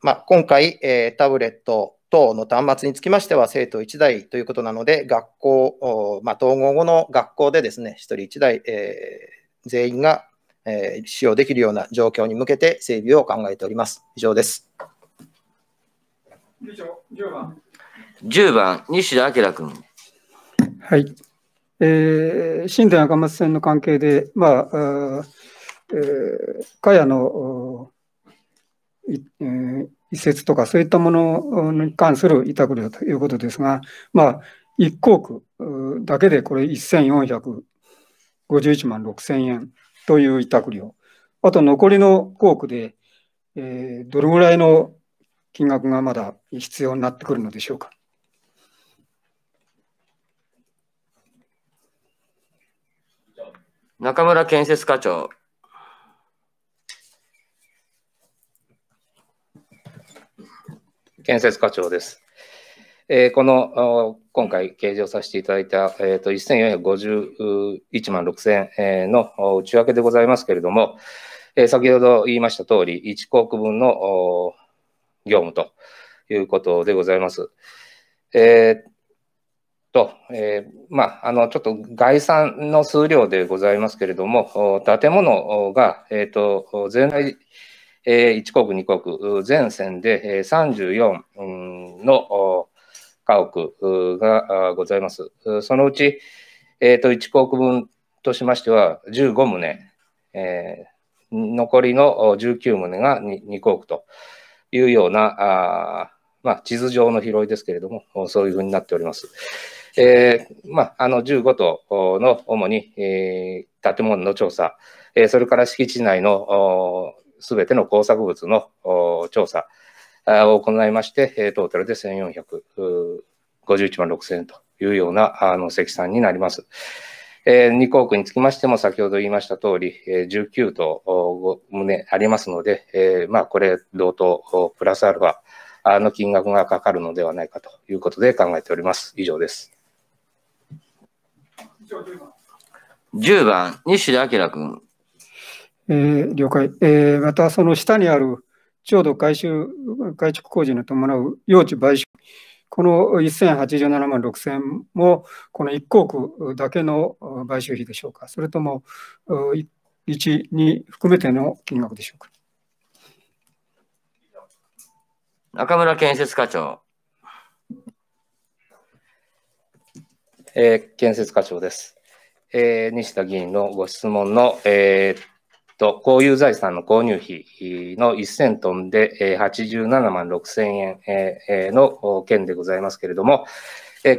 まあ、今回、えー、タブレット等の端末につきましては、生徒1台ということなので、学校、まあ、統合後の学校でですね、1人1台、えー、全員が、えー、使用できるような状況に向けて整備を考えております。以上です。10番 ,10 番西田明君。はい。えー、新田赤松線の関係で、まあ、あえー、加谷の、え移設とかそういったものに関する委託料ということですが、まあ、1校区だけでこれ1451万6000円という委託料。あと残りの校区で、えー、どれぐらいの金額がまだ必要になってくるのでしょうか。中村建設課長。建設課長です。えー、この今回計上させていただいた、えーと、1451万6000円、の内訳でございますけれども、えー、先ほど言いました通り、1項区分の業務ということでございます。えーと、えー、まあ、あの、ちょっと概算の数量でございますけれども、建物が、えっ、ー、と、全体えー、1国、2国、全線で34の家屋がございます。そのうち、えー、と1国分としましては15棟、えー、残りの19棟が 2, 2国というようなまあ、地図上の広いですけれども、そういうふうになっております。えー、まあ、あの15棟の主に、えー、建物の調査、えー、それから敷地内のすべての工作物の調査を行いまして、トータルで1451万6000円というようなあの積算になります。えー、2校区につきましても、先ほど言いました通り、えー、19と胸ありますので、えー、まあ、これ、同等、プラスアルファの金額がかかるのではないかということで考えております。以上です。10番、西田明君。えー、了解、えー、またその下にあるうど改修改築工事に伴う用地買収、この1087万6000もこの1項区だけの買収費でしょうか、それとも1、2含めての金額でしょうか。中村建設課長。えー、建設課長です。えー、西田議員のご質問の、えーと、公有財産の購入費の1000トンで87万6000円の件でございますけれども、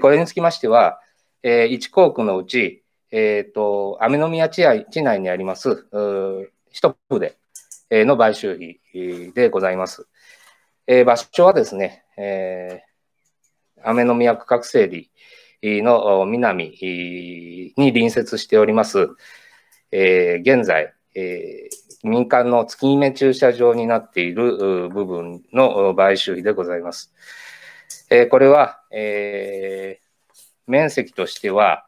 これにつきましては、1校区のうち、えっ、ー、と、雨宮地内にあります、一部での買収費でございます。場所はですね、えー、雨宮区画整理の南に隣接しております、えー、現在、えー、民間の月決め駐車場になっている部分の買収費でございます。えー、これは、えー、面積としては、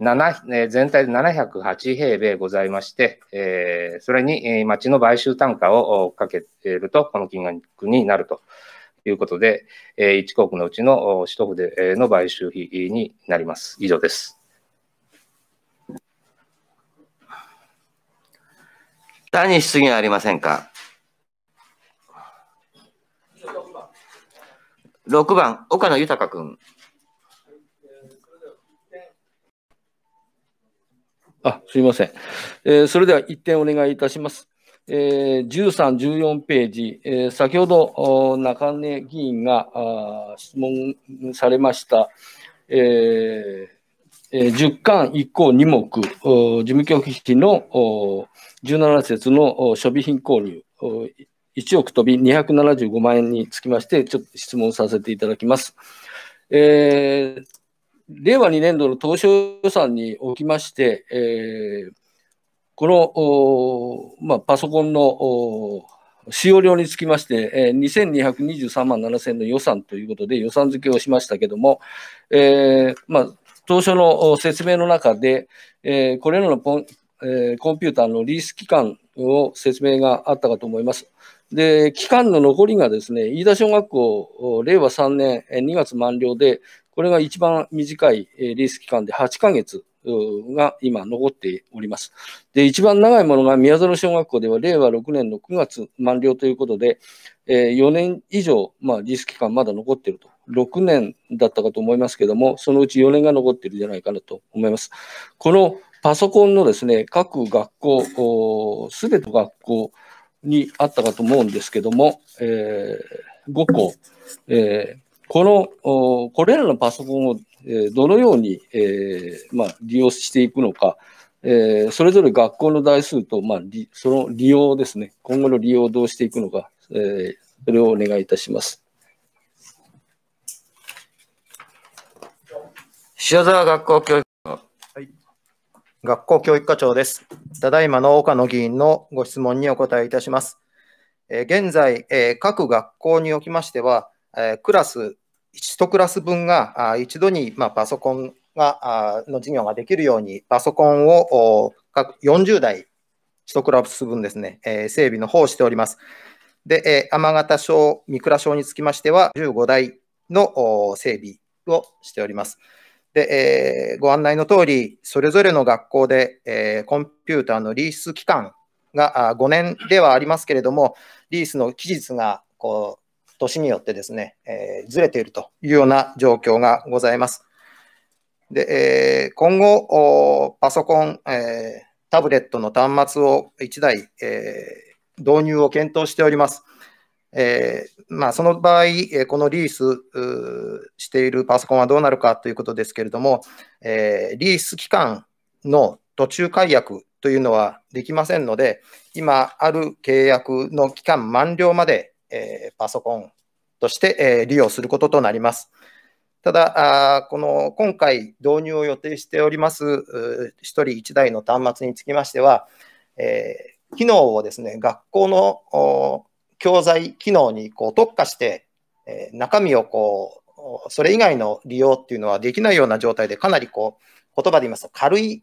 7全体で708平米ございまして、えー、それに町の買収単価をかけると、この金額になるということで、えー、1国のうちの首都府での買収費になります。以上です。他に質疑はありませんか ?6 番、岡野豊君。あ、すみません。えー、それでは1点お願いいたします。えー、13、14ページ、えー、先ほど中根議員が質問されました、えーえー、10巻1項2目、事務局費の17節の処備品購入、1億飛び275万円につきまして、ちょっと質問させていただきます。えー、令和2年度の当初予算におきまして、えー、この、まあ、パソコンの使用量につきまして、2223万7000の予算ということで予算付けをしましたけども、えー、まあ、当初の説明の中で、えー、これらのポン、えー、コンピューターのリース期間を説明があったかと思います。で、期間の残りがですね、飯田小学校、令和3年2月満了で、これが一番短いリース期間で8ヶ月が今残っております。で、一番長いものが宮園小学校では令和6年の9月満了ということで、え4年以上、まあ、リース期間まだ残っていると6年だったかと思いますけども、そのうち4年が残っているんじゃないかなと思います。このパソコンのですね、各学校、すべての学校にあったかと思うんですけども、えー、5校、えー、この、これらのパソコンをどのように、えー、まあ、利用していくのか、えー、それぞれ学校の台数と、まあ、その利用ですね、今後の利用をどうしていくのか、えー、それをお願いいたします。塩沢学校教育学校教育課長です。ただいまの岡野議員のご質問にお答えいたします。え現在、え各学校におきましては、えクラス、1クラス分があ一度に、まパソコンがあの授業ができるように、パソコンを各40台、1クラス分ですね、え整備の方をしております。で、えー、形小、三倉小につきましては、15台の整備をしております。で、えー、ご案内の通り、それぞれの学校で、えー、コンピューターのリース期間が5年ではありますけれども、リースの期日がこう年によってですね、えー、ずれているというような状況がございます。で、えー、今後、パソコン、えー、タブレットの端末を1台、えー、導入を検討しております。えー、まあ、その場合、えこのリースしているパソコンはどうなるかということですけれども、えー、リース期間の途中解約というのはできませんので、今ある契約の期間満了まで、えー、パソコンとして、え利用することとなります。ただ、あこの今回導入を予定しております1人1台の端末につきましては、え機能をですね、学校の教材機能にこう特化して、えー、中身をこう、それ以外の利用っていうのはできないような状態で、かなりこう、言葉で言いますと軽い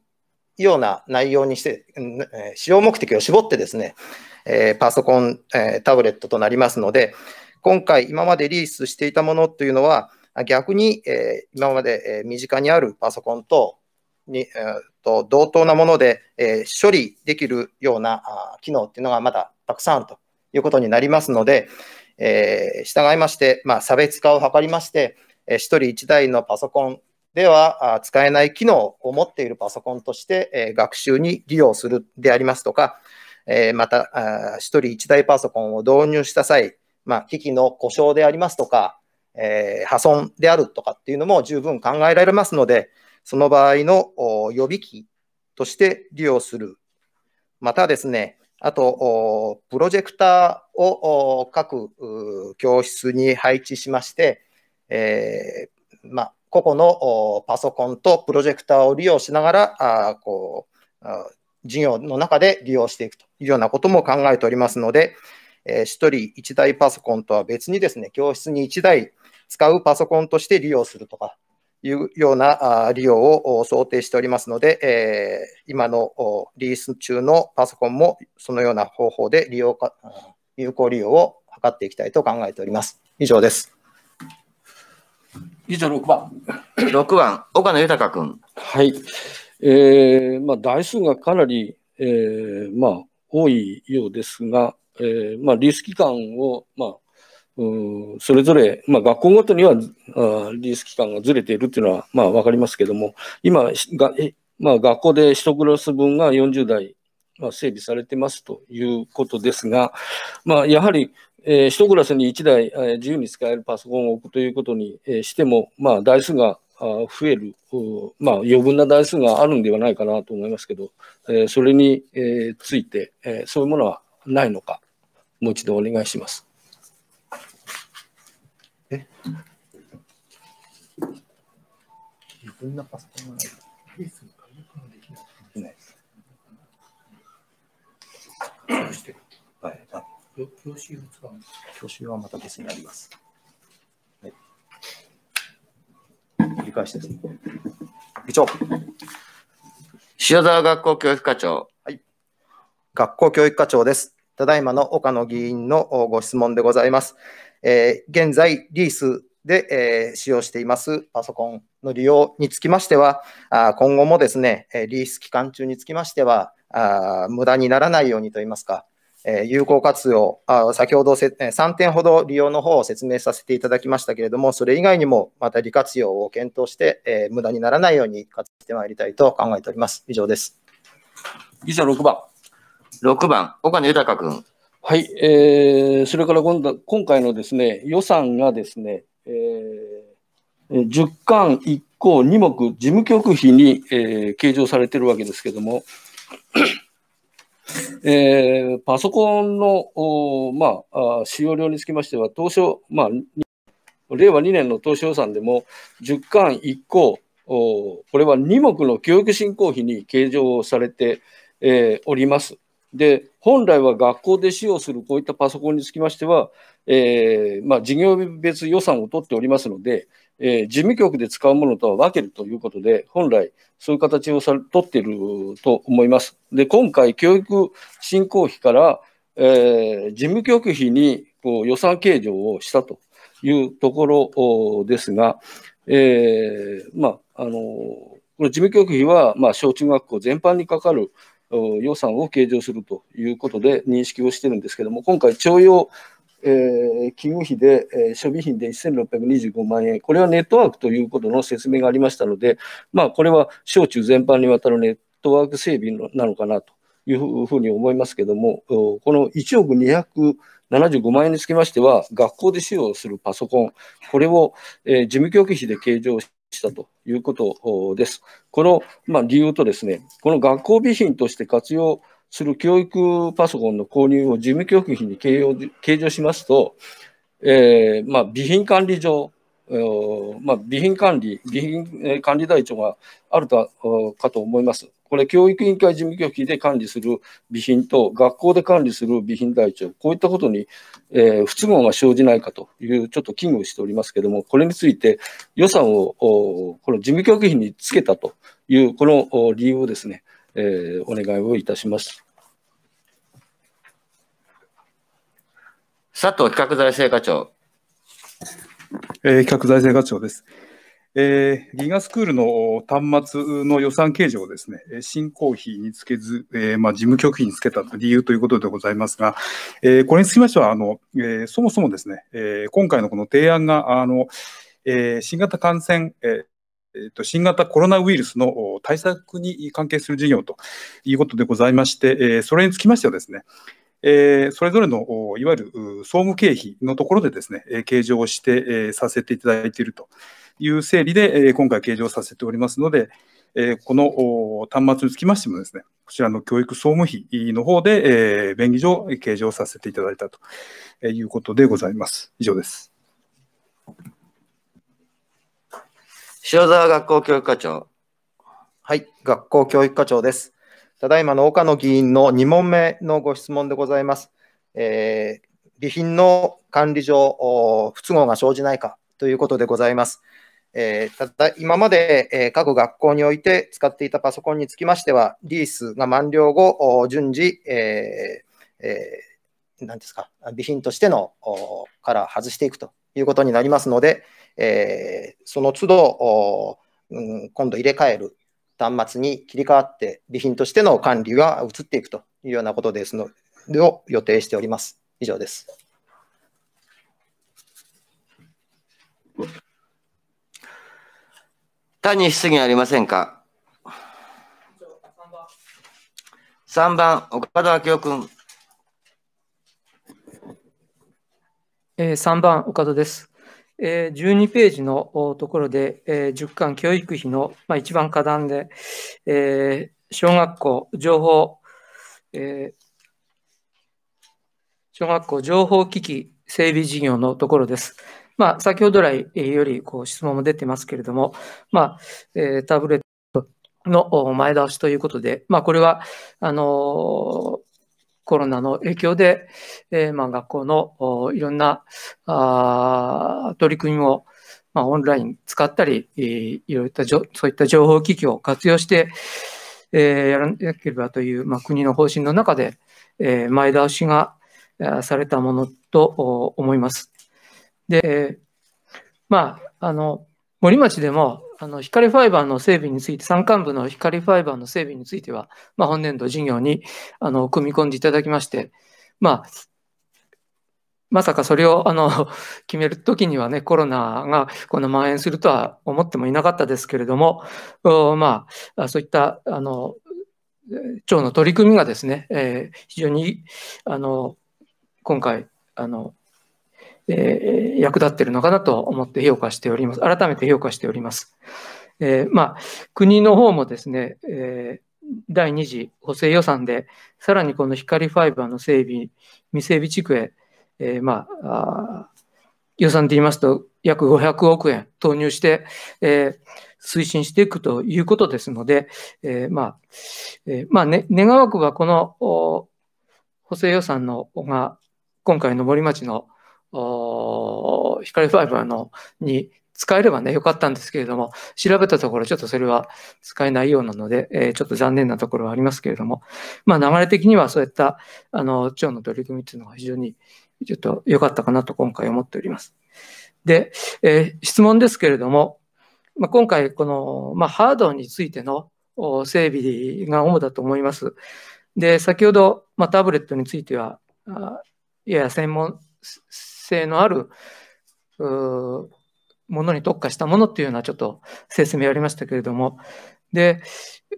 ような内容にして、え使用目的を絞ってですね、えー、パソコン、えー、タブレットとなりますので、今回、今までリリースしていたものというのは、逆に、えー、今まで、え身近にあるパソコンとに、えー、と同等なもので、え処理できるようなあ機能っていうのがまだたくさんあるということになりますので、えー、従いまして、まあ、差別化を図りまして、え1人1台のパソコンでは使えない機能を持っているパソコンとして、え学習に利用するでありますとか、えまた、1人1台パソコンを導入した際、まあ、機器の故障でありますとか、え破損であるとかっていうのも十分考えられますので、その場合の予備機として利用する。またですね、あと、プロジェクターを各教室に配置しまして、えー、まあ、個々のパソコンとプロジェクターを利用しながら、あこう授業の中で利用していくというようなことも考えておりますので、えー、1人1台パソコンとは別にですね、教室に1台使うパソコンとして利用するとか、いうような利用を想定しておりますので、え今のリース中のパソコンもそのような方法で利用か有効利用を図っていきたいと考えております。以上です。以上6番。6番、岡野豊君。はい。えーまあ、台数がかなり、えーまあ、多いようですが、えーまあ、リース期間を、まあ、それぞれ、まあ、学校ごとにはリリース期間がずれているというのは、まあ、かりますけども、今、がまあ、学校で1クラス分が40代、まあ、整備されてますということですが、まあ、やはり、えー、1クラスに1台、えー、自由に使えるパソコンを置くということに、えー、しても、まあ、台数が増える、まあ、余分な台数があるんではないかなと思いますけど、えー、それに、えー、ついて、えー、そういうものはないのか、もう一度お願いします。どんなパソコンがないですできないです。はい。あ教習はまた別になります。はい。繰り返してです。議長。塩沢学校教育課長。はい。学校教育課長です。ただいまの岡野議員のご質問でございます。えー、現在、リースで、えー、使用していますパソコンの利用につきましては、今後もですね、リース期間中につきましては、無駄にならないようにといいますか、有効活用、先ほど3点ほど利用の方を説明させていただきましたけれども、それ以外にもまた利活用を検討して、無駄にならないように活用してまいりたいと考えております。以上です。以上6番。6番、岡野豊君。はい、えー、それから今度今回のですね予算がですね、えー10巻1項2目事務局費に、えー、計上されてるわけですけども、えー、パソコンの、まあ、使用量につきましては、当初、まあ、令和2年の当初予算でも、10巻1項、これは2目の教育振興費に計上されて、えー、おります。で、本来は学校で使用するこういったパソコンにつきましては、えーまあ、事業別予算を取っておりますので、えー、事務局で使うものとは分けるということで、本来、そういう形をさ取っていると思います。で、今回、教育振興費から、えー、事務局費にこう予算計上をしたというところですが、えー、まあ、のこの事務局費は、まあ、小中学校全般にかかる予算を計上するということで認識をしてるんですけども、今回、徴用えー、企業費で、えー、処備品で1625万円、これはネットワークということの説明がありましたので、まあ、これは小中全般にわたるネットワーク整備のなのかなというふうに思いますけども、この1億275万円につきましては、学校で使用するパソコン、これを、えー、事務局費で計上して、したということです。この、まあ、理由とですね、この学校備品として活用する教育パソコンの購入を事務局費に計上しますと、えーまあ、備品管理上、まあ、備品管理、備品管理台帳があるとかと思います。これ、教育委員会事務局費で管理する備品と、学校で管理する備品台帳、こういったことに、えー、不都合が生じないかという、ちょっと危惧しておりますけれども、これについて予算を、この事務局費につけたという、この理由をですね、えー、お願いをいたします。佐藤企画財政課長。えー、企画財政課長です。えー、ギガスクールの端末の予算計上をですね、新工費につけず、えーまあ、事務局費につけた理由ということでございますが、えー、これにつきましては、あのえー、そもそもですね、えー、今回のこの提案が、あのえー、新型感染、ええー、と新型コロナウイルスの対策に関係する事業ということでございまして、えー、それにつきましてはですね、えー、それぞれのいわゆる総務経費のところでですね、えー、計上をして、えー、させていただいているという整理で、えー、今回計上させておりますので、えー、この端末につきましてもですね、こちらの教育総務費の方で、えー、便宜上計上させていただいたということでございます。以上です。塩沢学校教育課長。はい、学校教育課長です。ただいまの岡野議員の2問目のご質問でございます。えー、備品の管理上、不都合が生じないかということでございます。えー、ただ今まで、えー、各学校において使っていたパソコンにつきましては、リースが満了後、順次、えーえー、ですか、備品としてのから外していくということになりますので、えー、その都度、うん、今度入れ替える端末に切り替わって、備品としての管理が移っていくというようなことですのでを予定しております。以上です。単に質疑ありませんか三番、岡田明夫君。えー、3番、岡田です。12ページのところで、10巻教育費の一番下段で、小学校情報、小学校情報機器整備事業のところです。まあ、先ほど来よりこう質問も出てますけれども、まあ、えタブレットの前倒しということで、まあ、これは、あのーコロナの影響で、えー、まあ、学校のいろんなあ取り組みを、まあ、オンライン使ったり、えー、いろいろそういった情報機器を活用して、えー、やらなければという、まあ、国の方針の中で、えー、前倒しがされたものと思います。で、まあ、あの、森町でも、あの光ファイバーの整備について、山間部の光ファイバーの整備については、まあ、本年度事業にあの組み込んでいただきまして、まあ、まさかそれをあの決めるときにはね、コロナがこの蔓延するとは思ってもいなかったですけれども、まあ、そういったあの町の取り組みがですね、えー、非常にあの今回あのえー、役立っているのかなと思って評価しております。改めて評価しております。えー、まあ、国の方もですね、えー、第2次補正予算で、さらにこの光ファイバーの整備、未整備地区へ、えまあ、予算で言いますと、約500億円投入して、え推進していくということですので、えまあ、えまあね、願わくはこの補正予算のが、今回の森町の光ファイバーのに使えればね、よかったんですけれども、調べたところちょっとそれは使えないようなので、えー、ちょっと残念なところはありますけれども、まあ流れ的にはそういった、あの、腸の取り組みっていうのが非常にちょっと良かったかなと今回思っております。で、えー、質問ですけれども、まあ、今回この、まあ、ハードについての整備が主だと思います。で、先ほど、まあ、タブレットについては、やや専門、性のあるものに特化したものっていうのはちょっと説明ありましたけれども、で、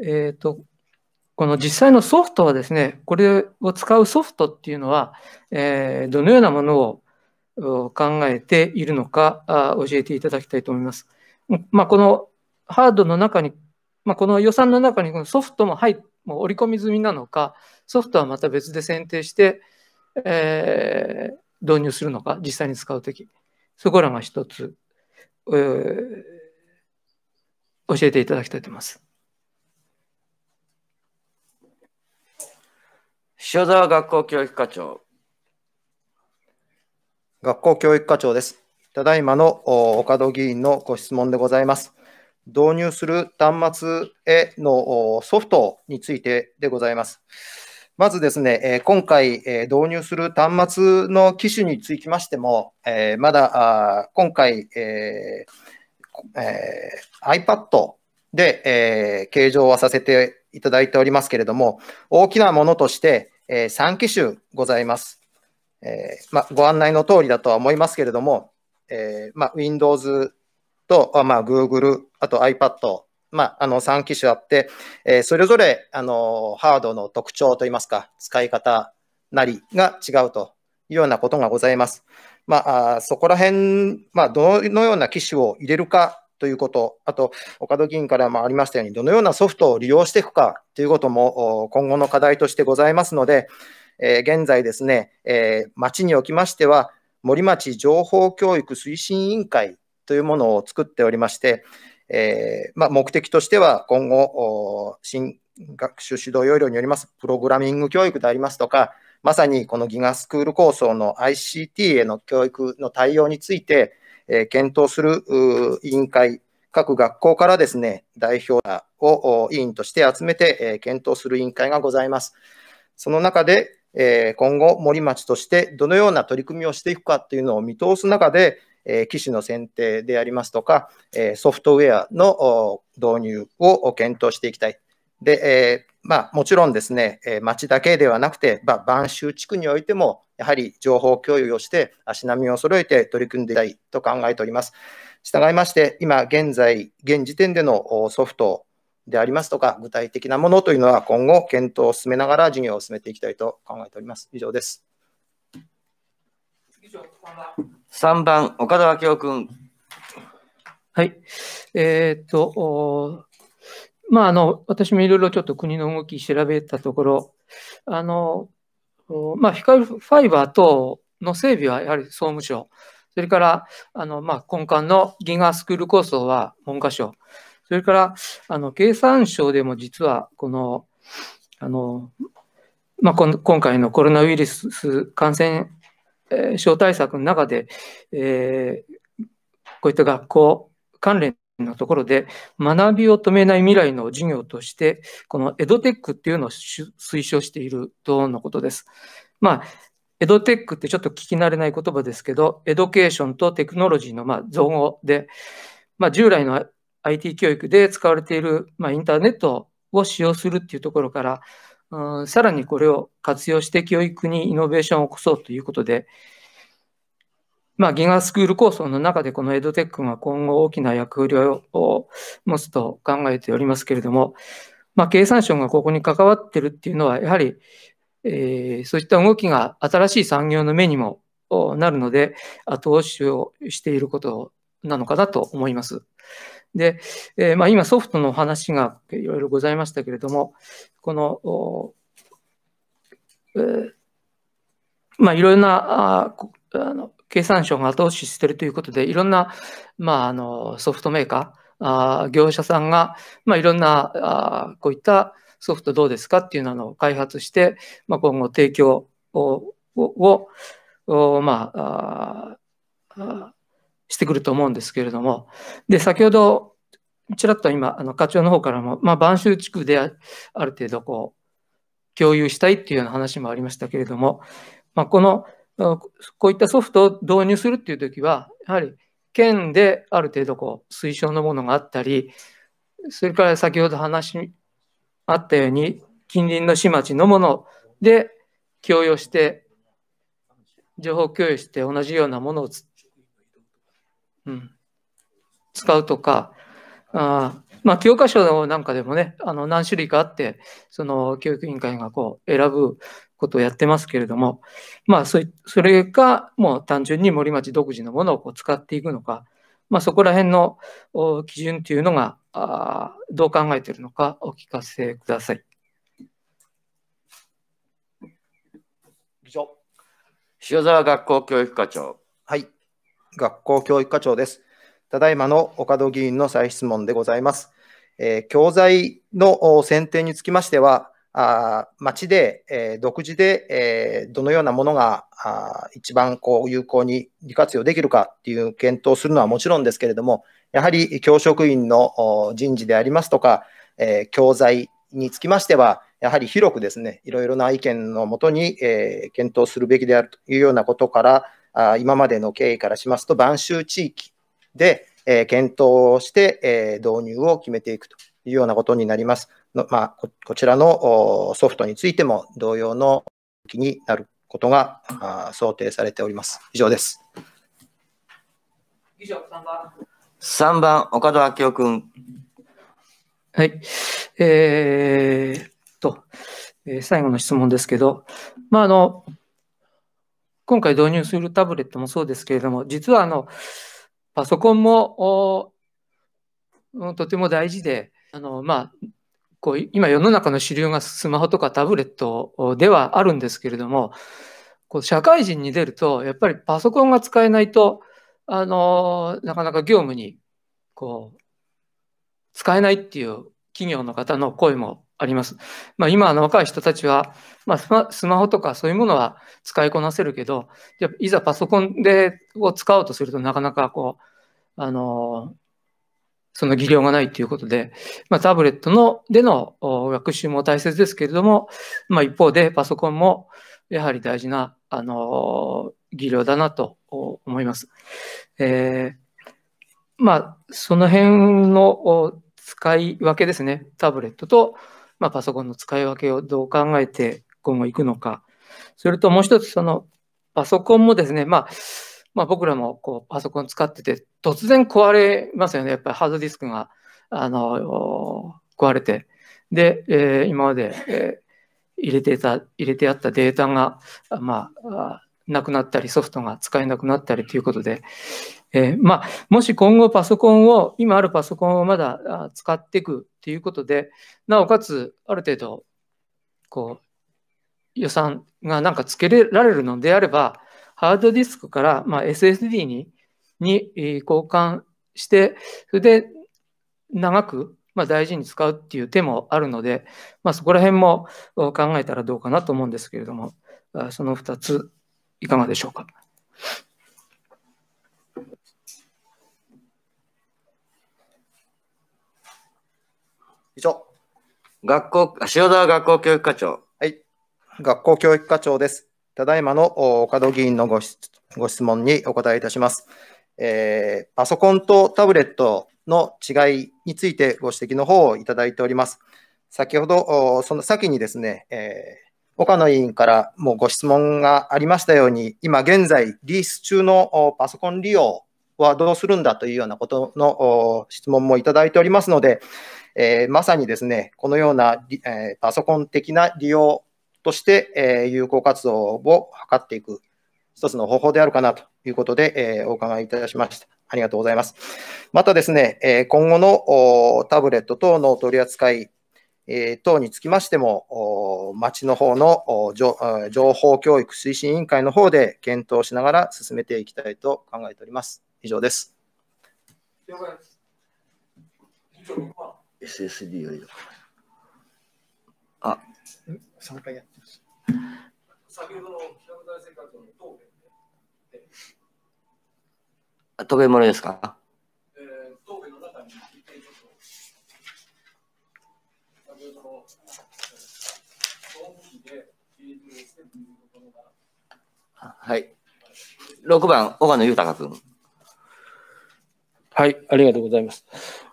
えっ、ー、と、この実際のソフトはですね、これを使うソフトっていうのは、えー、どのようなものを考えているのか教えていただきたいと思います。まあ、このハードの中に、まあ、この予算の中にこのソフトも入っもう織り込み済みなのか、ソフトはまた別で選定して、えー、導入するのか、実際に使うとき。そこらが一つ、えー、教えていただきたいと思います。塩沢学校教育課長。学校教育課長です。ただいまの岡戸議員のご質問でございます。導入する端末へのソフトについてでございます。まずですね、え今回、え導入する端末の機種につきましても、えまだあ今回、ええ iPad で、えー、計上はさせていただいておりますけれども、大きなものとして、え3機種ございます。えま、ご案内の通りだとは思いますけれども、えま、Windows と、ま Google、あと iPad、まあ、あの3機種あって、えー、それぞれあのハードの特徴といいますか、使い方なりが違うというようなことがございます。まあ、そこら辺、まあ、どのような機種を入れるかということ、あと、岡戸議員からもありましたように、どのようなソフトを利用していくかということも今後の課題としてございますので、えー、現在ですね、えー、町におきましては、森町情報教育推進委員会というものを作っておりまして、えー、まあ、目的としては今後、新学習指導要領によります、プログラミング教育でありますとか、まさにこのギガスクール構想の ICT への教育の対応について、えー、検討する委員会、各学校からですね、代表者を委員として集めて、えー、検討する委員会がございます。その中で、えー、今後、森町としてどのような取り組みをしていくかというのを見通す中で、え機種の選定でありますとか、えソフトウェアの導入を検討していきたい。で、えまあ、もちろんですね、え町だけではなくて、まあ、晩州地区においても、やはり情報共有をして、足並みを揃えて取り組んでいきたいと考えております。従いまして、今現在、現時点でのソフトでありますとか、具体的なものというのは今後、検討を進めながら事業を進めていきたいと考えております。以上です。以上3番、岡田明夫君。はい。えー、っと、まあ、あの、私もいろいろちょっと国の動き調べたところ、あの、まあ、光ファイバー等の整備はやはり総務省、それから、あの、まあ、根幹のギガスクール構想は文科省、それから、あの、経産省でも実は、この、あの、まあ、今回のコロナウイルス感染え小対策の中で、えー、こういった学校関連のところで、学びを止めない未来の授業として、このエドテックっていうのを推奨しているとのことです。まあ、エドテックってちょっと聞き慣れない言葉ですけど、エドケーションとテクノロジーのまあ造語で、まあ、従来の IT 教育で使われているまあインターネットを使用するっていうところから、うん、さらにこれを活用して教育にイノベーションを起こそうということで、まあ、ギガスクール構想の中でこのエドテックが今後大きな役割を持つと考えておりますけれども、まあ、経産省がここに関わってるっていうのは、やはり、えー、そういった動きが新しい産業の目にもなるので、後押しをしていることなのかなと思います。で、えー、まあ、今ソフトの話がいろいろございましたけれども、この、えー、まあ、いろんなあの経産省が後押ししているということで、いろんな、まあ、あのソフトメーカー、あ業者さんが、まあ、いろんなあこういったソフトどうですかっていうのを開発して、まあ、今後提供ををを、まあ、あしてくると思うんですけれども、で、先ほど、ちらっと今、あの、課長の方からも、まあ、晩秋地区である程度、こう、共有したいっていうような話もありましたけれども、まあ、この、こういったソフトを導入するっていう時は、やはり、県である程度、こう、推奨のものがあったり、それから先ほど話あったように、近隣の市町のもので共有して、情報共有して同じようなものをうん、使うとか、あまあ、教科書なんかでもね、あの何種類かあって、その教育委員会がこう選ぶことをやってますけれども、まあそ、それか、もう単純に森町独自のものをこう使っていくのか、まあ、そこら辺の基準というのがあどう考えているのかお聞かせください。以上。塩沢学校教育課長学校教育課長です。ただいまの岡戸議員の再質問でございます。えー、教材の選定につきましては、あ町で、えー、独自で、えー、どのようなものがあ一番こう有効に利活用できるかっていう検討するのはもちろんですけれども、やはり教職員の人事でありますとか、えー、教材につきましては、やはり広くですね、いろいろな意見のもとに、えー、検討するべきであるというようなことから、あ今までの経緯からしますと、播州地域で、え検討して、え導入を決めていくというようなことになります。のまあ、こちらのソフトについても同様の気になることが想定されております。以上です。以上3番。3番、岡田明夫君。はい。えー、と、えー、最後の質問ですけど、まあ、あの、今回導入するタブレットもそうですけれども、実はあのパソコンもとても大事で、あのまあ、こう今世の中の主流がスマホとかタブレットではあるんですけれども、こう社会人に出ると、やっぱりパソコンが使えないと、あのなかなか業務にこう使えないっていう企業の方の声もあります。まあ、今の若い人たちは、まあ、スマホとかそういうものは使いこなせるけど、いざパソコンでを使おうとするとなかなかこう、あのその技量がないということで、まあ、タブレットのでの学習も大切ですけれども、まあ、一方でパソコンもやはり大事な、あの技量だなと思います。えー、まあ、その辺の使い分けですね。タブレットとまあ、パソコンの使い分けをどう考えて今後いくのか。それともう一つ、そのパソコンもですね、まあ、まあ、僕らもこうパソコン使ってて、突然壊れますよね、やっぱりハードディスクがあの壊れて。で、えー、今まで、えー、入れてた、入れてあったデータが、まあ、なくなったり、ソフトが使えなくなったりということで、えー、まあ、もし今後パソコンを、今あるパソコンをまだ使っていくということで、なおかつある程度、こう、予算がなんかつけられるのであれば、ハードディスクから、まあ、SSD にに交換して、それで長く、まあ、大事に使うっていう手もあるので、まあ、そこら辺も考えたらどうかなと思うんですけれども、その2ついかがでしょうか。以上。学校、塩沢学校教育課長。はい。学校教育課長です。ただいまの岡戸議員のごご質問にお答えいたします。えー、パソコンとタブレットの違いについてご指摘の方をいただいております。先ほど、その先にですね、えー、岡野委員からもご質問がありましたように、今現在、リース中のパソコン利用はどうするんだというようなことの質問もいただいておりますので、えー、まさにですね、このような、えパソコン的な利用として、え有効活動を図っていく一つの方法であるかなということで、えお伺いいたしました。ありがとうございます。またですね、え今後のタブレット等の取り扱いえ等につきましても、町の方の情報教育推進委員会の方で検討しながら進めていきたいと考えております。以上です。SSD よりだあ3回やってま先ほどの大生活ので。ですか、えー、の中にはい。6番、小野裕太君。はい、ありがとうございます。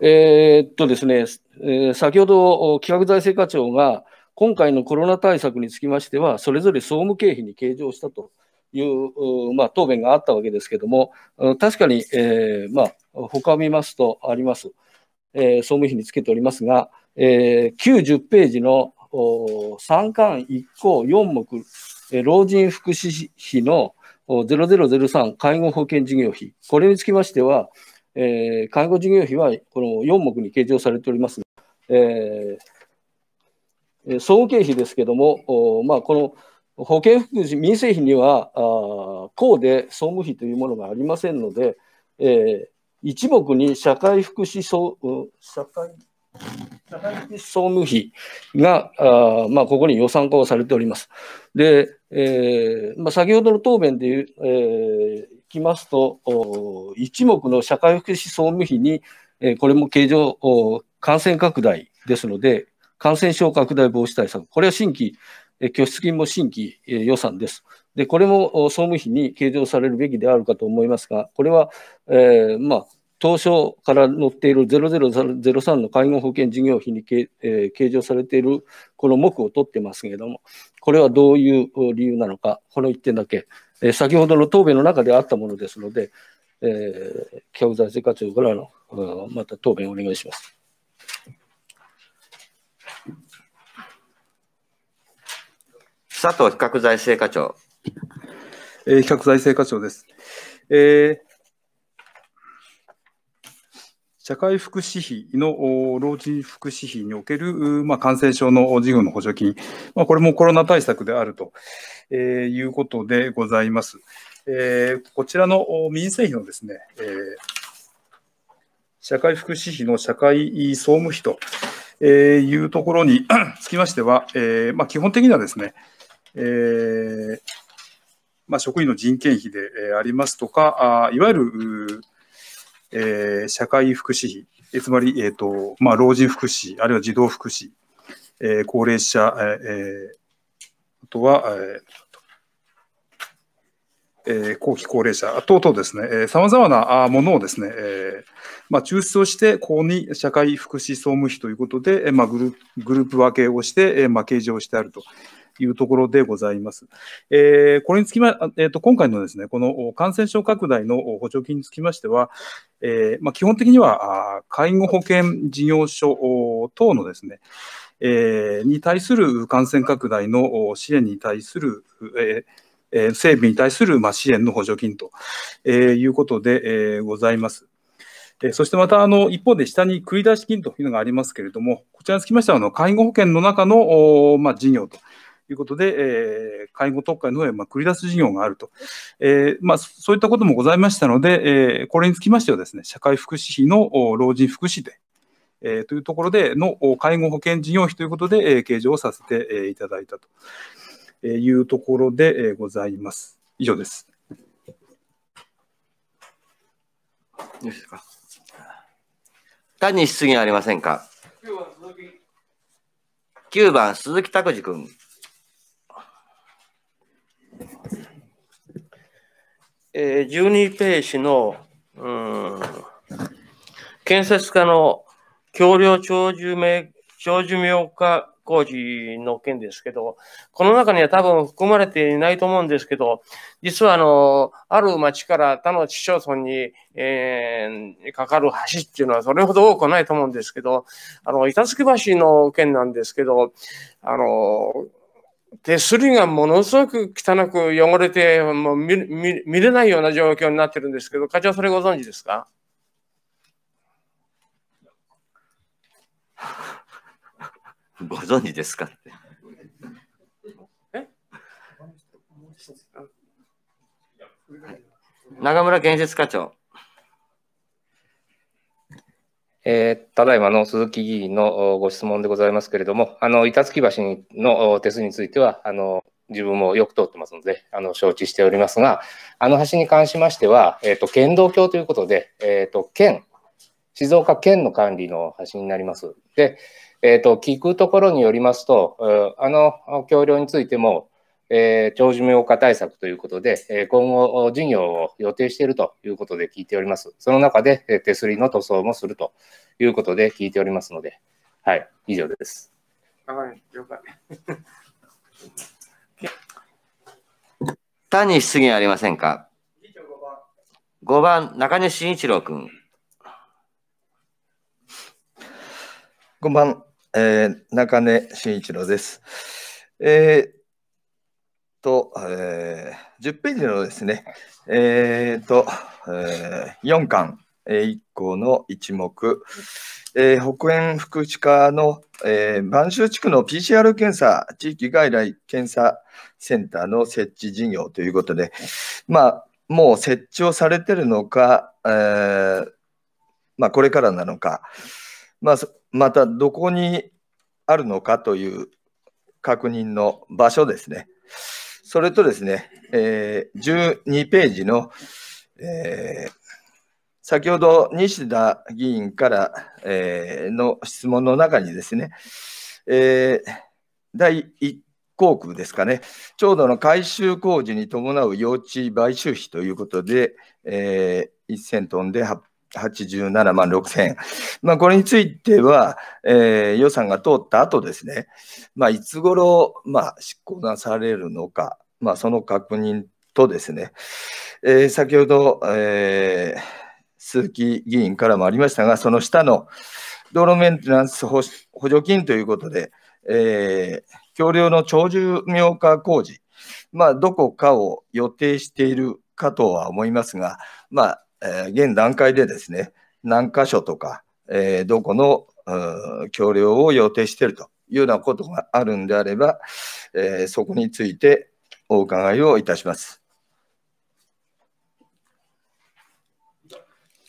えー、っとですね、えー、先ほど企画財政課長が、今回のコロナ対策につきましては、それぞれ総務経費に計上したという、まあ、答弁があったわけですけれども、確かに、えー、まあ、他を見ますとあります、えー、総務費につけておりますが、えー、90ページの3巻1項4目、え老人福祉費の0003介護保険事業費、これにつきましては、えー、介護事業費はこの4目に計上されておりますが、えー、総務経費ですけれども、おまあ、この保険福祉民生費にはあ公で総務費というものがありませんので、えー、一目に社会福祉総社会社会福祉総務費があ、まあ、ここに予算化をされております。で、えーまあ、先ほどの答弁で言う、えー、きますと、一目の社会福祉総務費に、これも経常感染拡大ですので、感染症拡大防止対策、これは新規、拠出金も新規予算です。で、これも総務費に計上されるべきであるかと思いますが、これは、えー、まあ、当初から載っている0003の介護保険事業費に、えー、計上されているこの目を取ってますけれども、これはどういう理由なのか、この1点だけ、えー、先ほどの答弁の中であったものですので、えー、教財政活用からの、うん、また答弁をお願いします。佐藤比較財政課長。えー、比較財政課長です。えー、社会福祉費の老人福祉費における、まあ、感染症の事業の補助金、まあ、これもコロナ対策であると、えー、いうことでございます。えー、こちらの民生費のですね、えー、社会福祉費の社会総務費と、えいうところに つきましては、えまあ、基本的にはですね、えまあ、職員の人件費でありますとか、あいわゆるえー、社会福祉費、えつまり、えーとまあ、老人福祉、あるいは児童福祉、えー、高齢者、えー、あとは、えー、後期高齢者等々ですね、さまざまなものをですね、えーまあ、抽出をして、ここに社会福祉総務費ということで、えーまあ、グルグループ分けをして、えーまあ、計上してあるというところでございます。えー、これにつきま、えー、と今回のですね、この感染症拡大の補助金につきましては、えーまあ、基本的には介護保険事業所等のですね、えー、に対する感染拡大の支援に対する、えーえ整備に対する、ま支援の補助金と、えいうことで、えございます。えそしてまた、あの、一方で下に繰り出し金というのがありますけれども、こちらにつきましては、あの、介護保険の中の、おま事業ということで、えー、介護特会の方へまあ繰り出す事業があると、えーまあ、そういったこともございましたので、えー、これにつきましてはですね、社会福祉費の老人福祉で、えー、というところでの介護保険事業費ということで、えー、計上をさせていただいたというところでございます。以上です。よしか。単に質疑ありませんか。九番鈴木拓司君。えー、12ページの、うん、建設家の橋梁長寿命、長寿命化工事の件ですけど、この中には多分含まれていないと思うんですけど、実はあの、ある町から他の市町村に、えー、かかる橋っていうのはそれほど多くはないと思うんですけど、あの、板付橋の件なんですけど、あの、手すりがものすごく汚く汚れて、もう見見れないような状況になってるんですけど、課長、それご存知ですか ご存知ですかって。え長村建設課長。えー、ただいまの鈴木議員のご質問でございますけれども、あの板月橋の手数については、あの自分もよく通ってますので、あの承知しておりますが、あの橋に関しましては、えーと、県道橋ということで、えーと、県、静岡県の管理の橋になります。で、えーと聞くところによりますと、あの橋梁についても、えー、長寿命化対策ということで、えー、今後事業を予定しているということで聞いております。その中で、えー、手すりの塗装もするということで聞いておりますので、はい、以上です。了解。単に質疑ありませんか5番 ,5 番中根慎一郎君5番、えー、中根慎一郎です、えー、と、えー、10ページのですね、えーとえー、4巻、え1項の1目、えー、北園福祉課の、えー、州地区の PCR 検査、地域外来検査センターの設置事業ということで、まあ、もう設置をされてるのか、えーまあ、これからなのか、まあ、またどこにあるのかという確認の場所ですね。それとですね、えー、12ページの、えー、先ほど西田議員から、えー、の質問の中にですね、えー、第1項区ですかね、長度の改修工事に伴う用地買収費ということで、えー、1000トンで800 87万6000円。まあ、これについては、えー、予算が通った後ですね、まあ、いつ頃、まあ、執行なされるのか、まあ、その確認とですね、えー、先ほど、えー、鈴木議員からもありましたが、その下の道路メンテナンス補助金ということで、えー、橋梁の長寿命化工事、まあ、どこかを予定しているかとは思いますが、まあ、え現段階でですね、何箇所とか、えどこの橋梁を予定しているというようなことがあるんであれば、えそこについてお伺いをいたします。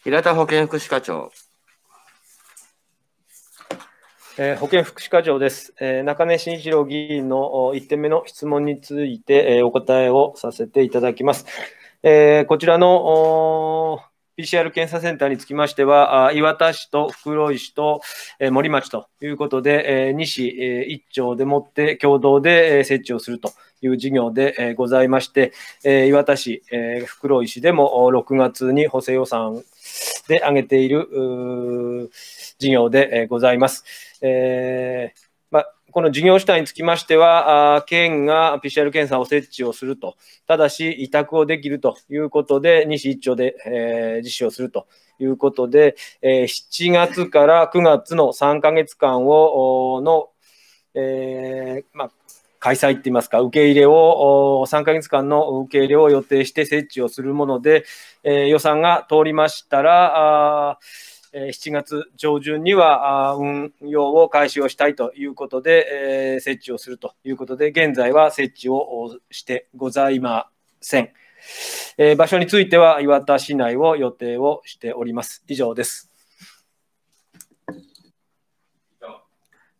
平田保健福祉課長。えー、保健福祉課長です、えー、中根慎一郎議員の1点目の質問について、えー、お答えをさせていただきます。えー、こちらの PCR 検査センターにつきましては、岩田市と袋井市と森町ということで、2市1町でもって共同で設置をするという事業でございまして、岩田市、袋井市でも6月に補正予算で上げている事業でございます。えーこの事業主体につきましては、県が PCR 検査を設置をすると、ただし委託をできるということで、西1丁で、えー、実施をするということで、えー、7月から9月の3か月間をの、えーまあ、開催って言いますか、受け入れを、3ヶ月間の受け入れを予定して設置をするもので、えー、予算が通りましたら、あ7月上旬には運用を開始をしたいということで、設置をするということで、現在は設置をしてございません。場所については岩田市内を予定をしております。以上です。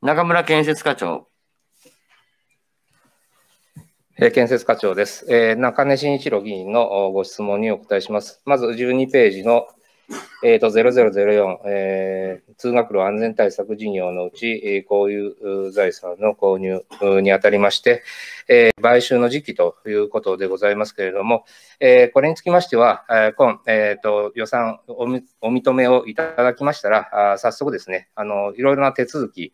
中村建設課長。建設課長です。中根慎一郎議員のご質問にお答えします。まず12ページのえっ、ー、と、0004、えー、通学路安全対策事業のうち、えー、こういう財産の購入にあたりまして、えー、買収の時期ということでございますけれども、えー、これにつきましては、え今、えっ、ー、と、予算お認めをいただきましたら、あ早速ですね、あの、いろいろな手続き、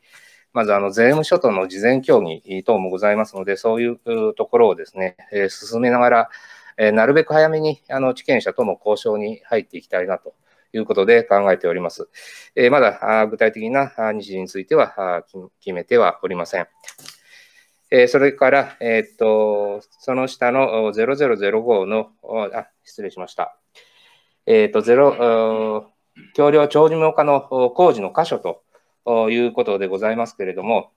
まずあの税務署との事前協議等もございますので、そういうところをですね、えー、進めながら、えー、なるべく早めにあの地権者との交渉に入っていきたいなということで考えております。えまだ具体的な日時については決めてはおりません。えそれから、えっと、その下の0005の、あ、失礼しました。えっと、0、橋梁長寿命化の工事の箇所ということでございますけれども、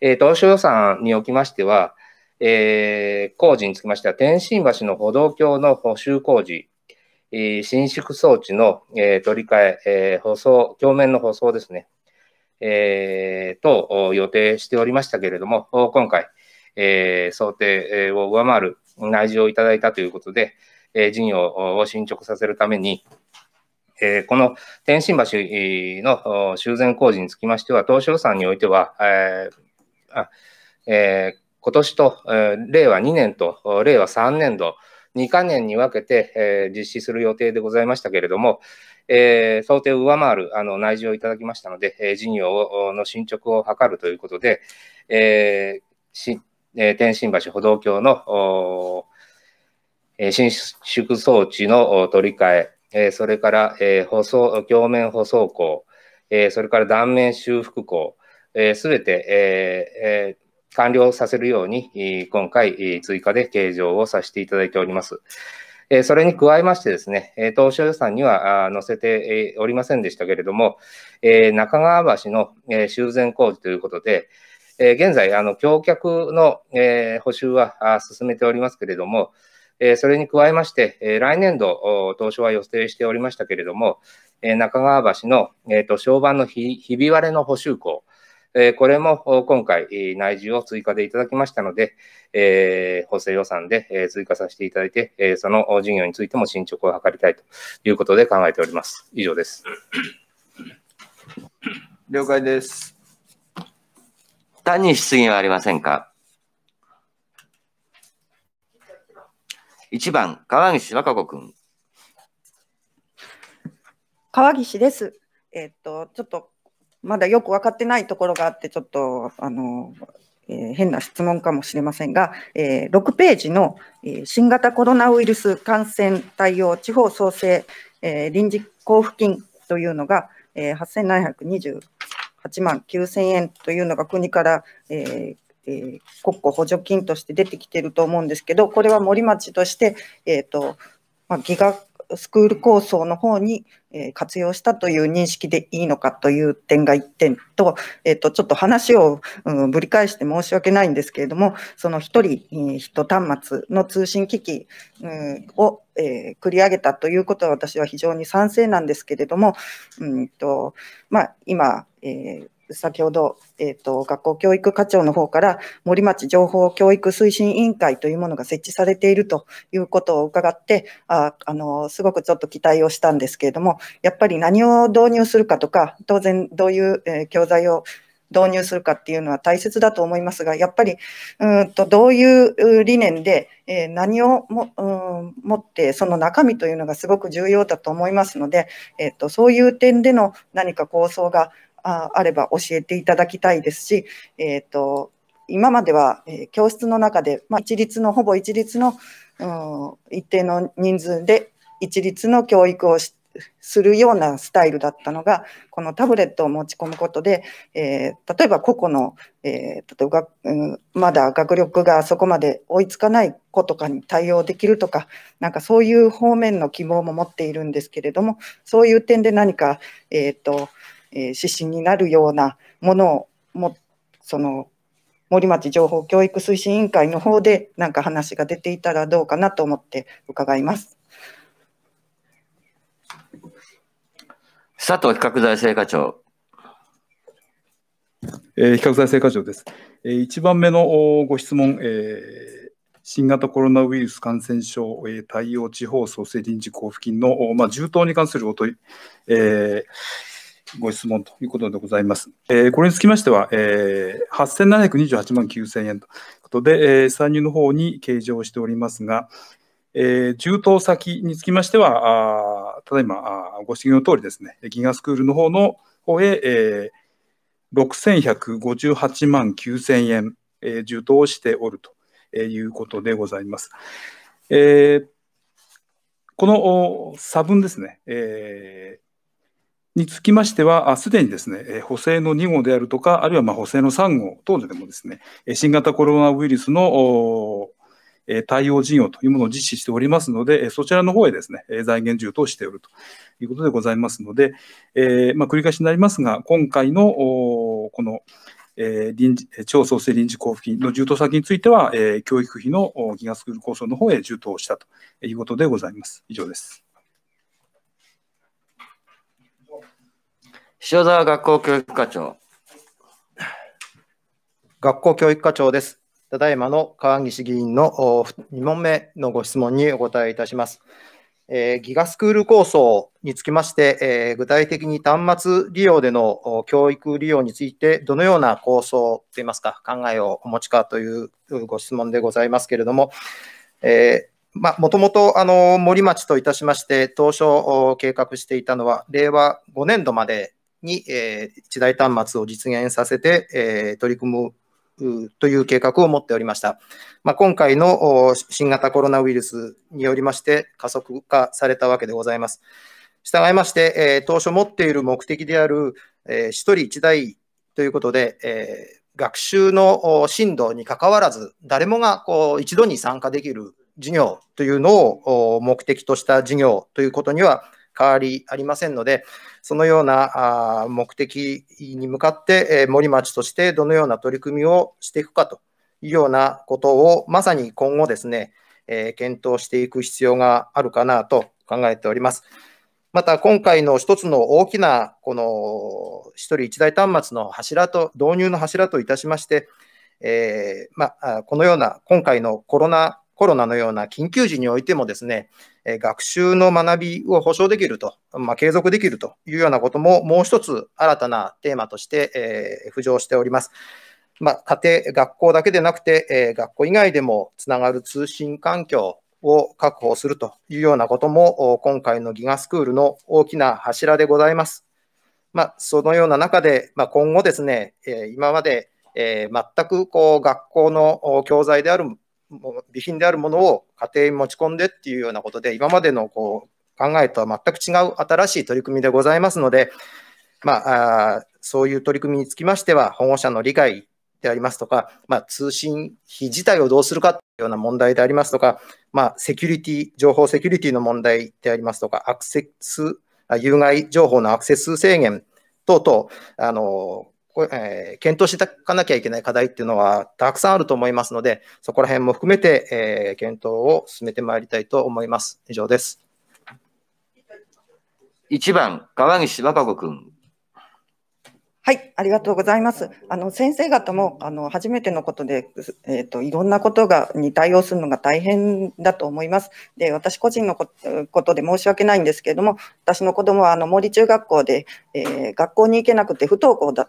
えー、当初予算におきましては、えー、工事につきましては、天津橋の歩道橋の補修工事伸縮装置の、え取り替え、えー、舗装、鏡面の舗装ですね、えー、と予定しておりましたけれども、今回、え想定を上回る内示をいただいたということで、え事業を進捗させるために、えこの天津橋の修繕工事につきましては、当初予算においては、えーあえ今年と、え令和2年と令和3年度、2か年に分けて、えー、実施する予定でございましたけれども、えー、想定を上回るあの内示をいただきましたので、えー、事業の進捗を図るということで、えーえー、天津橋歩道橋の伸縮装置の取り替え、それから、えー、舗装鏡面舗装工、それから断面修復工、すべて、完了させるように、今回、追加で計上をさせていただいております。それに加えましてですね、当初予算には載せておりませんでしたけれども、中川橋の修繕工事ということで、現在、あの、橋脚の補修は進めておりますけれども、それに加えまして、来年度、当初は予定しておりましたけれども、中川橋の床版のひび割れの補修工、えこれも今回、内需を追加でいただきましたので、え補正予算で、え追加させていただいて、えその事業についても進捗を図りたいということで考えております。以上です。了解です。他に質疑はありませんか1番、川岸和歌子君。川岸です。えー、っと、ちょっとまだよく分かってないところがあって、ちょっと、あの、えー、変な質問かもしれませんが、えー、6ページの、えー、新型コロナウイルス感染対応地方創生、えー、臨時交付金というのが、えー、8728万9000円というのが国から、えーえー、国庫補助金として出てきてると思うんですけど、これは森町として、えーとまあ、ギガスクール構想の方に、え活用したという認識でいいのかという点が1点と、えっ、と、ちょっと話を、うん、ぶり返して申し訳ないんですけれども、その1人、え1端末の通信機器、うん、を、え繰り上げたということは私は非常に賛成なんですけれども、うんとまあ、今、えー先ほど、えっ、ー、と、学校教育課長の方から、森町情報教育推進委員会というものが設置されているということを伺って、ああの、すごくちょっと期待をしたんですけれども、やっぱり何を導入するかとか、当然どういう、えー、教材を導入するかっていうのは大切だと思いますが、やっぱり、うんと、どういう理念で、えー、何をも、うん、持って、その中身というのがすごく重要だと思いますので、えっ、ー、と、そういう点での何か構想が、ああれば教えていただきたいですし、えっ、ー、と、今までは、え教室の中で、まあ、一律の、ほぼ一律の、うん、一定の人数で一律の教育をするようなスタイルだったのが、このタブレットを持ち込むことで、えー、例えば個々の、えー、例えば、うん、まだ学力がそこまで追いつかない子とかに対応できるとか、なんかそういう方面の希望も持っているんですけれども、そういう点で何か、えっ、と、えー、指針になるようなものをもその森町情報教育推進委員会の方で何か話が出ていたらどうかなと思って伺います。佐藤企画財政課長。えー、比較財政課長です。えー、1番目のおご質問、えー、新型コロナウイルス感染症、えー、対応地方創生臨時交付金の、お、まあ、重当に関するお問い、えーご質問ということでございます。えー、これにつきましては、えー、8728万9000円ということで、えー、参入の方に計上しておりますが、えー、中東先につきましては、あただいまあご指摘の通りですね、ギガスクールの方の方へ、えー、6158万9000円、えー、充当をしておるということでございます。えー、この差分ですね、えー、につきましては、すでにですね、補正の2号であるとか、あるいはま補正の3号等でもですね、新型コロナウイルスの対応事業というものを実施しておりますので、そちらの方へですね、財源充当しておるということでございますので、えー、まあ、繰り返しになりますが、今回のこのえ臨時超創生臨時交付金の充当先については、え教育費のギガスクール構想の方へ充当したということでございます。以上です。塩沢学校教育課長。学校教育課長です。ただいまの川岸議員の2問目のご質問にお答えいたします。えー、ギガスクール構想につきまして、えー、具体的に端末利用での教育利用について、どのような構想といいますか、考えをお持ちかというご質問でございますけれども、えーもともと森町といたしまして、当初計画していたのは、令和5年度までに、えー、一大端末を実現させて、えー、取り組むという計画を持っておりました。まあ、今回の新型コロナウイルスによりまして加速化されたわけでございます。従いまして、えー、当初持っている目的である、えー、1人1台ということで、えー、学習の進度にかかわらず、誰もがこう一度に参加できる事業というのを目的とした事業ということには変わりありませんので、そのような目的に向かって、森町としてどのような取り組みをしていくかというようなことを、まさに今後ですね、検討していく必要があるかなと考えております。また今回の一つの大きな、この一人一台端末の柱と、導入の柱といたしまして、えーまあ、このような今回のコロナコロナのような緊急時においてもですね、学習の学びを保障できると、まあ、継続できるというようなことも、もう一つ新たなテーマとして、え浮上しております。まあ、家庭、学校だけでなくて、え学校以外でもつながる通信環境を確保するというようなことも、今回のギガスクールの大きな柱でございます。まあ、そのような中で、ま今後ですね、え今まで、え全くこう学校の教材である備品であるものを家庭に持ち込んでっていうようなことで、今までのこう考えとは全く違う新しい取り組みでございますので、まあ、そういう取り組みにつきましては、保護者の理解でありますとか、まあ、通信費自体をどうするかというような問題でありますとか、まあ、セキュリティ、情報セキュリティの問題でありますとか、アクセス、有害情報のアクセス制限等々、あのえー、検討していかなきゃいけない課題っていうのはたくさんあると思いますので、そこら辺も含めて、えー、検討を進めてまいりたいと思います。以上です。1番、川岸和歌子君。はい、ありがとうございます。あの先生方もあの初めてのことで、えっ、ー、といろんなことがに対応するのが大変だと思います。で、私個人のこことで申し訳ないんですけれども、私の子供はあの森中学校で、えー、学校に行けなくて不登校だ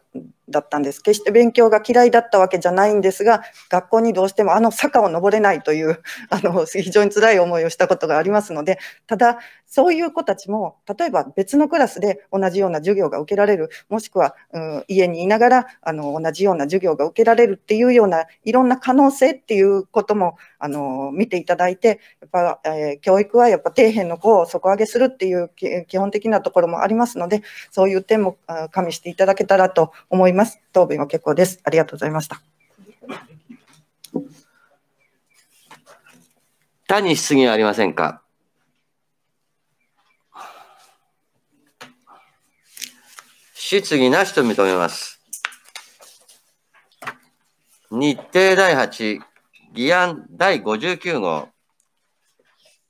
だったんです。決して勉強が嫌いだったわけじゃないんですが、学校にどうしてもあの坂を登れないという、あの、非常につらい思いをしたことがありますので、ただ、そういう子たちも、例えば別のクラスで同じような授業が受けられる、もしくは、うん、家にいながら、あの、同じような授業が受けられるっていうような、いろんな可能性っていうことも、あの、見ていただいて、やっぱ、えー、教育はやっぱ底辺の子を底上げするっていう基本的なところもありますので、そういう点も加味していただけたらと思います。答弁は結構です。ありがとうございました。他に質疑はありませんか質疑なしと認めます。日程第8、議案第59号、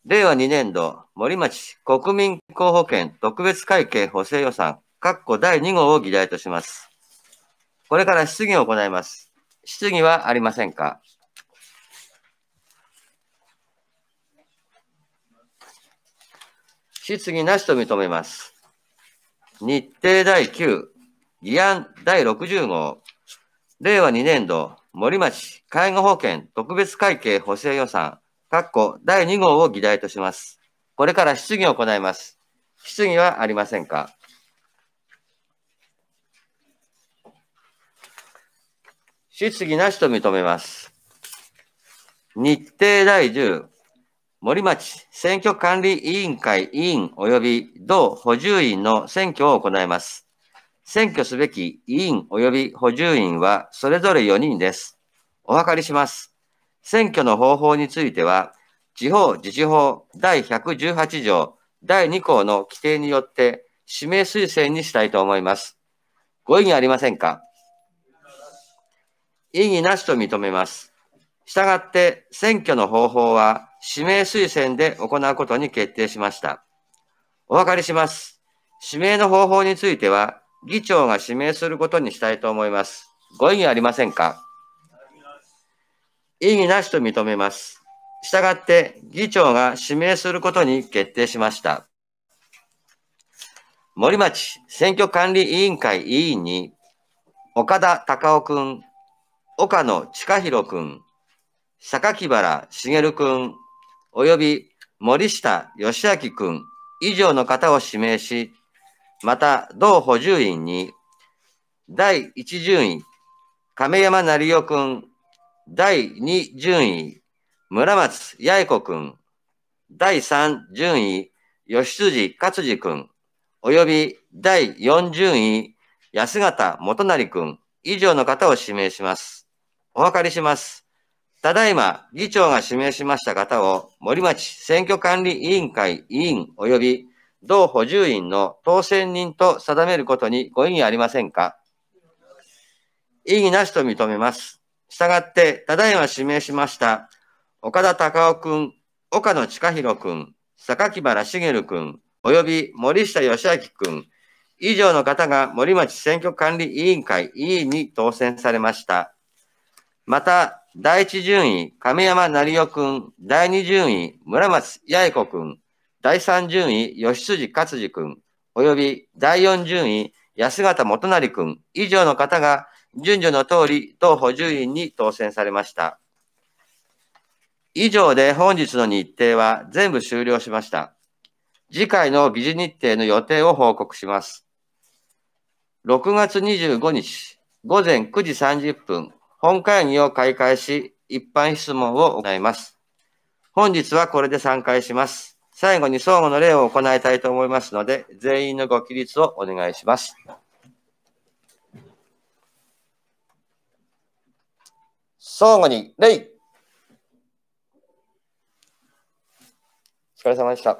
令和2年度森町国民康保険特別会計補正予算、括弧第2号を議題とします。これから質疑を行います。質疑はありませんか質疑なしと認めます。日程第9、議案第60号、令和2年度、森町介護保険特別会計補正予算、括弧第2号を議題とします。これから質疑を行います。質疑はありませんか質疑なしと認めます。日程第10、森町選挙管理委員会委員及び同補充員の選挙を行います。選挙すべき委員及び補充員はそれぞれ4人です。お諮りします。選挙の方法については、地方自治法第118条第2項の規定によって指名推薦にしたいと思います。ご異議ありませんか異議なしと認めます。したがって選挙の方法は指名推薦で行うことに決定しました。お分かりします。指名の方法については議長が指名することにしたいと思います。ご異議ありませんか異議なしと認めます。したがって議長が指名することに決定しました。森町選挙管理委員会委員に岡田隆夫君、岡野親弘君、榊原茂君、および森下義明君以上の方を指名し、また同補充員に第1順位、亀山成夫君、第2順位、村松八重子くん、第3順位、吉辻勝次くん、および第4順位、安形元成くん、以上の方を指名します。お分かりします。ただいま、議長が指名しました方を、森町選挙管理委員会委員及び同補充員の当選人と定めることにご異議ありませんか異議なしと認めます。したがって、ただいま指名しました岡田隆夫君、岡野近弘君、榊原茂君、および森下義明君、以上の方が森町選挙管理委員会委員に当選されました。また、第一順位、亀山成夫君、第二順位、村松八重子君、第三順位、吉辻勝次君、および第四順位、安形元成君、以上の方が順序の通り、党補1員に当選されました。以上で本日の日程は全部終了しました。次回の議事日程の予定を報告します。6月25日午前9時30分、本会議を開会し、一般質問を行います。本日はこれで散会します。最後に相互の例を行いたいと思いますので、全員のご起立をお願いします。相互に礼お疲れ様でした。